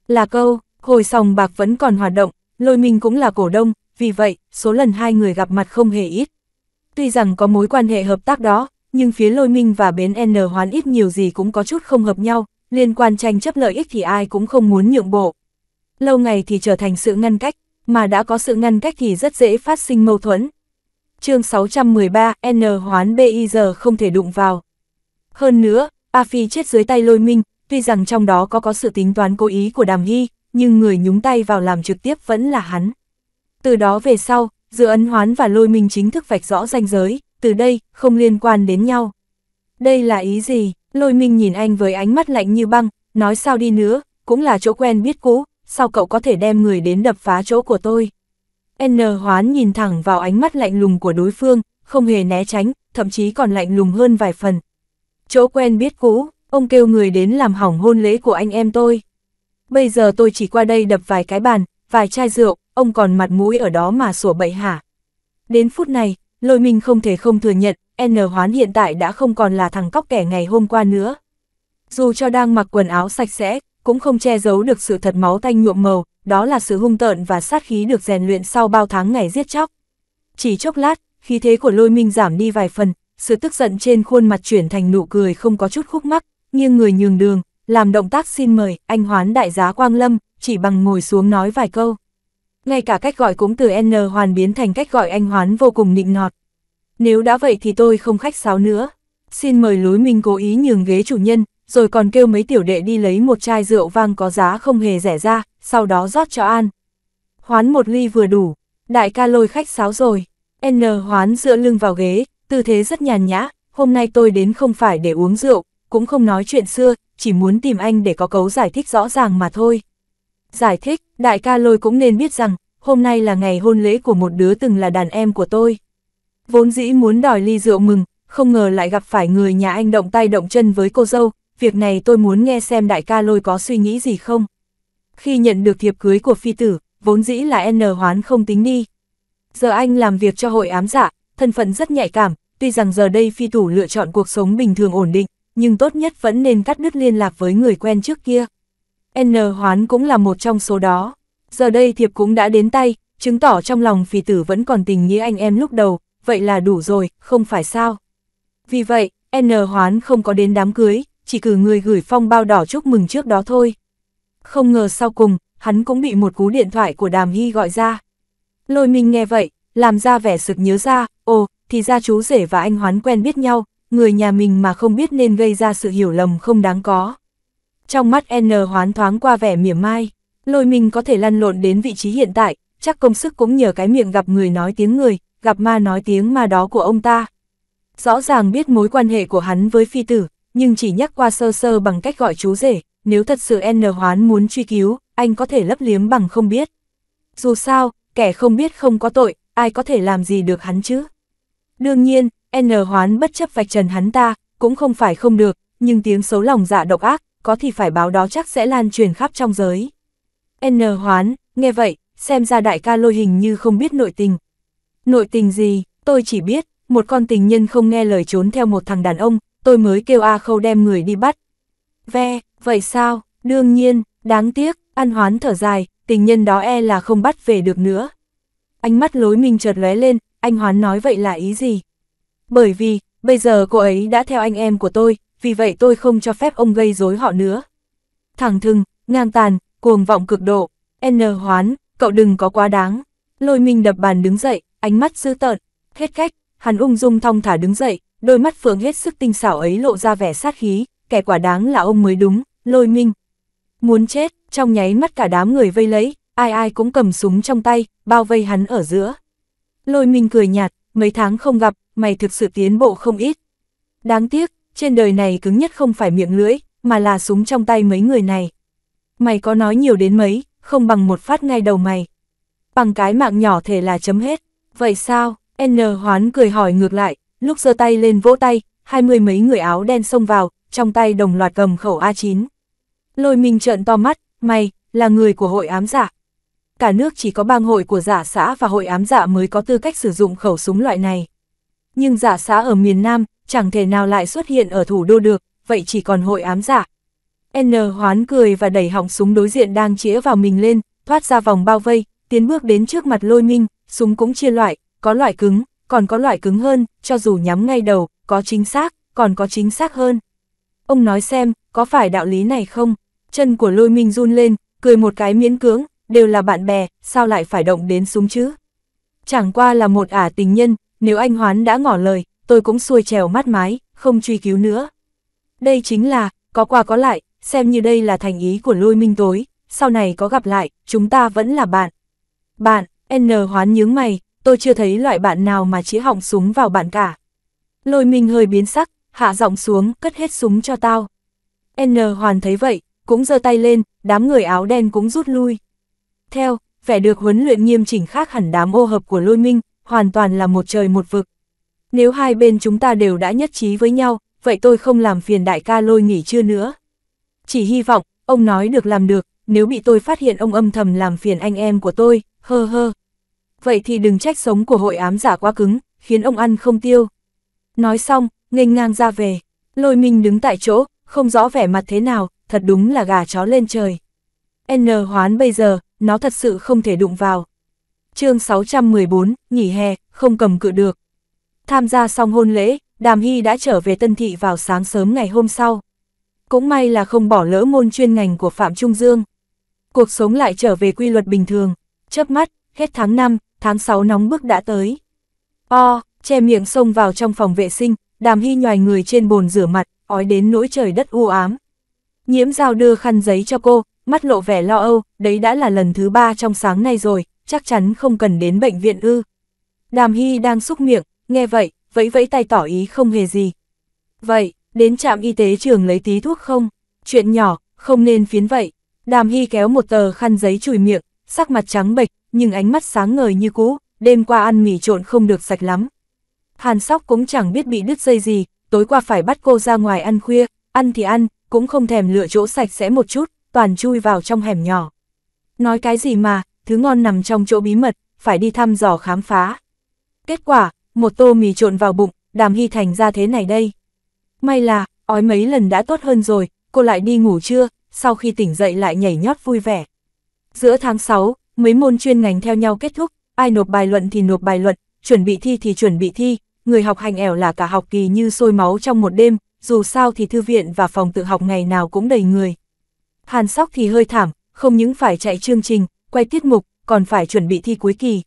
Là câu, hồi sòng bạc vẫn còn hoạt động, lôi minh cũng là cổ đông, vì vậy, số lần hai người gặp mặt không hề ít. Tuy rằng có mối quan hệ hợp tác đó, nhưng phía lôi minh và bến N hoán ít nhiều gì cũng có chút không hợp nhau, liên quan tranh chấp lợi ích thì ai cũng không muốn nhượng bộ. Lâu ngày thì trở thành sự ngăn cách, mà đã có sự ngăn cách thì rất dễ phát sinh mâu thuẫn, chương 613, N hoán bi giờ không thể đụng vào. Hơn nữa, A Phi chết dưới tay lôi minh, tuy rằng trong đó có có sự tính toán cố ý của đàm hy, nhưng người nhúng tay vào làm trực tiếp vẫn là hắn. Từ đó về sau, giữa ấn hoán và lôi minh chính thức vạch rõ ranh giới, từ đây, không liên quan đến nhau. Đây là ý gì? Lôi minh nhìn anh với ánh mắt lạnh như băng, nói sao đi nữa, cũng là chỗ quen biết cũ, sao cậu có thể đem người đến đập phá chỗ của tôi? N hoán nhìn thẳng vào ánh mắt lạnh lùng của đối phương, không hề né tránh, thậm chí còn lạnh lùng hơn vài phần. Chỗ quen biết cũ, ông kêu người đến làm hỏng hôn lễ của anh em tôi. Bây giờ tôi chỉ qua đây đập vài cái bàn, vài chai rượu, ông còn mặt mũi ở đó mà sủa bậy hả. Đến phút này, lôi mình không thể không thừa nhận, N hoán hiện tại đã không còn là thằng cóc kẻ ngày hôm qua nữa. Dù cho đang mặc quần áo sạch sẽ, cũng không che giấu được sự thật máu tanh nhuộm màu, đó là sự hung tợn và sát khí được rèn luyện sau bao tháng ngày giết chóc. Chỉ chốc lát, khí thế của lôi minh giảm đi vài phần, sự tức giận trên khuôn mặt chuyển thành nụ cười không có chút khúc mắc, nghiêng người nhường đường, làm động tác xin mời, anh hoán đại giá Quang Lâm, chỉ bằng ngồi xuống nói vài câu. Ngay cả cách gọi cũng từ N hoàn biến thành cách gọi anh hoán vô cùng nịnh nọt. Nếu đã vậy thì tôi không khách sáo nữa. Xin mời lối minh cố ý nhường ghế chủ nhân, rồi còn kêu mấy tiểu đệ đi lấy một chai rượu vang có giá không hề rẻ ra, sau đó rót cho An. Hoán một ly vừa đủ, đại ca lôi khách sáo rồi. N hoán dựa lưng vào ghế, tư thế rất nhàn nhã, hôm nay tôi đến không phải để uống rượu, cũng không nói chuyện xưa, chỉ muốn tìm anh để có cấu giải thích rõ ràng mà thôi. Giải thích, đại ca lôi cũng nên biết rằng, hôm nay là ngày hôn lễ của một đứa từng là đàn em của tôi. Vốn dĩ muốn đòi ly rượu mừng, không ngờ lại gặp phải người nhà anh động tay động chân với cô dâu, việc này tôi muốn nghe xem đại ca lôi có suy nghĩ gì không khi nhận được thiệp cưới của phi tử, vốn dĩ là N hoán không tính đi. Giờ anh làm việc cho hội ám giả, dạ, thân phận rất nhạy cảm, tuy rằng giờ đây phi tử lựa chọn cuộc sống bình thường ổn định, nhưng tốt nhất vẫn nên cắt đứt liên lạc với người quen trước kia. N hoán cũng là một trong số đó. Giờ đây thiệp cũng đã đến tay, chứng tỏ trong lòng phi tử vẫn còn tình nghĩa anh em lúc đầu, vậy là đủ rồi, không phải sao. Vì vậy, N hoán không có đến đám cưới, chỉ cử người gửi phong bao đỏ chúc mừng trước đó thôi không ngờ sau cùng, hắn cũng bị một cú điện thoại của đàm hy gọi ra. Lôi minh nghe vậy, làm ra vẻ sực nhớ ra, ồ, thì ra chú rể và anh hoán quen biết nhau, người nhà mình mà không biết nên gây ra sự hiểu lầm không đáng có. Trong mắt N hoán thoáng qua vẻ mỉa mai, lôi minh có thể lăn lộn đến vị trí hiện tại, chắc công sức cũng nhờ cái miệng gặp người nói tiếng người, gặp ma nói tiếng ma đó của ông ta. Rõ ràng biết mối quan hệ của hắn với phi tử, nhưng chỉ nhắc qua sơ sơ bằng cách gọi chú rể, nếu thật sự N Hoán muốn truy cứu, anh có thể lấp liếm bằng không biết. Dù sao, kẻ không biết không có tội, ai có thể làm gì được hắn chứ? Đương nhiên, N Hoán bất chấp vạch trần hắn ta, cũng không phải không được, nhưng tiếng xấu lòng dạ độc ác, có thì phải báo đó chắc sẽ lan truyền khắp trong giới. N Hoán, nghe vậy, xem ra đại ca lôi hình như không biết nội tình. Nội tình gì, tôi chỉ biết, một con tình nhân không nghe lời trốn theo một thằng đàn ông, tôi mới kêu A Khâu đem người đi bắt. Ve, Vậy sao, đương nhiên, đáng tiếc, An Hoán thở dài, tình nhân đó e là không bắt về được nữa. Ánh mắt lối mình chợt lóe lên, anh Hoán nói vậy là ý gì? Bởi vì, bây giờ cô ấy đã theo anh em của tôi, vì vậy tôi không cho phép ông gây rối họ nữa. Thẳng thừng, ngang tàn, cuồng vọng cực độ, N Hoán, cậu đừng có quá đáng. Lôi mình đập bàn đứng dậy, ánh mắt dư tợn, hết cách, hắn ung dung thong thả đứng dậy, đôi mắt phượng hết sức tinh xảo ấy lộ ra vẻ sát khí, kẻ quả đáng là ông mới đúng lôi minh. Muốn chết, trong nháy mắt cả đám người vây lấy, ai ai cũng cầm súng trong tay, bao vây hắn ở giữa. Lôi minh cười nhạt, mấy tháng không gặp, mày thực sự tiến bộ không ít. Đáng tiếc, trên đời này cứng nhất không phải miệng lưỡi, mà là súng trong tay mấy người này. Mày có nói nhiều đến mấy, không bằng một phát ngay đầu mày. Bằng cái mạng nhỏ thể là chấm hết. Vậy sao? N hoán cười hỏi ngược lại, lúc giơ tay lên vỗ tay, hai mươi mấy người áo đen xông vào, trong tay đồng loạt cầm khẩu A9. Lôi Minh trợn to mắt, mày, là người của hội ám giả. Dạ. Cả nước chỉ có bang hội của giả xã và hội ám giả dạ mới có tư cách sử dụng khẩu súng loại này. Nhưng giả xã ở miền Nam, chẳng thể nào lại xuất hiện ở thủ đô được, vậy chỉ còn hội ám giả. Dạ. N hoán cười và đẩy họng súng đối diện đang chĩa vào mình lên, thoát ra vòng bao vây, tiến bước đến trước mặt lôi minh, súng cũng chia loại, có loại cứng, còn có loại cứng hơn, cho dù nhắm ngay đầu, có chính xác, còn có chính xác hơn. Ông nói xem, có phải đạo lý này không? Chân của lôi minh run lên, cười một cái miễn cưỡng, đều là bạn bè, sao lại phải động đến súng chứ? Chẳng qua là một ả tình nhân, nếu anh Hoán đã ngỏ lời, tôi cũng xuôi trèo mát mái, không truy cứu nữa. Đây chính là, có quà có lại, xem như đây là thành ý của lôi minh tối, sau này có gặp lại, chúng ta vẫn là bạn. Bạn, N Hoán nhướng mày, tôi chưa thấy loại bạn nào mà chỉ hỏng súng vào bạn cả. Lôi minh hơi biến sắc, hạ giọng xuống, cất hết súng cho tao. N Hoàn thấy vậy, cũng giơ tay lên, đám người áo đen cũng rút lui. Theo, vẻ được huấn luyện nghiêm chỉnh khác hẳn đám ô hợp của lôi minh, hoàn toàn là một trời một vực. Nếu hai bên chúng ta đều đã nhất trí với nhau, vậy tôi không làm phiền đại ca lôi nghỉ chưa nữa. Chỉ hy vọng, ông nói được làm được, nếu bị tôi phát hiện ông âm thầm làm phiền anh em của tôi, hơ hơ. Vậy thì đừng trách sống của hội ám giả quá cứng, khiến ông ăn không tiêu. Nói xong, nghênh ngang ra về, lôi minh đứng tại chỗ, không rõ vẻ mặt thế nào, thật đúng là gà chó lên trời. N hoán bây giờ, nó thật sự không thể đụng vào. chương 614, nghỉ hè, không cầm cự được. Tham gia xong hôn lễ, Đàm Hy đã trở về Tân Thị vào sáng sớm ngày hôm sau. Cũng may là không bỏ lỡ môn chuyên ngành của Phạm Trung Dương. Cuộc sống lại trở về quy luật bình thường. Chớp mắt, hết tháng 5, tháng 6 nóng bức đã tới. O, che miệng xông vào trong phòng vệ sinh, Đàm Hy nhòi người trên bồn rửa mặt, ói đến nỗi trời đất u ám. Nhiễm Giao đưa khăn giấy cho cô, mắt lộ vẻ lo âu, đấy đã là lần thứ ba trong sáng nay rồi, chắc chắn không cần đến bệnh viện ư. Đàm Hy đang xúc miệng, nghe vậy, vẫy vẫy tay tỏ ý không hề gì. Vậy, đến trạm y tế trường lấy tí thuốc không? Chuyện nhỏ, không nên phiến vậy. Đàm Hy kéo một tờ khăn giấy chùi miệng, sắc mặt trắng bệch, nhưng ánh mắt sáng ngời như cũ, đêm qua ăn mì trộn không được sạch lắm. Hàn Sóc cũng chẳng biết bị đứt dây gì, tối qua phải bắt cô ra ngoài ăn khuya, ăn thì ăn, cũng không thèm lựa chỗ sạch sẽ một chút, toàn chui vào trong hẻm nhỏ. Nói cái gì mà, thứ ngon nằm trong chỗ bí mật, phải đi thăm dò khám phá. Kết quả, một tô mì trộn vào bụng, đàm hy thành ra thế này đây. May là, ói mấy lần đã tốt hơn rồi, cô lại đi ngủ trưa, sau khi tỉnh dậy lại nhảy nhót vui vẻ. Giữa tháng 6, mấy môn chuyên ngành theo nhau kết thúc, ai nộp bài luận thì nộp bài luận, chuẩn bị thi thì chuẩn bị thi, người học hành ẻo là cả học kỳ như sôi máu trong một đêm, dù sao thì thư viện và phòng tự học ngày nào cũng đầy người. Hàn Sóc thì hơi thảm, không những phải chạy chương trình, quay tiết mục, còn phải chuẩn bị thi cuối kỳ.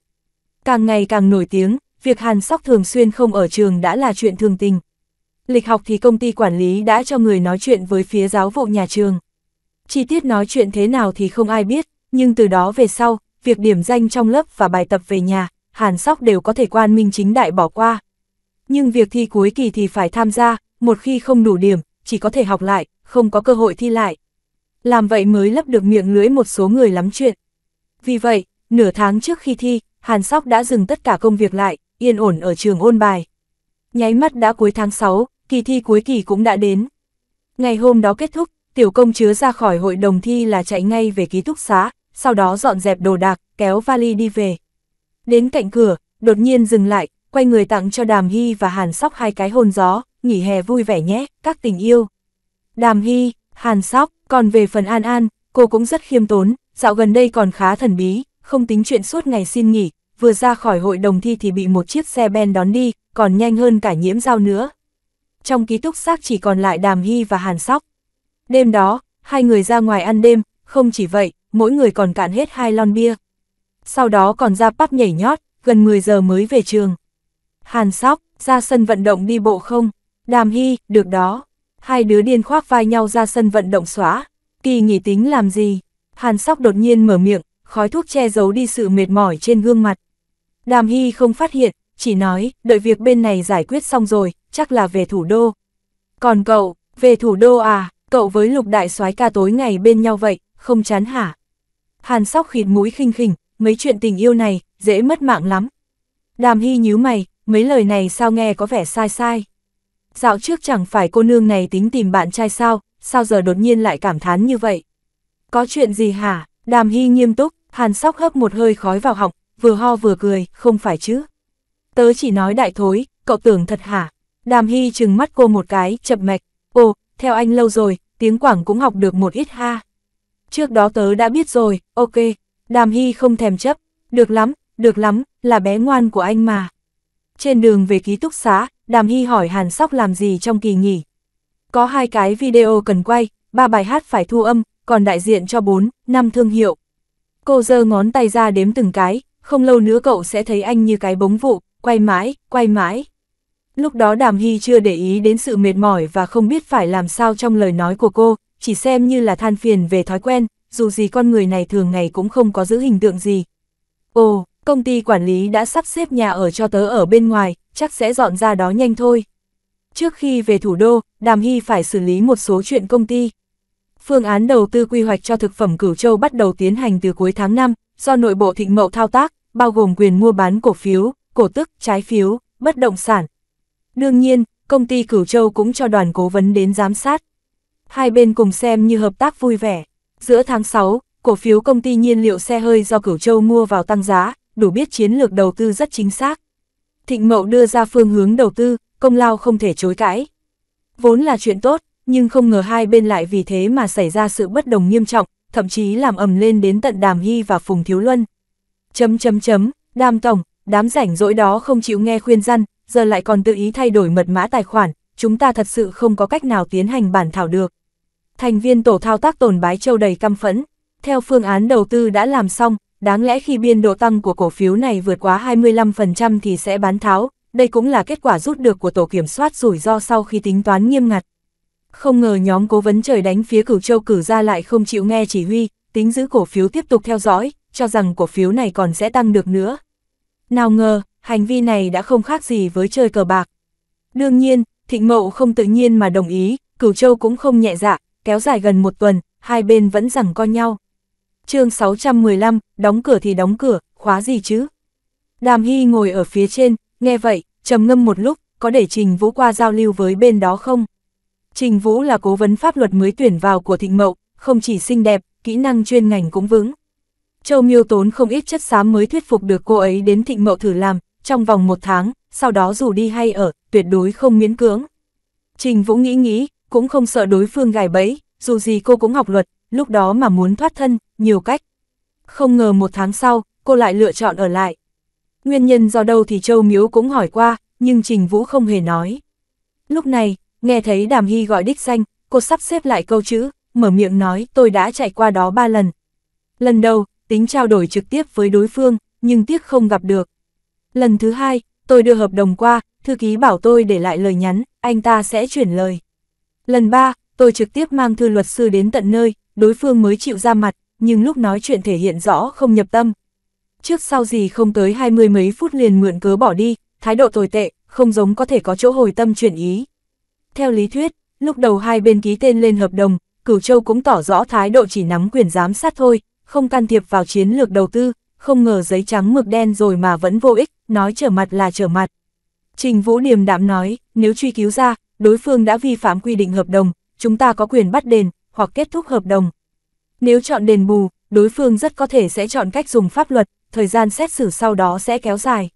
Càng ngày càng nổi tiếng, việc Hàn Sóc thường xuyên không ở trường đã là chuyện thường tình. Lịch học thì công ty quản lý đã cho người nói chuyện với phía giáo vụ nhà trường. Chi tiết nói chuyện thế nào thì không ai biết, nhưng từ đó về sau, việc điểm danh trong lớp và bài tập về nhà, Hàn Sóc đều có thể quan minh chính đại bỏ qua. Nhưng việc thi cuối kỳ thì phải tham gia, một khi không đủ điểm, chỉ có thể học lại, không có cơ hội thi lại. Làm vậy mới lấp được miệng lưới một số người lắm chuyện. Vì vậy, nửa tháng trước khi thi, Hàn Sóc đã dừng tất cả công việc lại, yên ổn ở trường ôn bài. Nháy mắt đã cuối tháng 6, kỳ thi cuối kỳ cũng đã đến. Ngày hôm đó kết thúc, tiểu công chứa ra khỏi hội đồng thi là chạy ngay về ký túc xá, sau đó dọn dẹp đồ đạc, kéo vali đi về. Đến cạnh cửa, đột nhiên dừng lại, quay người tặng cho Đàm Hy và Hàn Sóc hai cái hôn gió nghỉ hè vui vẻ nhé, các tình yêu. Đàm Hy, Hàn Sóc, còn về phần An An, cô cũng rất khiêm tốn, dạo gần đây còn khá thần bí, không tính chuyện suốt ngày xin nghỉ, vừa ra khỏi hội đồng thi thì bị một chiếc xe ben đón đi, còn nhanh hơn cả nhiễm giao nữa. Trong ký túc xác chỉ còn lại Đàm Hy và Hàn Sóc. Đêm đó, hai người ra ngoài ăn đêm, không chỉ vậy, mỗi người còn cạn hết hai lon bia. Sau đó còn ra pub nhảy nhót, gần 10 giờ mới về trường. Hàn Sóc, ra sân vận động đi bộ không? Đàm Hy, được đó. Hai đứa điên khoác vai nhau ra sân vận động xóa. Kỳ nghỉ tính làm gì? Hàn sóc đột nhiên mở miệng, khói thuốc che giấu đi sự mệt mỏi trên gương mặt. Đàm Hy không phát hiện, chỉ nói, đợi việc bên này giải quyết xong rồi, chắc là về thủ đô. Còn cậu, về thủ đô à, cậu với lục đại soái ca tối ngày bên nhau vậy, không chán hả? Hàn sóc khịt mũi khinh khỉnh, mấy chuyện tình yêu này, dễ mất mạng lắm. Đàm Hy nhíu mày, mấy lời này sao nghe có vẻ sai sai. Dạo trước chẳng phải cô nương này tính tìm bạn trai sao, sao giờ đột nhiên lại cảm thán như vậy? Có chuyện gì hả? Đàm Hy nghiêm túc, Hàn Sóc hấp một hơi khói vào họng, vừa ho vừa cười, không phải chứ? Tớ chỉ nói đại thối, cậu tưởng thật hả? Đàm Hy trừng mắt cô một cái, chập mạch. Ồ, theo anh lâu rồi, tiếng Quảng cũng học được một ít ha. Trước đó tớ đã biết rồi, ok. Đàm Hy không thèm chấp. Được lắm, được lắm, là bé ngoan của anh mà. Trên đường về ký túc xá, Đàm Hy hỏi Hàn Sóc làm gì trong kỳ nghỉ. Có hai cái video cần quay, ba bài hát phải thu âm, còn đại diện cho bốn, năm thương hiệu. Cô giơ ngón tay ra đếm từng cái, không lâu nữa cậu sẽ thấy anh như cái bống vụ, quay mãi, quay mãi. Lúc đó Đàm Hy chưa để ý đến sự mệt mỏi và không biết phải làm sao trong lời nói của cô, chỉ xem như là than phiền về thói quen, dù gì con người này thường ngày cũng không có giữ hình tượng gì. Ồ, công ty quản lý đã sắp xếp nhà ở cho tớ ở bên ngoài, chắc sẽ dọn ra đó nhanh thôi. Trước khi về thủ đô, Đàm Hy phải xử lý một số chuyện công ty. Phương án đầu tư quy hoạch cho thực phẩm Cửu Châu bắt đầu tiến hành từ cuối tháng 5, do nội bộ thịnh mậu thao tác, bao gồm quyền mua bán cổ phiếu, cổ tức, trái phiếu, bất động sản. Đương nhiên, công ty Cửu Châu cũng cho đoàn cố vấn đến giám sát. Hai bên cùng xem như hợp tác vui vẻ. Giữa tháng 6, cổ phiếu công ty nhiên liệu xe hơi do Cửu Châu mua vào tăng giá, đủ biết chiến lược đầu tư rất chính xác. Thịnh Mậu đưa ra phương hướng đầu tư, công lao không thể chối cãi. Vốn là chuyện tốt, nhưng không ngờ hai bên lại vì thế mà xảy ra sự bất đồng nghiêm trọng, thậm chí làm ầm lên đến tận Đàm Hy và Phùng Thiếu Luân. Chấm chấm chấm, Đàm Tổng, đám rảnh rỗi đó không chịu nghe khuyên răn, giờ lại còn tự ý thay đổi mật mã tài khoản, chúng ta thật sự không có cách nào tiến hành bản thảo được. Thành viên tổ thao tác tồn bái châu đầy căm phẫn, theo phương án đầu tư đã làm xong, đáng lẽ khi biên độ tăng của cổ phiếu này vượt quá 25% thì sẽ bán tháo, đây cũng là kết quả rút được của tổ kiểm soát rủi ro sau khi tính toán nghiêm ngặt. Không ngờ nhóm cố vấn trời đánh phía cửu châu cử ra lại không chịu nghe chỉ huy, tính giữ cổ phiếu tiếp tục theo dõi, cho rằng cổ phiếu này còn sẽ tăng được nữa. Nào ngờ, hành vi này đã không khác gì với chơi cờ bạc. Đương nhiên, Thịnh Mậu không tự nhiên mà đồng ý, Cửu Châu cũng không nhẹ dạ, kéo dài gần một tuần, hai bên vẫn rằng co nhau chương 615, đóng cửa thì đóng cửa, khóa gì chứ? Đàm Hy ngồi ở phía trên, nghe vậy, trầm ngâm một lúc, có để Trình Vũ qua giao lưu với bên đó không? Trình Vũ là cố vấn pháp luật mới tuyển vào của Thịnh Mậu, không chỉ xinh đẹp, kỹ năng chuyên ngành cũng vững. Châu Miêu tốn không ít chất xám mới thuyết phục được cô ấy đến Thịnh Mậu thử làm, trong vòng một tháng, sau đó dù đi hay ở, tuyệt đối không miễn cưỡng. Trình Vũ nghĩ nghĩ, cũng không sợ đối phương gài bẫy, dù gì cô cũng học luật, lúc đó mà muốn thoát thân, nhiều cách. Không ngờ một tháng sau, cô lại lựa chọn ở lại. Nguyên nhân do đâu thì Châu Miếu cũng hỏi qua, nhưng Trình Vũ không hề nói. Lúc này, nghe thấy Đàm Hy gọi đích danh, cô sắp xếp lại câu chữ, mở miệng nói tôi đã chạy qua đó ba lần. Lần đầu, tính trao đổi trực tiếp với đối phương, nhưng tiếc không gặp được. Lần thứ hai, tôi đưa hợp đồng qua, thư ký bảo tôi để lại lời nhắn, anh ta sẽ chuyển lời. Lần ba, tôi trực tiếp mang thư luật sư đến tận nơi, đối phương mới chịu ra mặt, nhưng lúc nói chuyện thể hiện rõ không nhập tâm. Trước sau gì không tới hai mươi mấy phút liền mượn cớ bỏ đi, thái độ tồi tệ, không giống có thể có chỗ hồi tâm chuyển ý. Theo lý thuyết, lúc đầu hai bên ký tên lên hợp đồng, Cửu Châu cũng tỏ rõ thái độ chỉ nắm quyền giám sát thôi, không can thiệp vào chiến lược đầu tư, không ngờ giấy trắng mực đen rồi mà vẫn vô ích, nói trở mặt là trở mặt. Trình Vũ Điềm đạm nói, nếu truy cứu ra, đối phương đã vi phạm quy định hợp đồng, chúng ta có quyền bắt đền, hoặc kết thúc hợp đồng. Nếu chọn đền bù, đối phương rất có thể sẽ chọn cách dùng pháp luật, thời gian xét xử sau đó sẽ kéo dài.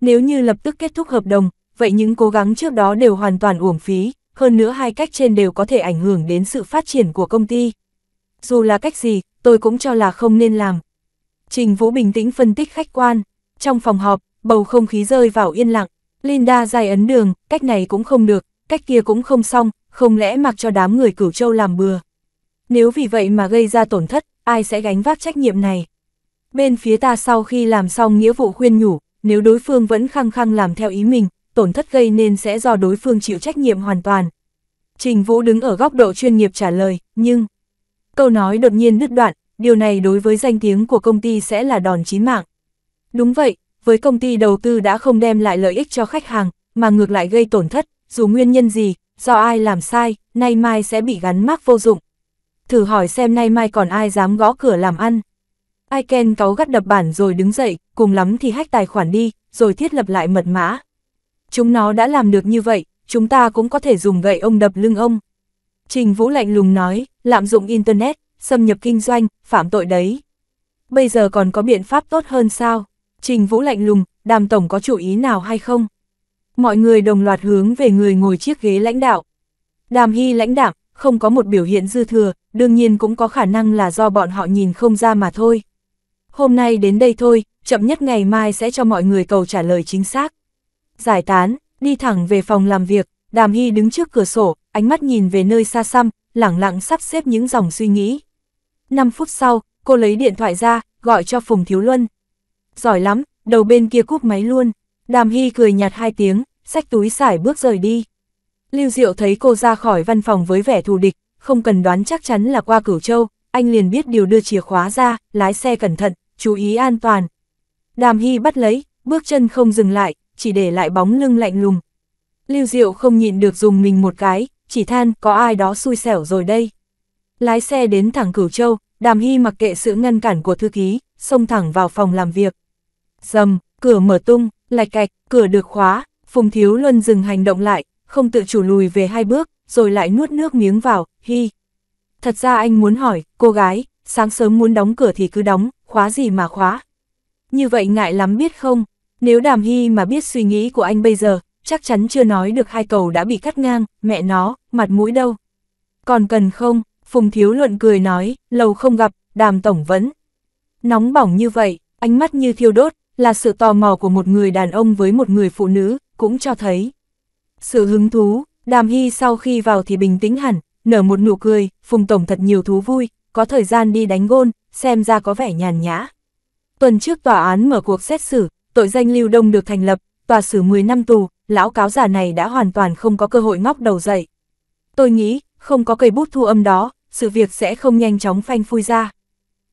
Nếu như lập tức kết thúc hợp đồng, vậy những cố gắng trước đó đều hoàn toàn uổng phí, hơn nữa hai cách trên đều có thể ảnh hưởng đến sự phát triển của công ty. Dù là cách gì, tôi cũng cho là không nên làm. Trình Vũ bình tĩnh phân tích khách quan. Trong phòng họp, bầu không khí rơi vào yên lặng. Linda dài ấn đường, cách này cũng không được, cách kia cũng không xong, không lẽ mặc cho đám người cửu châu làm bừa. Nếu vì vậy mà gây ra tổn thất, ai sẽ gánh vác trách nhiệm này? Bên phía ta sau khi làm xong nghĩa vụ khuyên nhủ, nếu đối phương vẫn khăng khăng làm theo ý mình, tổn thất gây nên sẽ do đối phương chịu trách nhiệm hoàn toàn. Trình Vũ đứng ở góc độ chuyên nghiệp trả lời, nhưng... Câu nói đột nhiên đứt đoạn, điều này đối với danh tiếng của công ty sẽ là đòn chí mạng. Đúng vậy, với công ty đầu tư đã không đem lại lợi ích cho khách hàng, mà ngược lại gây tổn thất, dù nguyên nhân gì, do ai làm sai, nay mai sẽ bị gắn mác vô dụng thử hỏi xem nay mai còn ai dám gõ cửa làm ăn. Iken cáu gắt đập bản rồi đứng dậy, cùng lắm thì hách tài khoản đi, rồi thiết lập lại mật mã. Chúng nó đã làm được như vậy, chúng ta cũng có thể dùng gậy ông đập lưng ông. Trình Vũ lạnh lùng nói, lạm dụng Internet, xâm nhập kinh doanh, phạm tội đấy. Bây giờ còn có biện pháp tốt hơn sao? Trình Vũ lạnh lùng, đàm tổng có chủ ý nào hay không? Mọi người đồng loạt hướng về người ngồi chiếc ghế lãnh đạo. Đàm Hy lãnh đạm, không có một biểu hiện dư thừa, đương nhiên cũng có khả năng là do bọn họ nhìn không ra mà thôi. Hôm nay đến đây thôi, chậm nhất ngày mai sẽ cho mọi người cầu trả lời chính xác. Giải tán, đi thẳng về phòng làm việc, Đàm Hy đứng trước cửa sổ, ánh mắt nhìn về nơi xa xăm, lẳng lặng sắp xếp những dòng suy nghĩ. 5 phút sau, cô lấy điện thoại ra, gọi cho Phùng Thiếu Luân. Giỏi lắm, đầu bên kia cúp máy luôn. Đàm Hy cười nhạt hai tiếng, xách túi xải bước rời đi. Lưu Diệu thấy cô ra khỏi văn phòng với vẻ thù địch, không cần đoán chắc chắn là qua Cửu Châu, anh liền biết điều đưa chìa khóa ra, lái xe cẩn thận, chú ý an toàn. Đàm Hy bắt lấy, bước chân không dừng lại, chỉ để lại bóng lưng lạnh lùng. Lưu Diệu không nhịn được dùng mình một cái, chỉ than có ai đó xui xẻo rồi đây. Lái xe đến thẳng Cửu Châu, Đàm Hy mặc kệ sự ngăn cản của thư ký, xông thẳng vào phòng làm việc. Dầm, cửa mở tung, lạch cạch, cửa được khóa, Phùng Thiếu Luân dừng hành động lại, không tự chủ lùi về hai bước, rồi lại nuốt nước miếng vào, hi. Thật ra anh muốn hỏi, cô gái, sáng sớm muốn đóng cửa thì cứ đóng, khóa gì mà khóa. Như vậy ngại lắm biết không, nếu đàm Hi mà biết suy nghĩ của anh bây giờ, chắc chắn chưa nói được hai cầu đã bị cắt ngang, mẹ nó, mặt mũi đâu. Còn cần không, Phùng Thiếu Luận cười nói, lâu không gặp, đàm tổng vẫn. Nóng bỏng như vậy, ánh mắt như thiêu đốt, là sự tò mò của một người đàn ông với một người phụ nữ, cũng cho thấy. Sự hứng thú, đàm hy sau khi vào thì bình tĩnh hẳn, nở một nụ cười, phùng tổng thật nhiều thú vui, có thời gian đi đánh gôn, xem ra có vẻ nhàn nhã. Tuần trước tòa án mở cuộc xét xử, tội danh lưu đông được thành lập, tòa xử 10 năm tù, lão cáo giả này đã hoàn toàn không có cơ hội ngóc đầu dậy. Tôi nghĩ, không có cây bút thu âm đó, sự việc sẽ không nhanh chóng phanh phui ra.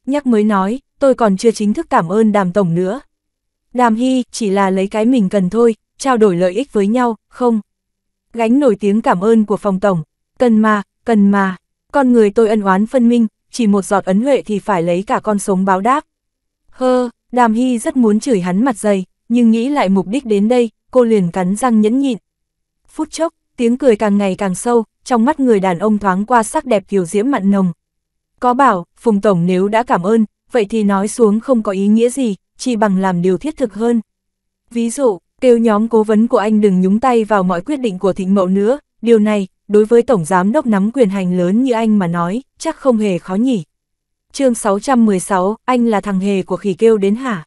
Nhắc mới nói, tôi còn chưa chính thức cảm ơn đàm tổng nữa. Đàm hy chỉ là lấy cái mình cần thôi, trao đổi lợi ích với nhau, không gánh nổi tiếng cảm ơn của phòng tổng, cần mà, cần mà, con người tôi ân oán phân minh, chỉ một giọt ấn huệ thì phải lấy cả con sống báo đáp. Hơ, đàm hy rất muốn chửi hắn mặt dày, nhưng nghĩ lại mục đích đến đây, cô liền cắn răng nhẫn nhịn. Phút chốc, tiếng cười càng ngày càng sâu, trong mắt người đàn ông thoáng qua sắc đẹp kiều diễm mặn nồng. Có bảo, Phùng Tổng nếu đã cảm ơn, vậy thì nói xuống không có ý nghĩa gì, chỉ bằng làm điều thiết thực hơn. Ví dụ, kêu nhóm cố vấn của anh đừng nhúng tay vào mọi quyết định của thịnh mậu nữa, điều này, đối với Tổng Giám Đốc nắm quyền hành lớn như anh mà nói, chắc không hề khó nhỉ. chương 616, anh là thằng hề của khỉ kêu đến hả?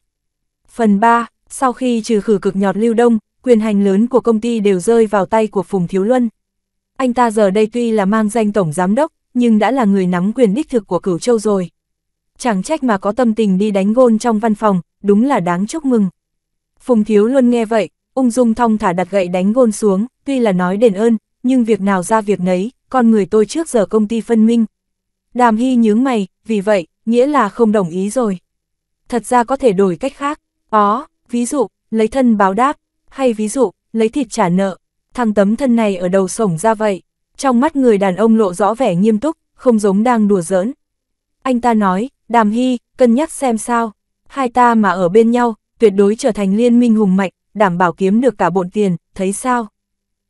Phần 3, sau khi trừ khử cực nhọt lưu đông, quyền hành lớn của công ty đều rơi vào tay của Phùng Thiếu Luân. Anh ta giờ đây tuy là mang danh Tổng Giám Đốc, nhưng đã là người nắm quyền đích thực của cửu châu rồi. Chẳng trách mà có tâm tình đi đánh gôn trong văn phòng, đúng là đáng chúc mừng. Phùng Thiếu luôn nghe vậy, ung dung thong thả đặt gậy đánh gôn xuống, tuy là nói đền ơn, nhưng việc nào ra việc nấy, con người tôi trước giờ công ty phân minh. Đàm Hy nhướng mày, vì vậy, nghĩa là không đồng ý rồi. Thật ra có thể đổi cách khác, ó, ví dụ, lấy thân báo đáp, hay ví dụ, lấy thịt trả nợ, thằng tấm thân này ở đầu sổng ra vậy. Trong mắt người đàn ông lộ rõ vẻ nghiêm túc, không giống đang đùa giỡn. Anh ta nói, đàm hy, cân nhắc xem sao, hai ta mà ở bên nhau, tuyệt đối trở thành liên minh hùng mạnh, đảm bảo kiếm được cả bộn tiền, thấy sao?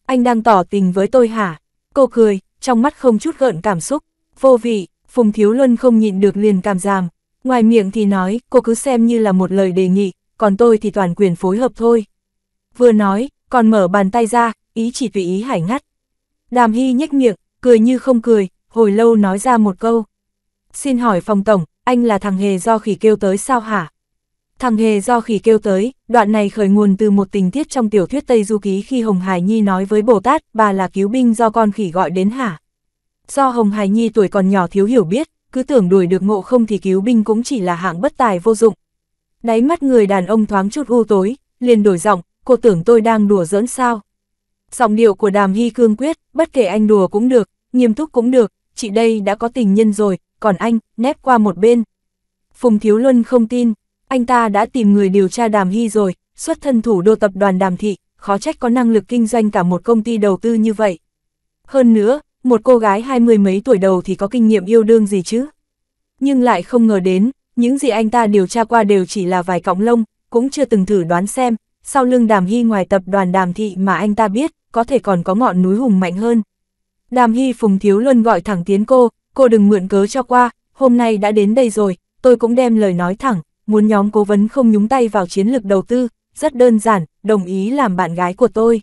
Anh đang tỏ tình với tôi hả? Cô cười, trong mắt không chút gợn cảm xúc, vô vị, Phùng Thiếu Luân không nhịn được liền cảm giảm. Ngoài miệng thì nói, cô cứ xem như là một lời đề nghị, còn tôi thì toàn quyền phối hợp thôi. Vừa nói, còn mở bàn tay ra, ý chỉ tùy ý hải ngắt. Đàm Hy nhếch miệng, cười như không cười, hồi lâu nói ra một câu. Xin hỏi phòng tổng, anh là thằng hề do khỉ kêu tới sao hả? Thằng hề do khỉ kêu tới, đoạn này khởi nguồn từ một tình tiết trong tiểu thuyết Tây Du Ký khi Hồng Hải Nhi nói với Bồ Tát, bà là cứu binh do con khỉ gọi đến hả? Do Hồng Hải Nhi tuổi còn nhỏ thiếu hiểu biết, cứ tưởng đuổi được ngộ không thì cứu binh cũng chỉ là hạng bất tài vô dụng. Đáy mắt người đàn ông thoáng chút u tối, liền đổi giọng, cô tưởng tôi đang đùa giỡn sao? Giọng điệu của đàm hy cương quyết, bất kể anh đùa cũng được, nghiêm túc cũng được, chị đây đã có tình nhân rồi, còn anh, nép qua một bên. Phùng Thiếu Luân không tin, anh ta đã tìm người điều tra đàm hy rồi, xuất thân thủ đô tập đoàn đàm thị, khó trách có năng lực kinh doanh cả một công ty đầu tư như vậy. Hơn nữa, một cô gái hai mươi mấy tuổi đầu thì có kinh nghiệm yêu đương gì chứ? Nhưng lại không ngờ đến, những gì anh ta điều tra qua đều chỉ là vài cọng lông, cũng chưa từng thử đoán xem, sau lưng đàm hy ngoài tập đoàn đàm thị mà anh ta biết, có thể còn có ngọn núi hùng mạnh hơn. Đàm hy phùng thiếu luân gọi thẳng tiến cô, cô đừng mượn cớ cho qua, hôm nay đã đến đây rồi, tôi cũng đem lời nói thẳng, muốn nhóm cố vấn không nhúng tay vào chiến lược đầu tư, rất đơn giản, đồng ý làm bạn gái của tôi.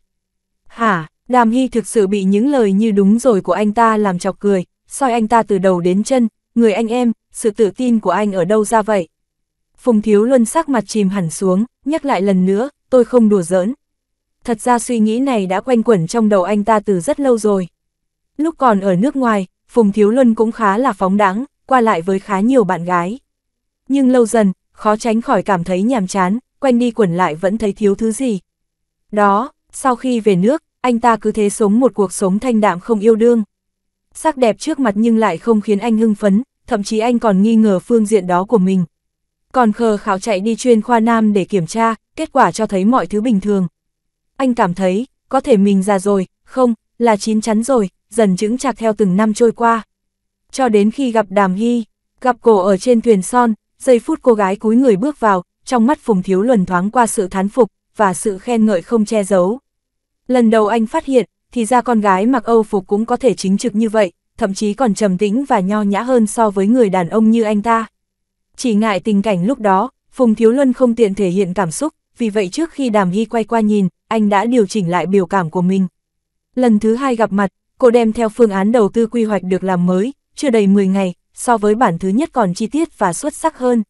Hả, Đàm Hy thực sự bị những lời như đúng rồi của anh ta làm chọc cười, soi anh ta từ đầu đến chân, người anh em, sự tự tin của anh ở đâu ra vậy? Phùng Thiếu Luân sắc mặt chìm hẳn xuống, nhắc lại lần nữa, tôi không đùa giỡn. Thật ra suy nghĩ này đã quanh quẩn trong đầu anh ta từ rất lâu rồi. Lúc còn ở nước ngoài, Phùng Thiếu Luân cũng khá là phóng đẳng, qua lại với khá nhiều bạn gái. Nhưng lâu dần, khó tránh khỏi cảm thấy nhàm chán, quanh đi quẩn lại vẫn thấy thiếu thứ gì. Đó, sau khi về nước, anh ta cứ thế sống một cuộc sống thanh đạm không yêu đương. Sắc đẹp trước mặt nhưng lại không khiến anh hưng phấn, thậm chí anh còn nghi ngờ phương diện đó của mình. Còn khờ khảo chạy đi chuyên khoa nam để kiểm tra, kết quả cho thấy mọi thứ bình thường. Anh cảm thấy, có thể mình già rồi, không, là chín chắn rồi, dần chững chạc theo từng năm trôi qua. Cho đến khi gặp Đàm Hy, gặp cổ ở trên thuyền son, giây phút cô gái cúi người bước vào, trong mắt Phùng Thiếu Luân thoáng qua sự thán phục, và sự khen ngợi không che giấu. Lần đầu anh phát hiện, thì ra con gái mặc Âu phục cũng có thể chính trực như vậy, thậm chí còn trầm tĩnh và nho nhã hơn so với người đàn ông như anh ta. Chỉ ngại tình cảnh lúc đó, Phùng Thiếu Luân không tiện thể hiện cảm xúc, vì vậy trước khi Đàm Hy quay qua nhìn, anh đã điều chỉnh lại biểu cảm của mình. Lần thứ hai gặp mặt, cô đem theo phương án đầu tư quy hoạch được làm mới, chưa đầy 10 ngày, so với bản thứ nhất còn chi tiết và xuất sắc hơn.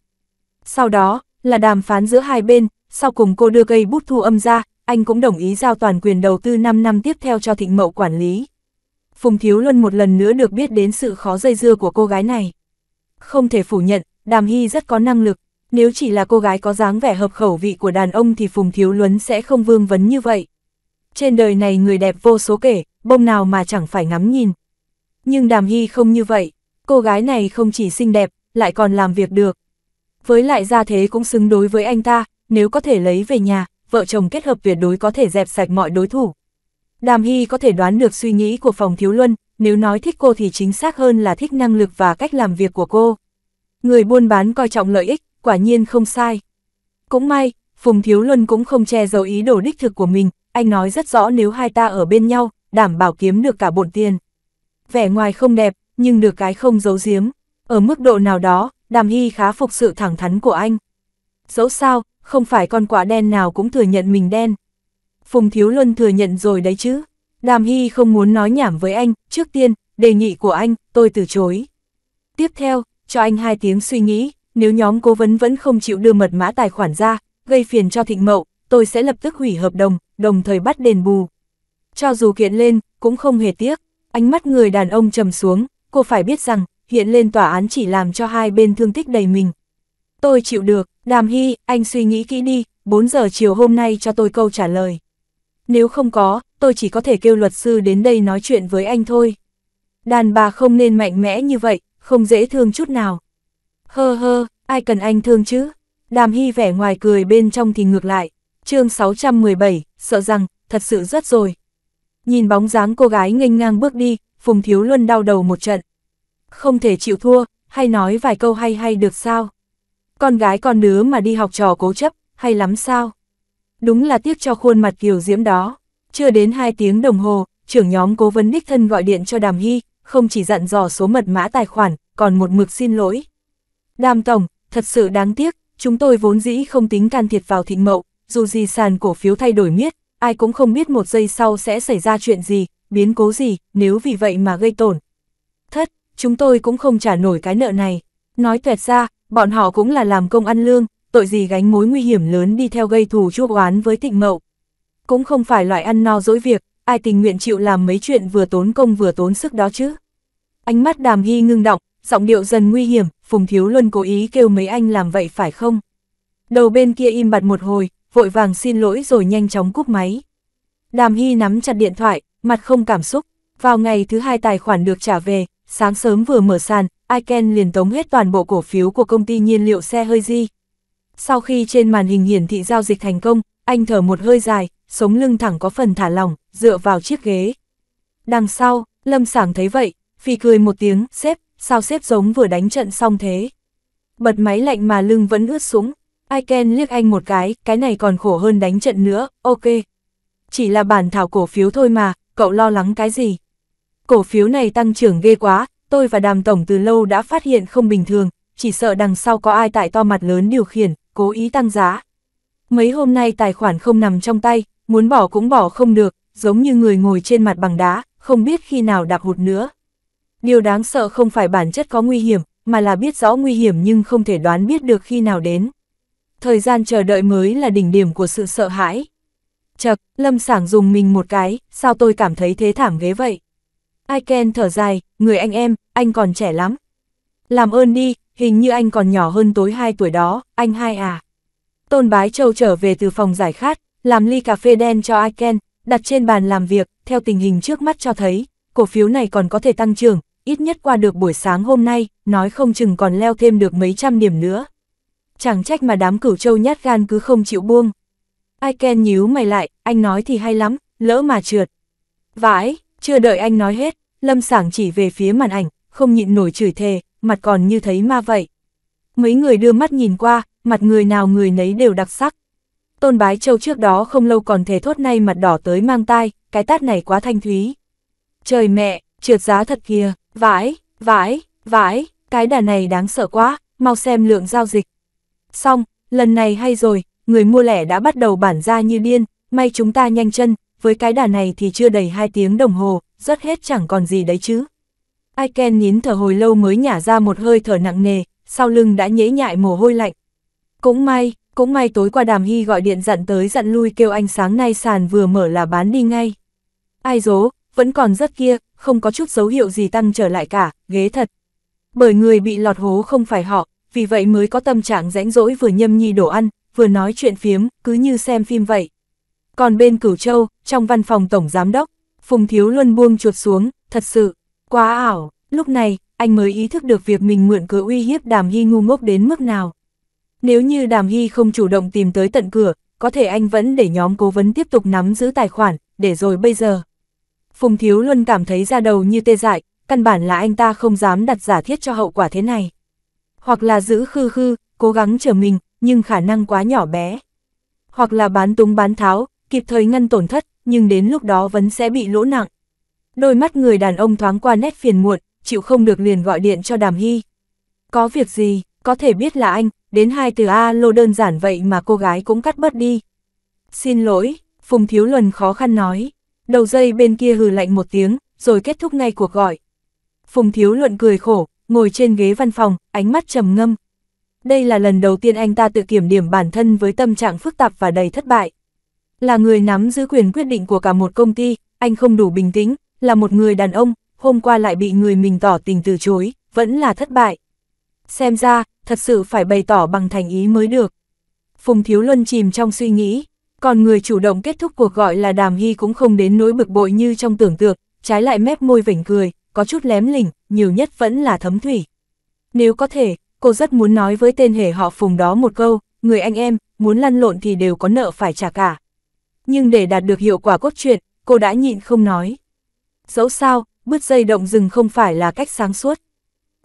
Sau đó, là đàm phán giữa hai bên, sau cùng cô đưa cây bút thu âm ra, anh cũng đồng ý giao toàn quyền đầu tư 5 năm tiếp theo cho Thịnh Mậu quản lý. Phùng Thiếu Luân một lần nữa được biết đến sự khó dây dưa của cô gái này. Không thể phủ nhận, Đàm Hy rất có năng lực, nếu chỉ là cô gái có dáng vẻ hợp khẩu vị của đàn ông thì Phùng Thiếu Luân sẽ không vương vấn như vậy. Trên đời này người đẹp vô số kể, bông nào mà chẳng phải ngắm nhìn. Nhưng Đàm Hy không như vậy, cô gái này không chỉ xinh đẹp, lại còn làm việc được. Với lại ra thế cũng xứng đối với anh ta, nếu có thể lấy về nhà, vợ chồng kết hợp tuyệt đối có thể dẹp sạch mọi đối thủ. Đàm Hy có thể đoán được suy nghĩ của phòng thiếu luân, nếu nói thích cô thì chính xác hơn là thích năng lực và cách làm việc của cô. Người buôn bán coi trọng lợi ích, quả nhiên không sai. Cũng may, Phùng Thiếu Luân cũng không che giấu ý đồ đích thực của mình, anh nói rất rõ nếu hai ta ở bên nhau, đảm bảo kiếm được cả bộn tiền. Vẻ ngoài không đẹp, nhưng được cái không giấu giếm. Ở mức độ nào đó, Đàm Hy khá phục sự thẳng thắn của anh. Dẫu sao, không phải con quả đen nào cũng thừa nhận mình đen. Phùng Thiếu Luân thừa nhận rồi đấy chứ. Đàm Hy không muốn nói nhảm với anh, trước tiên, đề nghị của anh, tôi từ chối. Tiếp theo, cho anh hai tiếng suy nghĩ, nếu nhóm cố vấn vẫn không chịu đưa mật mã tài khoản ra, gây phiền cho Thịnh Mậu, tôi sẽ lập tức hủy hợp đồng, đồng thời bắt đền bù. Cho dù kiện lên, cũng không hề tiếc, ánh mắt người đàn ông trầm xuống, cô phải biết rằng, hiện lên tòa án chỉ làm cho hai bên thương tích đầy mình. Tôi chịu được, Đàm Hy, anh suy nghĩ kỹ đi, 4 giờ chiều hôm nay cho tôi câu trả lời. Nếu không có, tôi chỉ có thể kêu luật sư đến đây nói chuyện với anh thôi. Đàn bà không nên mạnh mẽ như vậy, không dễ thương chút nào. Hơ hơ, ai cần anh thương chứ? Đàm Hy vẻ ngoài cười bên trong thì ngược lại. chương 617, sợ rằng, thật sự rất rồi. Nhìn bóng dáng cô gái nghênh ngang bước đi, Phùng Thiếu Luân đau đầu một trận. Không thể chịu thua, hay nói vài câu hay hay được sao? Con gái con nứa mà đi học trò cố chấp, hay lắm sao? Đúng là tiếc cho khuôn mặt kiều diễm đó. Chưa đến 2 tiếng đồng hồ, trưởng nhóm cố vấn đích thân gọi điện cho Đàm Hy, không chỉ dặn dò số mật mã tài khoản, còn một mực xin lỗi. Đàm Tổng, thật sự đáng tiếc, chúng tôi vốn dĩ không tính can thiệp vào thịnh mậu, dù gì sàn cổ phiếu thay đổi miết, ai cũng không biết một giây sau sẽ xảy ra chuyện gì, biến cố gì, nếu vì vậy mà gây tổn. Thất, chúng tôi cũng không trả nổi cái nợ này. Nói tuyệt ra, bọn họ cũng là làm công ăn lương, tội gì gánh mối nguy hiểm lớn đi theo gây thù chuốc oán với thịnh mậu. Cũng không phải loại ăn no dỗi việc, ai tình nguyện chịu làm mấy chuyện vừa tốn công vừa tốn sức đó chứ. Ánh mắt đàm hy ngưng động, giọng điệu dần nguy hiểm, Phùng Thiếu Luân cố ý kêu mấy anh làm vậy phải không? Đầu bên kia im bặt một hồi, vội vàng xin lỗi rồi nhanh chóng cúp máy. Đàm Hy nắm chặt điện thoại, mặt không cảm xúc. Vào ngày thứ hai tài khoản được trả về, sáng sớm vừa mở sàn, Iken liền tống hết toàn bộ cổ phiếu của công ty nhiên liệu xe hơi di. Sau khi trên màn hình hiển thị giao dịch thành công, anh thở một hơi dài, sống lưng thẳng có phần thả lỏng, dựa vào chiếc ghế. Đằng sau, Lâm Sảng thấy vậy, phì cười một tiếng, xếp, sao xếp giống vừa đánh trận xong thế. Bật máy lạnh mà lưng vẫn ướt sũng, Iken liếc anh một cái, cái này còn khổ hơn đánh trận nữa, ok. Chỉ là bản thảo cổ phiếu thôi mà, cậu lo lắng cái gì? Cổ phiếu này tăng trưởng ghê quá, tôi và đàm tổng từ lâu đã phát hiện không bình thường, chỉ sợ đằng sau có ai tại to mặt lớn điều khiển, cố ý tăng giá. Mấy hôm nay tài khoản không nằm trong tay, muốn bỏ cũng bỏ không được, giống như người ngồi trên mặt bằng đá, không biết khi nào đạp hụt nữa. Điều đáng sợ không phải bản chất có nguy hiểm, mà là biết rõ nguy hiểm nhưng không thể đoán biết được khi nào đến. Thời gian chờ đợi mới là đỉnh điểm của sự sợ hãi. Chật, lâm sảng dùng mình một cái, sao tôi cảm thấy thế thảm ghế vậy? ai ken thở dài, người anh em, anh còn trẻ lắm. Làm ơn đi, hình như anh còn nhỏ hơn tối 2 tuổi đó, anh hai à. Tôn Bái Châu trở về từ phòng giải khát, làm ly cà phê đen cho ai ken đặt trên bàn làm việc, theo tình hình trước mắt cho thấy, cổ phiếu này còn có thể tăng trưởng, ít nhất qua được buổi sáng hôm nay, nói không chừng còn leo thêm được mấy trăm điểm nữa. Chẳng trách mà đám cửu châu nhát gan cứ không chịu buông. Aiken nhíu mày lại, anh nói thì hay lắm, lỡ mà trượt. Vãi, chưa đợi anh nói hết, Lâm Sảng chỉ về phía màn ảnh, không nhịn nổi chửi thề, mặt còn như thấy ma vậy. Mấy người đưa mắt nhìn qua, mặt người nào người nấy đều đặc sắc. Tôn Bái Châu trước đó không lâu còn thề thốt nay mặt đỏ tới mang tai, cái tát này quá thanh thúy. Trời mẹ, trượt giá thật kìa, vãi, vãi, vãi, cái đà này đáng sợ quá, mau xem lượng giao dịch. Xong, lần này hay rồi, người mua lẻ đã bắt đầu bản ra như điên, may chúng ta nhanh chân, với cái đà này thì chưa đầy 2 tiếng đồng hồ, rất hết chẳng còn gì đấy chứ. Aiken nín thở hồi lâu mới nhả ra một hơi thở nặng nề, sau lưng đã nhễ nhại mồ hôi lạnh. Cũng may, cũng may tối qua Đàm Hy gọi điện dặn tới dặn lui kêu anh sáng nay sàn vừa mở là bán đi ngay. Ai dố, vẫn còn rất kia, không có chút dấu hiệu gì tăng trở lại cả, ghế thật. Bởi người bị lọt hố không phải họ, vì vậy mới có tâm trạng rãnh rỗi vừa nhâm nhi đổ ăn, vừa nói chuyện phiếm, cứ như xem phim vậy. Còn bên Cửu Châu, trong văn phòng Tổng Giám Đốc, Phùng Thiếu Luân buông chuột xuống, thật sự, quá ảo, lúc này, anh mới ý thức được việc mình mượn cớ uy hiếp Đàm Hy ngu ngốc đến mức nào. Nếu như Đàm Hy không chủ động tìm tới tận cửa, có thể anh vẫn để nhóm cố vấn tiếp tục nắm giữ tài khoản, để rồi bây giờ. Phùng Thiếu Luân cảm thấy ra đầu như tê dại, căn bản là anh ta không dám đặt giả thiết cho hậu quả thế này. Hoặc là giữ khư khư, cố gắng chờ mình, nhưng khả năng quá nhỏ bé. Hoặc là bán túng bán tháo, kịp thời ngăn tổn thất, nhưng đến lúc đó vẫn sẽ bị lỗ nặng. Đôi mắt người đàn ông thoáng qua nét phiền muộn, chịu không được liền gọi điện cho Đàm Hy. Có việc gì, có thể biết là anh, đến hai từ A lô đơn giản vậy mà cô gái cũng cắt bớt đi. Xin lỗi, Phùng Thiếu Luân khó khăn nói. Đầu dây bên kia hừ lạnh một tiếng, rồi kết thúc ngay cuộc gọi. Phùng Thiếu Luận cười khổ, ngồi trên ghế văn phòng, ánh mắt trầm ngâm, đây là lần đầu tiên anh ta tự kiểm điểm bản thân với tâm trạng phức tạp và đầy thất bại. Là người nắm giữ quyền quyết định của cả một công ty, anh không đủ bình tĩnh, là một người đàn ông, hôm qua lại bị người mình tỏ tình từ chối, vẫn là thất bại. Xem ra, thật sự phải bày tỏ bằng thành ý mới được. Phùng Thiếu Luân chìm trong suy nghĩ, còn người chủ động kết thúc cuộc gọi là Đàm Hy cũng không đến nỗi bực bội như trong tưởng tượng, trái lại mép môi vểnh cười, có chút lém lỉnh, nhiều nhất vẫn là thấm thủy. Nếu có thể, cô rất muốn nói với tên hề họ phùng đó một câu, người anh em, muốn lăn lộn thì đều có nợ phải trả cả. Nhưng để đạt được hiệu quả cốt truyện, cô đã nhịn không nói. Dẫu sao, bứt dây động rừng không phải là cách sáng suốt.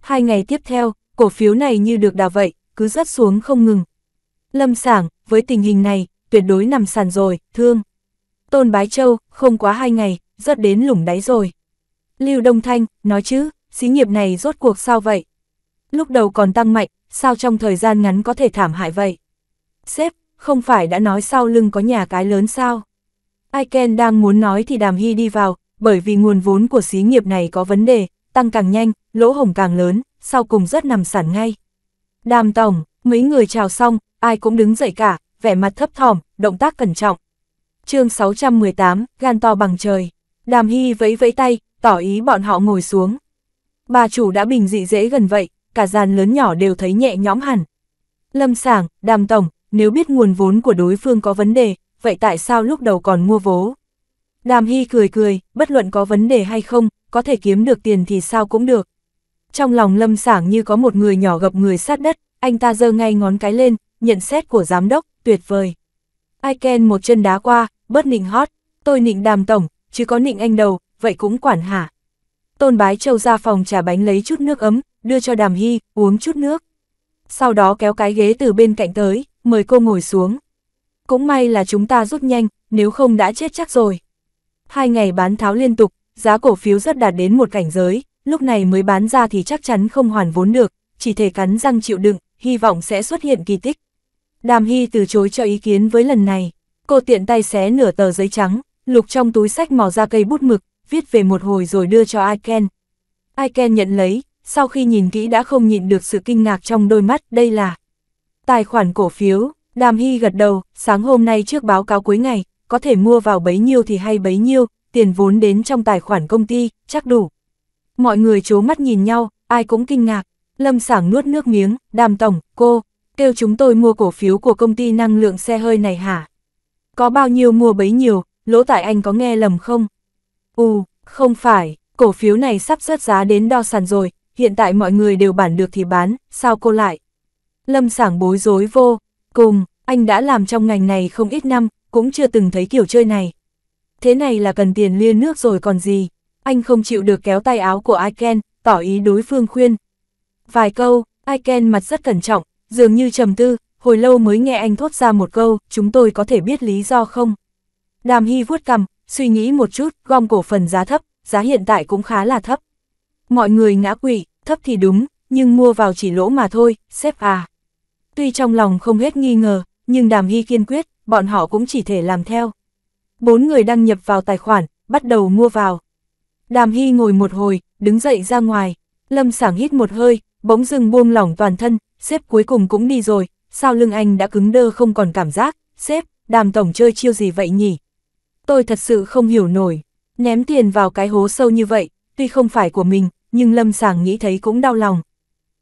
Hai ngày tiếp theo, cổ phiếu này như được đào vậy, cứ rớt xuống không ngừng. Lâm sảng, với tình hình này, tuyệt đối nằm sàn rồi, thương. Tôn Bái Châu, không quá hai ngày, rớt đến lủng đáy rồi. Lưu Đông Thanh, nói chứ, xí nghiệp này rốt cuộc sao vậy? lúc đầu còn tăng mạnh, sao trong thời gian ngắn có thể thảm hại vậy? Sếp, không phải đã nói sau lưng có nhà cái lớn sao? Aiken đang muốn nói thì Đàm Hy đi vào, bởi vì nguồn vốn của xí nghiệp này có vấn đề, tăng càng nhanh, lỗ hổng càng lớn, sau cùng rất nằm sản ngay. Đàm Tổng, mấy người chào xong, ai cũng đứng dậy cả, vẻ mặt thấp thỏm, động tác cẩn trọng. chương 618, gan to bằng trời. Đàm Hy vẫy vẫy tay, tỏ ý bọn họ ngồi xuống. Bà chủ đã bình dị dễ gần vậy, cả dàn lớn nhỏ đều thấy nhẹ nhõm hẳn. Lâm Sảng, Đàm Tổng, nếu biết nguồn vốn của đối phương có vấn đề, vậy tại sao lúc đầu còn mua vố? Đàm Hy cười cười, bất luận có vấn đề hay không, có thể kiếm được tiền thì sao cũng được. Trong lòng Lâm Sảng như có một người nhỏ gập người sát đất, anh ta giơ ngay ngón cái lên, nhận xét của giám đốc, tuyệt vời. Ai ken một chân đá qua, bớt nịnh hót, tôi nịnh Đàm Tổng, chứ có nịnh anh đầu, vậy cũng quản hả. Tôn Bái Châu ra phòng trà bánh lấy chút nước ấm, đưa cho đàm hy, uống chút nước. Sau đó kéo cái ghế từ bên cạnh tới, mời cô ngồi xuống. Cũng may là chúng ta rút nhanh, nếu không đã chết chắc rồi. Hai ngày bán tháo liên tục, giá cổ phiếu rất đạt đến một cảnh giới, lúc này mới bán ra thì chắc chắn không hoàn vốn được, chỉ thể cắn răng chịu đựng, hy vọng sẽ xuất hiện kỳ tích. Đàm Hy từ chối cho ý kiến với lần này, cô tiện tay xé nửa tờ giấy trắng, lục trong túi sách mò ra cây bút mực, viết về một hồi rồi đưa cho Aiken. Aiken nhận lấy, sau khi nhìn kỹ đã không nhịn được sự kinh ngạc trong đôi mắt, đây là tài khoản cổ phiếu, Đàm Hy gật đầu, sáng hôm nay trước báo cáo cuối ngày, có thể mua vào bấy nhiêu thì hay bấy nhiêu, tiền vốn đến trong tài khoản công ty, chắc đủ. Mọi người chố mắt nhìn nhau, ai cũng kinh ngạc, lâm sảng nuốt nước miếng, đàm tổng, cô, kêu chúng tôi mua cổ phiếu của công ty năng lượng xe hơi này hả? Có bao nhiêu mua bấy nhiêu, lỗ tại anh có nghe lầm không? Ù, không phải, cổ phiếu này sắp rớt giá đến đo sàn rồi, hiện tại mọi người đều bản được thì bán, sao cô lại? Lâm sảng bối rối vô, cùng, anh đã làm trong ngành này không ít năm, cũng chưa từng thấy kiểu chơi này. Thế này là cần tiền liên nước rồi còn gì, anh không chịu được kéo tay áo của Iken, tỏ ý đối phương khuyên. Vài câu, Iken mặt rất cẩn trọng, dường như trầm tư, hồi lâu mới nghe anh thốt ra một câu, chúng tôi có thể biết lý do không? Đàm Hy vuốt cằm, suy nghĩ một chút, gom cổ phần giá thấp, giá hiện tại cũng khá là thấp. Mọi người ngã quỵ thấp thì đúng, nhưng mua vào chỉ lỗ mà thôi, xếp à. Tuy trong lòng không hết nghi ngờ, nhưng Đàm Hy kiên quyết, bọn họ cũng chỉ thể làm theo. Bốn người đăng nhập vào tài khoản, bắt đầu mua vào. Đàm Hy ngồi một hồi, đứng dậy ra ngoài. Lâm sảng hít một hơi, bỗng dưng buông lỏng toàn thân, xếp cuối cùng cũng đi rồi, sao lưng anh đã cứng đơ không còn cảm giác, xếp, đàm tổng chơi chiêu gì vậy nhỉ? Tôi thật sự không hiểu nổi, ném tiền vào cái hố sâu như vậy, tuy không phải của mình, nhưng lâm sàng nghĩ thấy cũng đau lòng.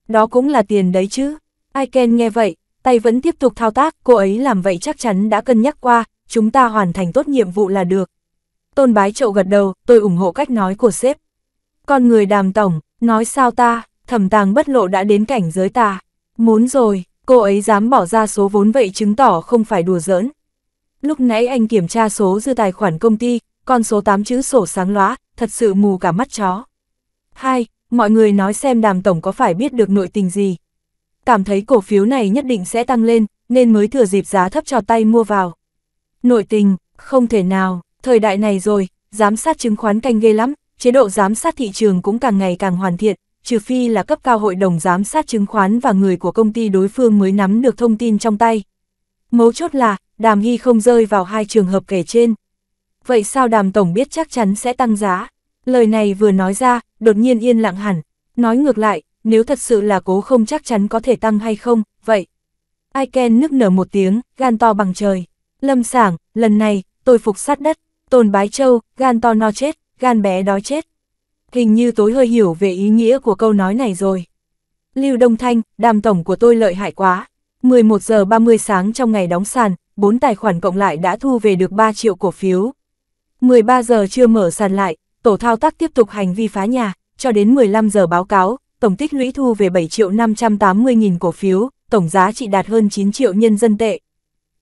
Đó cũng là tiền đấy chứ. Aiken nghe vậy, tay vẫn tiếp tục thao tác, cô ấy làm vậy chắc chắn đã cân nhắc qua, chúng ta hoàn thành tốt nhiệm vụ là được. Tôn bái trậu gật đầu, tôi ủng hộ cách nói của sếp. Con người đàm tổng, nói sao ta, thẩm tàng bất lộ đã đến cảnh giới ta. Muốn rồi, cô ấy dám bỏ ra số vốn vậy chứng tỏ không phải đùa giỡn. Lúc nãy anh kiểm tra số dư tài khoản công ty, con số 8 chữ sổ sáng lóa, thật sự mù cả mắt chó. Hai, mọi người nói xem đàm tổng có phải biết được nội tình gì. Cảm thấy cổ phiếu này nhất định sẽ tăng lên, nên mới thừa dịp giá thấp cho tay mua vào. Nội tình, không thể nào, thời đại này rồi, giám sát chứng khoán canh ghê lắm, chế độ giám sát thị trường cũng càng ngày càng hoàn thiện, trừ phi là cấp cao hội đồng giám sát chứng khoán và người của công ty đối phương mới nắm được thông tin trong tay. Mấu chốt là, đàm hy không rơi vào hai trường hợp kể trên. Vậy sao đàm tổng biết chắc chắn sẽ tăng giá? Lời này vừa nói ra, đột nhiên yên lặng hẳn. Nói ngược lại, nếu thật sự là cố không chắc chắn có thể tăng hay không, vậy. ai ken nức nở một tiếng, gan to bằng trời. Lâm sảng, lần này, tôi phục sát đất, tồn bái châu, gan to no chết, gan bé đói chết. Hình như tối hơi hiểu về ý nghĩa của câu nói này rồi. Lưu Đông Thanh, đàm tổng của tôi lợi hại quá. 11 giờ 30 sáng trong ngày đóng sàn, bốn tài khoản cộng lại đã thu về được 3 triệu cổ phiếu. 13 giờ chưa mở sàn lại, tổ thao tác tiếp tục hành vi phá nhà, cho đến 15 giờ báo cáo, tổng tích lũy thu về 7 triệu 580 nghìn cổ phiếu, tổng giá trị đạt hơn 9 triệu nhân dân tệ.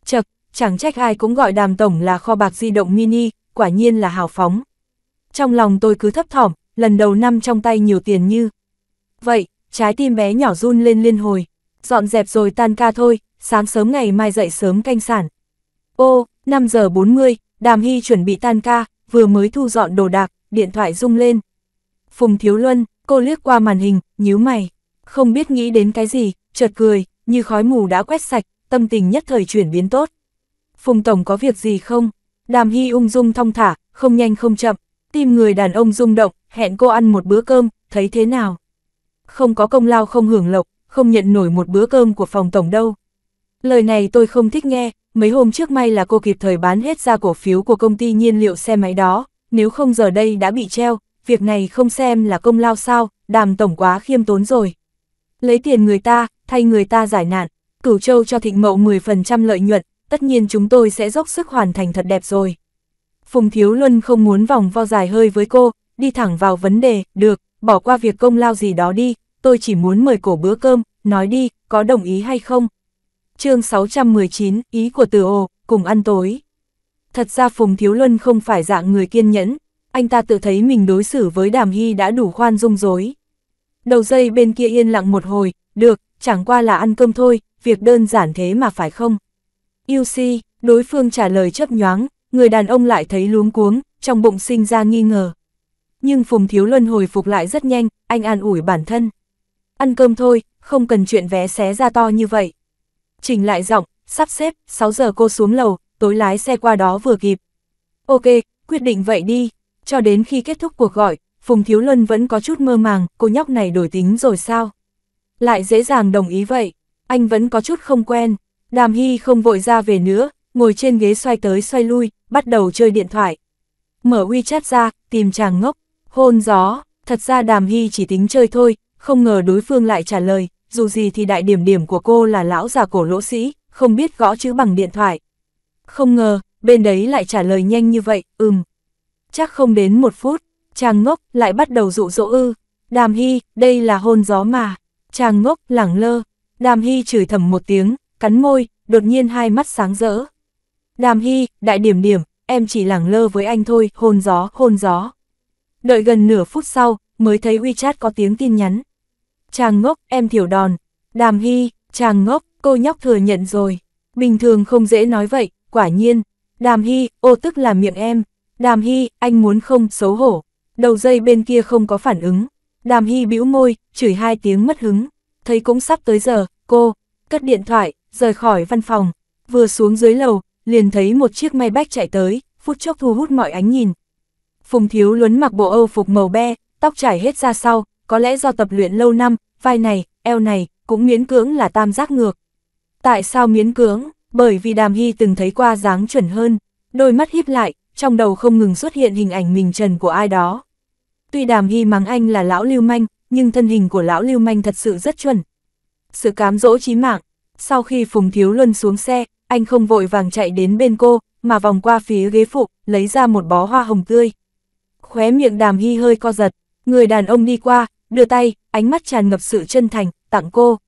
Chật, chẳng trách ai cũng gọi đàm tổng là kho bạc di động mini, quả nhiên là hào phóng. Trong lòng tôi cứ thấp thỏm, lần đầu năm trong tay nhiều tiền như. Vậy, trái tim bé nhỏ run lên liên hồi, dọn dẹp rồi tan ca thôi, sáng sớm ngày mai dậy sớm canh sản. Ô, 5 giờ 40, đàm hy chuẩn bị tan ca, vừa mới thu dọn đồ đạc, điện thoại rung lên. Phùng Thiếu Luân, cô liếc qua màn hình, nhíu mày, không biết nghĩ đến cái gì, chợt cười, như khói mù đã quét sạch, tâm tình nhất thời chuyển biến tốt. Phùng Tổng có việc gì không? Đàm Hy ung dung thong thả, không nhanh không chậm, tim người đàn ông rung động, hẹn cô ăn một bữa cơm, thấy thế nào? Không có công lao không hưởng lộc, không nhận nổi một bữa cơm của phòng Tổng đâu. Lời này tôi không thích nghe, mấy hôm trước may là cô kịp thời bán hết ra cổ phiếu của công ty nhiên liệu xe máy đó, nếu không giờ đây đã bị treo, việc này không xem là công lao sao, đàm tổng quá khiêm tốn rồi. Lấy tiền người ta, thay người ta giải nạn, cửu châu cho thịnh mậu 10% lợi nhuận, tất nhiên chúng tôi sẽ dốc sức hoàn thành thật đẹp rồi. Phùng Thiếu Luân không muốn vòng vo dài hơi với cô, đi thẳng vào vấn đề, được, bỏ qua việc công lao gì đó đi, tôi chỉ muốn mời cổ bữa cơm, nói đi, có đồng ý hay không? chương 619, ý của từ ồ, cùng ăn tối. Thật ra Phùng Thiếu Luân không phải dạng người kiên nhẫn, anh ta tự thấy mình đối xử với Đàm Hy đã đủ khoan dung dối. Đầu dây bên kia yên lặng một hồi, được, chẳng qua là ăn cơm thôi, việc đơn giản thế mà phải không? Yêu si, đối phương trả lời chấp nhoáng, người đàn ông lại thấy luống cuống, trong bụng sinh ra nghi ngờ. Nhưng Phùng Thiếu Luân hồi phục lại rất nhanh, anh an ủi bản thân. Ăn cơm thôi, không cần chuyện vé xé ra to như vậy. chỉnh lại giọng, sắp xếp, 6 giờ cô xuống lầu, tối lái xe qua đó vừa kịp. Ok, quyết định vậy đi. Cho đến khi kết thúc cuộc gọi, Phùng Thiếu Luân vẫn có chút mơ màng, cô nhóc này đổi tính rồi sao? Lại dễ dàng đồng ý vậy, anh vẫn có chút không quen. Đàm Hy không vội ra về nữa, ngồi trên ghế xoay tới xoay lui, bắt đầu chơi điện thoại. Mở WeChat ra, tìm chàng ngốc, hôn gió, thật ra Đàm Hy chỉ tính chơi thôi, không ngờ đối phương lại trả lời, dù gì thì đại điểm điểm của cô là lão già cổ lỗ sĩ, không biết gõ chữ bằng điện thoại. Không ngờ, bên đấy lại trả lời nhanh như vậy, ừm. Chắc không đến một phút, chàng ngốc lại bắt đầu dụ dỗ ư. Đàm Hy, đây là hôn gió mà. Chàng ngốc, lẳng lơ. Đàm Hy chửi thầm một tiếng, cắn môi, đột nhiên hai mắt sáng rỡ. Đàm Hy, đại điểm điểm, em chỉ lẳng lơ với anh thôi, hôn gió, hôn gió. Đợi gần nửa phút sau, mới thấy WeChat có tiếng tin nhắn. Chàng ngốc, em thiểu đòn. Đàm Hy, chàng ngốc, cô nhóc thừa nhận rồi. Bình thường không dễ nói vậy, quả nhiên, đàm hy, ô tức là miệng em, đàm hy, anh muốn không, xấu hổ, đầu dây bên kia không có phản ứng, đàm hy bĩu môi, chửi hai tiếng mất hứng, thấy cũng sắp tới giờ, cô, cất điện thoại, rời khỏi văn phòng, vừa xuống dưới lầu, liền thấy một chiếc may bách chạy tới, phút chốc thu hút mọi ánh nhìn. Phùng Thiếu Luấn mặc bộ Âu phục màu be, tóc trải hết ra sau, có lẽ do tập luyện lâu năm, vai này, eo này, cũng miễn cưỡng là tam giác ngược. Tại sao miễn cưỡng? bởi vì Đàm Hy từng thấy qua dáng chuẩn hơn, đôi mắt híp lại, trong đầu không ngừng xuất hiện hình ảnh mình trần của ai đó. Tuy Đàm Hy mắng anh là lão lưu manh, nhưng thân hình của lão lưu manh thật sự rất chuẩn. Sự cám dỗ chí mạng, sau khi Phùng Thiếu Luân xuống xe, anh không vội vàng chạy đến bên cô, mà vòng qua phía ghế phụ, lấy ra một bó hoa hồng tươi. Khóe miệng Đàm Hy hơi co giật, người đàn ông đi qua, đưa tay, ánh mắt tràn ngập sự chân thành, tặng cô.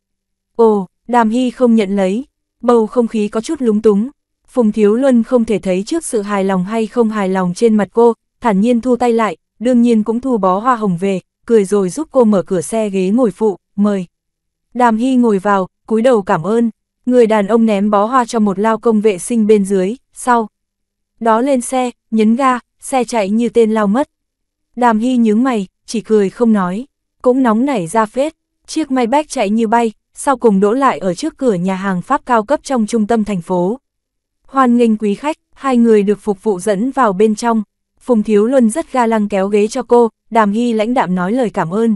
Ồ, Đàm Hy không nhận lấy, Bầu không khí có chút lúng túng, Phùng Thiếu Luân không thể thấy trước sự hài lòng hay không hài lòng trên mặt cô, thản nhiên thu tay lại, đương nhiên cũng thu bó hoa hồng về, cười rồi giúp cô mở cửa xe ghế ngồi phụ, mời. Đàm Hy ngồi vào, cúi đầu cảm ơn, người đàn ông ném bó hoa cho một lao công vệ sinh bên dưới, sau. Đó lên xe, nhấn ga, xe chạy như tên lao mất. Đàm Hy nhướng mày, chỉ cười không nói, cũng nóng nảy ra phết, chiếc may Maybach chạy như bay, sau cùng đỗ lại ở trước cửa nhà hàng Pháp cao cấp trong trung tâm thành phố. Hoan nghênh quý khách, hai người được phục vụ dẫn vào bên trong. Phùng Thiếu Luân rất ga lăng kéo ghế cho cô, đàm hy lãnh đạm nói lời cảm ơn.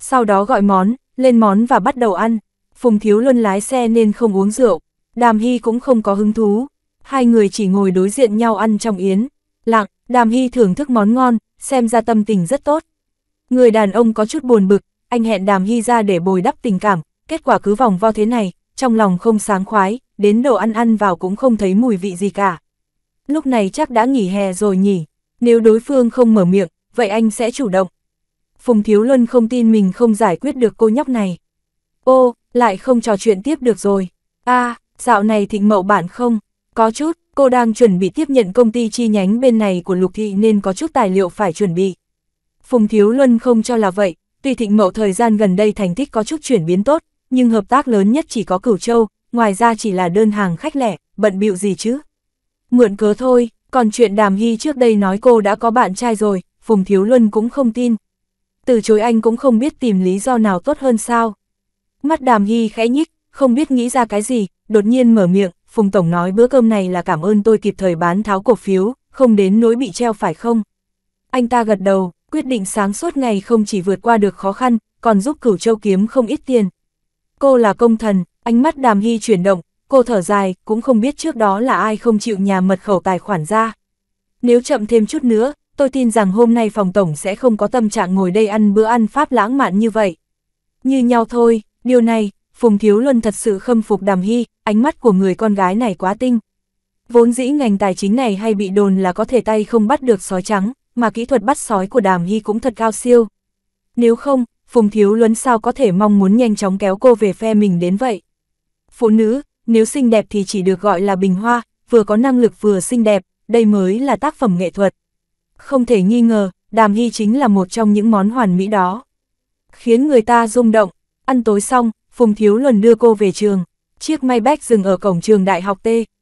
Sau đó gọi món, lên món và bắt đầu ăn. Phùng Thiếu Luân lái xe nên không uống rượu, đàm hy cũng không có hứng thú. Hai người chỉ ngồi đối diện nhau ăn trong yến. Lặng, đàm hy thưởng thức món ngon, xem ra tâm tình rất tốt. Người đàn ông có chút buồn bực, anh hẹn đàm hy ra để bồi đắp tình cảm, kết quả cứ vòng vo thế này, trong lòng không sáng khoái, đến đồ ăn ăn vào cũng không thấy mùi vị gì cả. Lúc này chắc đã nghỉ hè rồi nhỉ, nếu đối phương không mở miệng, vậy anh sẽ chủ động. Phùng Thiếu Luân không tin mình không giải quyết được cô nhóc này. Ô, lại không trò chuyện tiếp được rồi. a à, dạo này thịnh mậu bản không? Có chút, cô đang chuẩn bị tiếp nhận công ty chi nhánh bên này của Lục Thị nên có chút tài liệu phải chuẩn bị. Phùng Thiếu Luân không cho là vậy, tuy thịnh mậu thời gian gần đây thành tích có chút chuyển biến tốt, nhưng hợp tác lớn nhất chỉ có Cửu Châu, ngoài ra chỉ là đơn hàng khách lẻ, bận bịu gì chứ. Mượn cớ thôi, còn chuyện Đàm Hy trước đây nói cô đã có bạn trai rồi, Phùng Thiếu Luân cũng không tin. Từ chối anh cũng không biết tìm lý do nào tốt hơn sao. Mắt Đàm Hy khẽ nhích, không biết nghĩ ra cái gì, đột nhiên mở miệng, Phùng Tổng nói bữa cơm này là cảm ơn tôi kịp thời bán tháo cổ phiếu, không đến nỗi bị treo phải không? Anh ta gật đầu, quyết định sáng suốt ngày không chỉ vượt qua được khó khăn, còn giúp cửu châu kiếm không ít tiền, Cô là công thần, ánh mắt đàm hy chuyển động, cô thở dài, cũng không biết trước đó là ai không chịu nhà mật khẩu tài khoản ra. Nếu chậm thêm chút nữa, tôi tin rằng hôm nay phòng tổng sẽ không có tâm trạng ngồi đây ăn bữa ăn pháp lãng mạn như vậy. Như nhau thôi, điều này, Phùng Thiếu Luân thật sự khâm phục đàm hy, ánh mắt của người con gái này quá tinh. Vốn dĩ ngành tài chính này hay bị đồn là có thể tay không bắt được sói trắng, mà kỹ thuật bắt sói của đàm hy cũng thật cao siêu. Nếu không, Phùng Thiếu Luân sao có thể mong muốn nhanh chóng kéo cô về phe mình đến vậy. Phụ nữ, nếu xinh đẹp thì chỉ được gọi là bình hoa, vừa có năng lực vừa xinh đẹp, đây mới là tác phẩm nghệ thuật. Không thể nghi ngờ, Đàm Hy chính là một trong những món hoàn mỹ đó. Khiến người ta rung động, ăn tối xong, Phùng Thiếu Luân đưa cô về trường. Chiếc may Maybach dừng ở cổng trường đại học T,